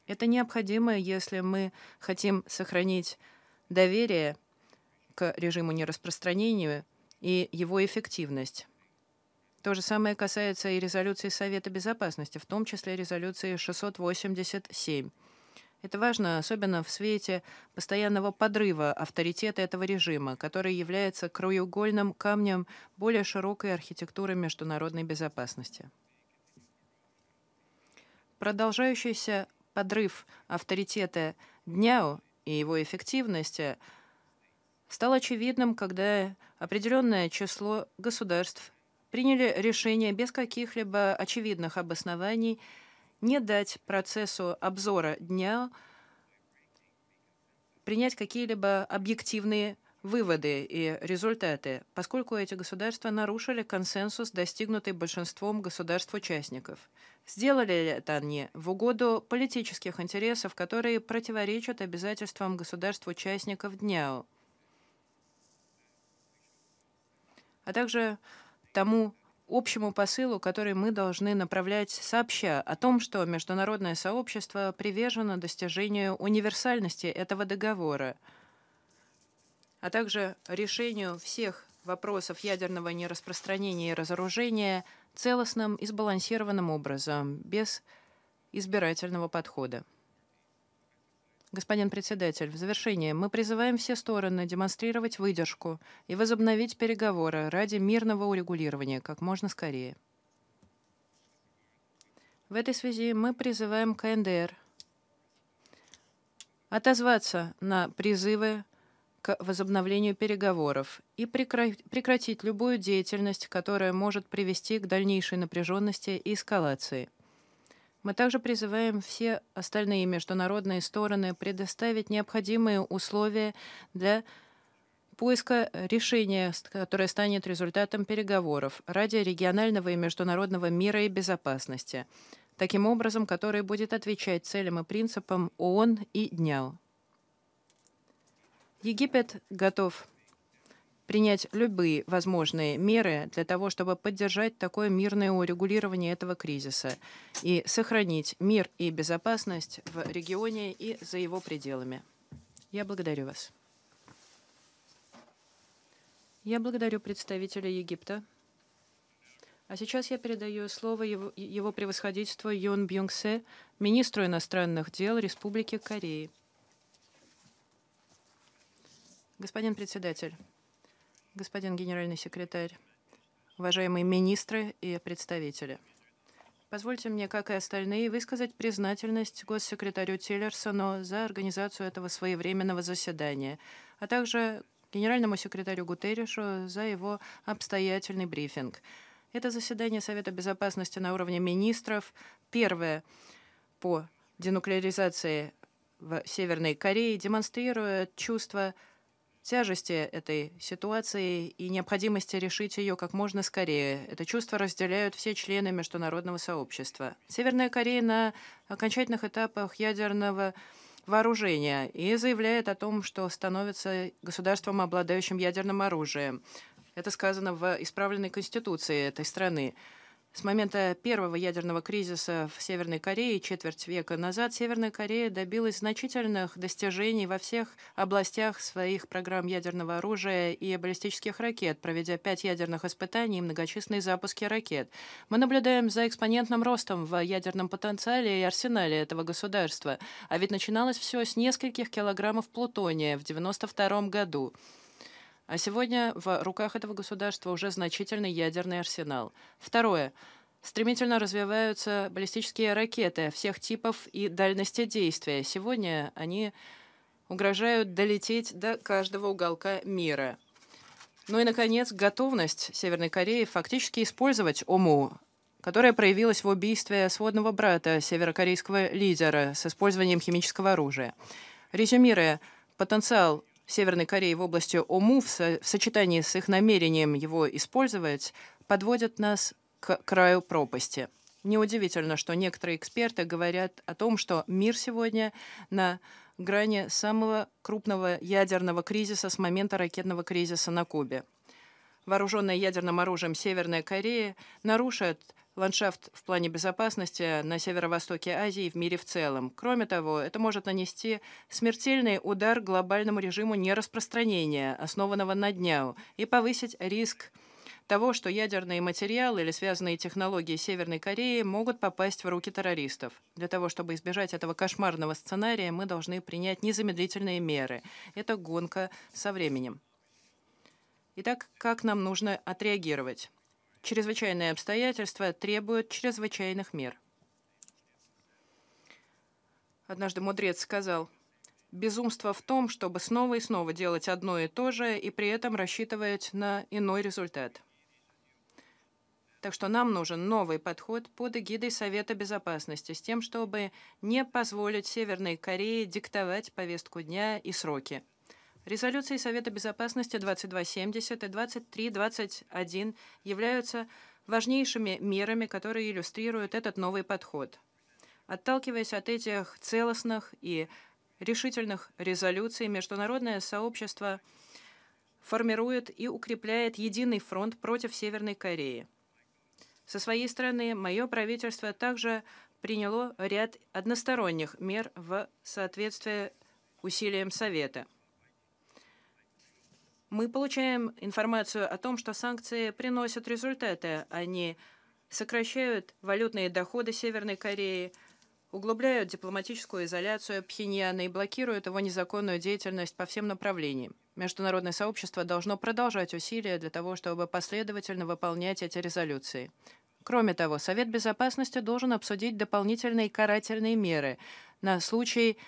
Это необходимо, если мы хотим сохранить доверие к режиму нераспространения и его эффективность. То же самое касается и резолюции Совета Безопасности, в том числе резолюции 687. Это важно, особенно в свете постоянного подрыва авторитета этого режима, который является краеугольным камнем более широкой архитектуры международной безопасности. Продолжающийся подрыв авторитета Дняо и его эффективности стал очевидным, когда определенное число государств приняли решение без каких-либо очевидных обоснований – не дать процессу обзора дня принять какие-либо объективные выводы и результаты, поскольку эти государства нарушили консенсус, достигнутый большинством государств-участников. Сделали это они в угоду политических интересов, которые противоречат обязательствам государств-участников ДНЯО, а также тому общему посылу, который мы должны направлять сообща о том, что международное сообщество привержено достижению универсальности этого договора, а также решению всех вопросов ядерного нераспространения и разоружения целостным и сбалансированным образом, без избирательного подхода. Господин председатель, в завершение мы призываем все стороны демонстрировать выдержку и возобновить переговоры ради мирного урегулирования как можно скорее. В этой связи мы призываем КНДР отозваться на призывы к возобновлению переговоров и прекратить любую деятельность, которая может привести к дальнейшей напряженности и эскалации – мы также призываем все остальные международные стороны предоставить необходимые условия для поиска решения, которое станет результатом переговоров ради регионального и международного мира и безопасности, таким образом, который будет отвечать целям и принципам ООН и ДНЯУ. Египет готов принять любые возможные меры для того, чтобы поддержать такое мирное урегулирование этого кризиса и сохранить мир и безопасность в регионе и за его пределами. Я благодарю вас. Я благодарю представителя Египта. А сейчас я передаю слово его, его превосходительству Юн Бьюнгсе, министру иностранных дел Республики Кореи. Господин председатель, господин генеральный секретарь, уважаемые министры и представители. Позвольте мне, как и остальные, высказать признательность госсекретарю Тиллерсону за организацию этого своевременного заседания, а также генеральному секретарю Гутерришу за его обстоятельный брифинг. Это заседание Совета Безопасности на уровне министров, первое по денуклеаризации в Северной Корее, демонстрирует чувство тяжести этой ситуации и необходимости решить ее как можно скорее. Это чувство разделяют все члены международного сообщества. Северная Корея на окончательных этапах ядерного вооружения и заявляет о том, что становится государством, обладающим ядерным оружием. Это сказано в исправленной конституции этой страны. С момента первого ядерного кризиса в Северной Корее четверть века назад Северная Корея добилась значительных достижений во всех областях своих программ ядерного оружия и баллистических ракет, проведя пять ядерных испытаний и многочисленные запуски ракет. Мы наблюдаем за экспонентным ростом в ядерном потенциале и арсенале этого государства. А ведь начиналось все с нескольких килограммов плутония в 1992 году. А сегодня в руках этого государства уже значительный ядерный арсенал. Второе. Стремительно развиваются баллистические ракеты всех типов и дальности действия. Сегодня они угрожают долететь до каждого уголка мира. Ну и, наконец, готовность Северной Кореи фактически использовать ОМУ, которая проявилась в убийстве сводного брата северокорейского лидера с использованием химического оружия. Резюмируя, потенциал Северной Кореи в области ОМУ в, со в сочетании с их намерением его использовать подводят нас к краю пропасти. Неудивительно, что некоторые эксперты говорят о том, что мир сегодня на грани самого крупного ядерного кризиса с момента ракетного кризиса на Кубе. Вооруженная ядерным оружием Северная Корея нарушает ландшафт в плане безопасности на северо-востоке Азии и в мире в целом. Кроме того, это может нанести смертельный удар глобальному режиму нераспространения, основанного на дняу, и повысить риск того, что ядерные материалы или связанные технологии Северной Кореи могут попасть в руки террористов. Для того, чтобы избежать этого кошмарного сценария, мы должны принять незамедлительные меры. Это гонка со временем. Итак, как нам нужно отреагировать? Чрезвычайные обстоятельства требуют чрезвычайных мер. Однажды мудрец сказал, «Безумство в том, чтобы снова и снова делать одно и то же и при этом рассчитывать на иной результат». Так что нам нужен новый подход под эгидой Совета Безопасности с тем, чтобы не позволить Северной Корее диктовать повестку дня и сроки. Резолюции Совета Безопасности 2270 и 2321 являются важнейшими мерами, которые иллюстрируют этот новый подход. Отталкиваясь от этих целостных и решительных резолюций, международное сообщество формирует и укрепляет единый фронт против Северной Кореи. Со своей стороны, мое правительство также приняло ряд односторонних мер в соответствии усилиям Совета – мы получаем информацию о том, что санкции приносят результаты. Они сокращают валютные доходы Северной Кореи, углубляют дипломатическую изоляцию Пхеньяна и блокируют его незаконную деятельность по всем направлениям. Международное сообщество должно продолжать усилия для того, чтобы последовательно выполнять эти резолюции. Кроме того, Совет Безопасности должен обсудить дополнительные карательные меры на случай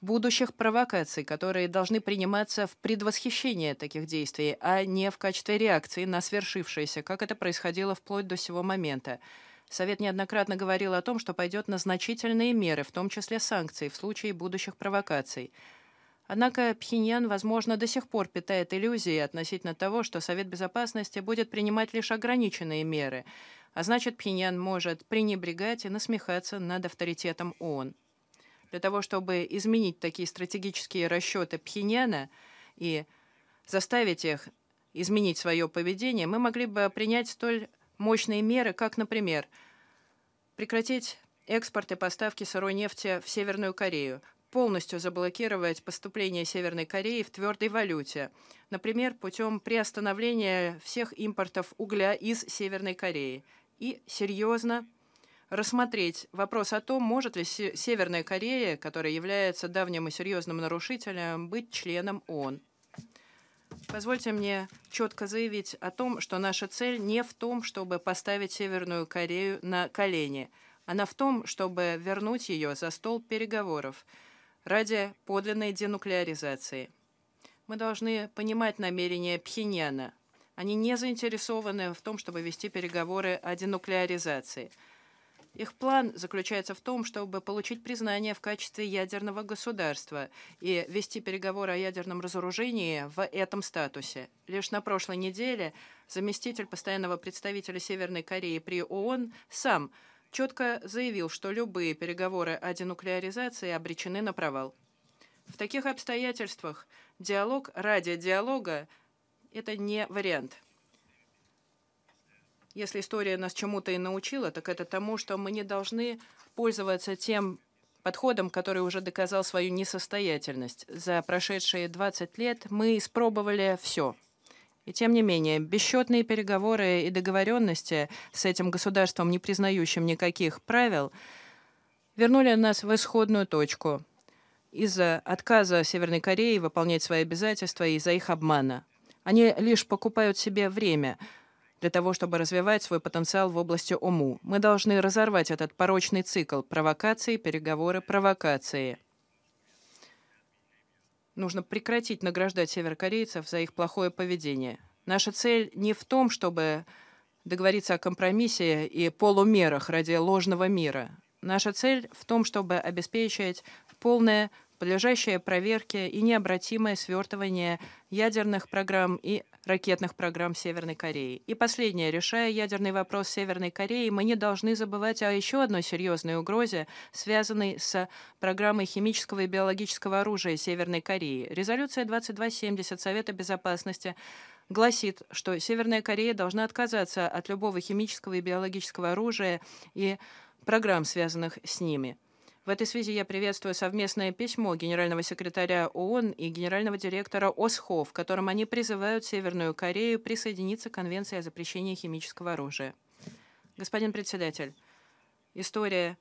будущих провокаций, которые должны приниматься в предвосхищение таких действий, а не в качестве реакции на свершившееся, как это происходило вплоть до сего момента. Совет неоднократно говорил о том, что пойдет на значительные меры, в том числе санкции, в случае будущих провокаций. Однако Пхеньян, возможно, до сих пор питает иллюзии относительно того, что Совет Безопасности будет принимать лишь ограниченные меры, а значит, Пхеньян может пренебрегать и насмехаться над авторитетом ООН для того, чтобы изменить такие стратегические расчеты Пхеньяна и заставить их изменить свое поведение, мы могли бы принять столь мощные меры, как, например, прекратить экспорт и поставки сырой нефти в Северную Корею, полностью заблокировать поступление Северной Кореи в твердой валюте, например, путем приостановления всех импортов угля из Северной Кореи и серьезно рассмотреть вопрос о том, может ли Северная Корея, которая является давним и серьезным нарушителем, быть членом ООН. Позвольте мне четко заявить о том, что наша цель не в том, чтобы поставить Северную Корею на колени. Она в том, чтобы вернуть ее за стол переговоров ради подлинной денуклеаризации. Мы должны понимать намерения Пхеньяна. Они не заинтересованы в том, чтобы вести переговоры о денуклеаризации – их план заключается в том, чтобы получить признание в качестве ядерного государства и вести переговоры о ядерном разоружении в этом статусе. Лишь на прошлой неделе заместитель постоянного представителя Северной Кореи при ООН сам четко заявил, что любые переговоры о денуклеаризации обречены на провал. В таких обстоятельствах диалог ради диалога – это не вариант. Если история нас чему-то и научила, так это тому, что мы не должны пользоваться тем подходом, который уже доказал свою несостоятельность. За прошедшие 20 лет мы испробовали все. И тем не менее, бесчетные переговоры и договоренности с этим государством, не признающим никаких правил, вернули нас в исходную точку из-за отказа Северной Кореи выполнять свои обязательства и из-за их обмана. Они лишь покупают себе время – для того, чтобы развивать свой потенциал в области ОМУ, мы должны разорвать этот порочный цикл провокации, переговоры, провокации. Нужно прекратить награждать северокорейцев за их плохое поведение. Наша цель не в том, чтобы договориться о компромиссе и полумерах ради ложного мира. Наша цель в том, чтобы обеспечить полное подлежащее проверке и необратимое свертывание ядерных программ и ракетных программ Северной Кореи. И последнее. Решая ядерный вопрос Северной Кореи, мы не должны забывать о еще одной серьезной угрозе, связанной с программой химического и биологического оружия Северной Кореи. Резолюция 2270 Совета Безопасности гласит, что Северная Корея должна отказаться от любого химического и биологического оружия и программ, связанных с ними. В этой связи я приветствую совместное письмо генерального секретаря ООН и генерального директора ОСХО, в котором они призывают Северную Корею присоединиться к Конвенции о запрещении химического оружия. Господин председатель, история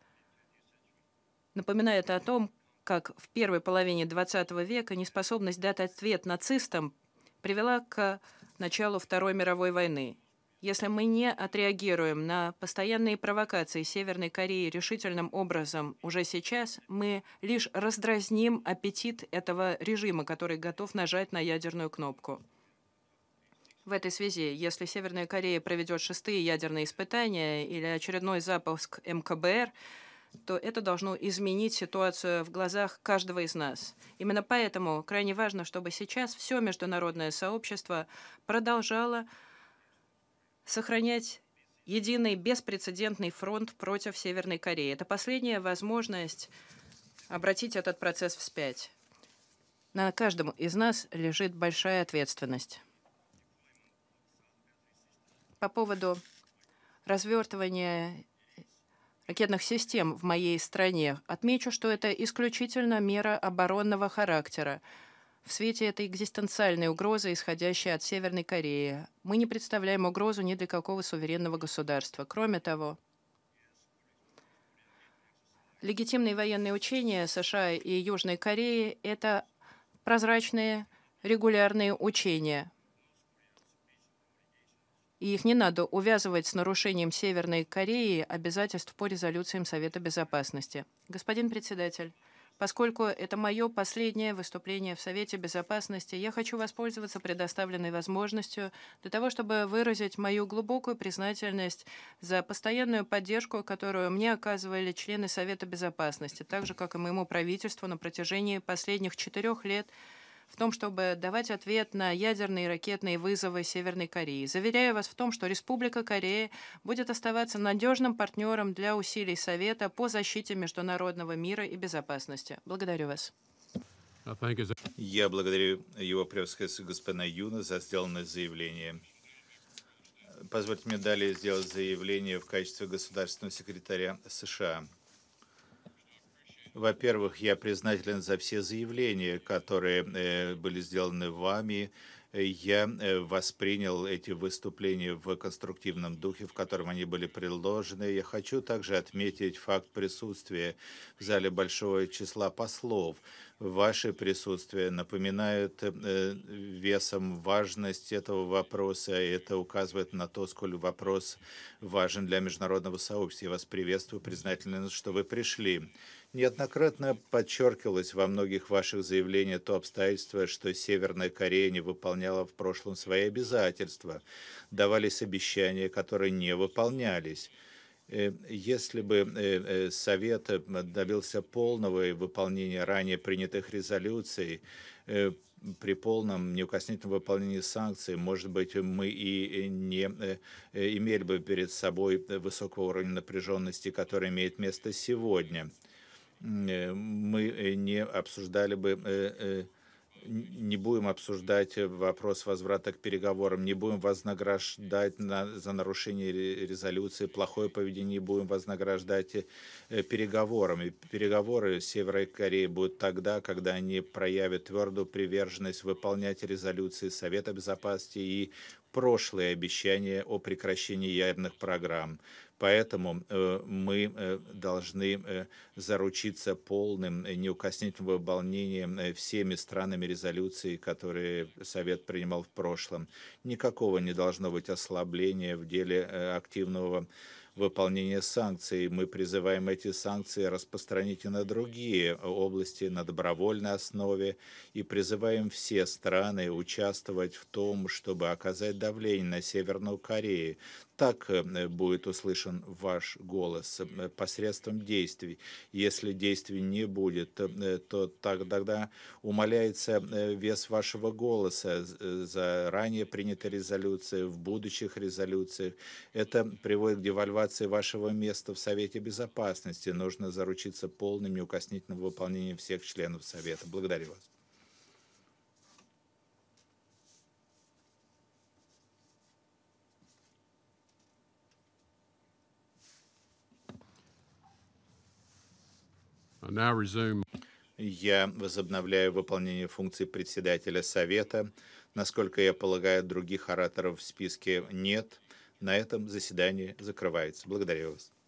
напоминает о том, как в первой половине XX века неспособность дать ответ нацистам привела к началу Второй мировой войны. Если мы не отреагируем на постоянные провокации Северной Кореи решительным образом уже сейчас, мы лишь раздразним аппетит этого режима, который готов нажать на ядерную кнопку. В этой связи, если Северная Корея проведет шестые ядерные испытания или очередной запуск МКБР, то это должно изменить ситуацию в глазах каждого из нас. Именно поэтому крайне важно, чтобы сейчас все международное сообщество продолжало сохранять единый беспрецедентный фронт против Северной Кореи. Это последняя возможность обратить этот процесс вспять. На каждом из нас лежит большая ответственность. По поводу развертывания ракетных систем в моей стране, отмечу, что это исключительно мера оборонного характера. В свете этой экзистенциальной угрозы, исходящей от Северной Кореи, мы не представляем угрозу ни для какого суверенного государства. Кроме того, легитимные военные учения США и Южной Кореи – это прозрачные регулярные учения. И их не надо увязывать с нарушением Северной Кореи обязательств по резолюциям Совета Безопасности. Господин председатель, Поскольку это мое последнее выступление в Совете Безопасности, я хочу воспользоваться предоставленной возможностью для того, чтобы выразить мою глубокую признательность за постоянную поддержку, которую мне оказывали члены Совета Безопасности, так же, как и моему правительству на протяжении последних четырех лет – в том, чтобы давать ответ на ядерные и ракетные вызовы Северной Кореи. Заверяю вас в том, что Республика Корея будет оставаться надежным партнером для усилий Совета по защите международного мира и безопасности. Благодарю вас. Uh, Я благодарю его превосходительство господина Юна за сделанное заявление. Позвольте мне далее сделать заявление в качестве государственного секретаря США. Во-первых, я признателен за все заявления, которые э, были сделаны вами. Я э, воспринял эти выступления в конструктивном духе, в котором они были предложены. Я хочу также отметить факт присутствия в зале большого числа послов. Ваше присутствие напоминает э, весом важность этого вопроса, и это указывает на то, сколь вопрос важен для международного сообщества. Я вас приветствую, признателен, что вы пришли. Неоднократно подчеркивалось во многих ваших заявлениях то обстоятельство, что Северная Корея не выполняла в прошлом свои обязательства, давались обещания, которые не выполнялись. Э, если бы э, э, Совет добился полного выполнения ранее принятых резолюций, при полном неукоснительном выполнении санкций, может быть, мы и не имели бы перед собой высокого уровня напряженности, который имеет место сегодня. Э, мы э, не обсуждали бы э, не будем обсуждать вопрос возврата к переговорам, не будем вознаграждать на, за нарушение резолюции, плохое поведение не будем вознаграждать переговорами. Переговоры Северной Кореи будут тогда, когда они проявят твердую приверженность выполнять резолюции Совета Безопасности и прошлые обещания о прекращении ядерных программ. Поэтому э, мы э, должны э, заручиться полным неукоснительным выполнением всеми странами резолюции, которые Совет принимал в прошлом. Никакого не должно быть ослабления в деле активного выполнения санкций. Мы призываем эти санкции распространить и на другие области на добровольной основе и призываем все страны участвовать в том, чтобы оказать давление на Северную Корею так э, будет услышан ваш голос э, посредством действий. Если действий не будет, э, то тогда умаляется вес вашего голоса за ранее принятые резолюции, в будущих резолюциях. Это приводит к девальвации вашего места в Совете Безопасности. Нужно заручиться полным и неукоснительным выполнением всех членов Совета. Благодарю вас. Я возобновляю выполнение функций председателя Совета. Насколько я полагаю, других ораторов в списке нет. На этом заседание закрывается. Благодарю вас.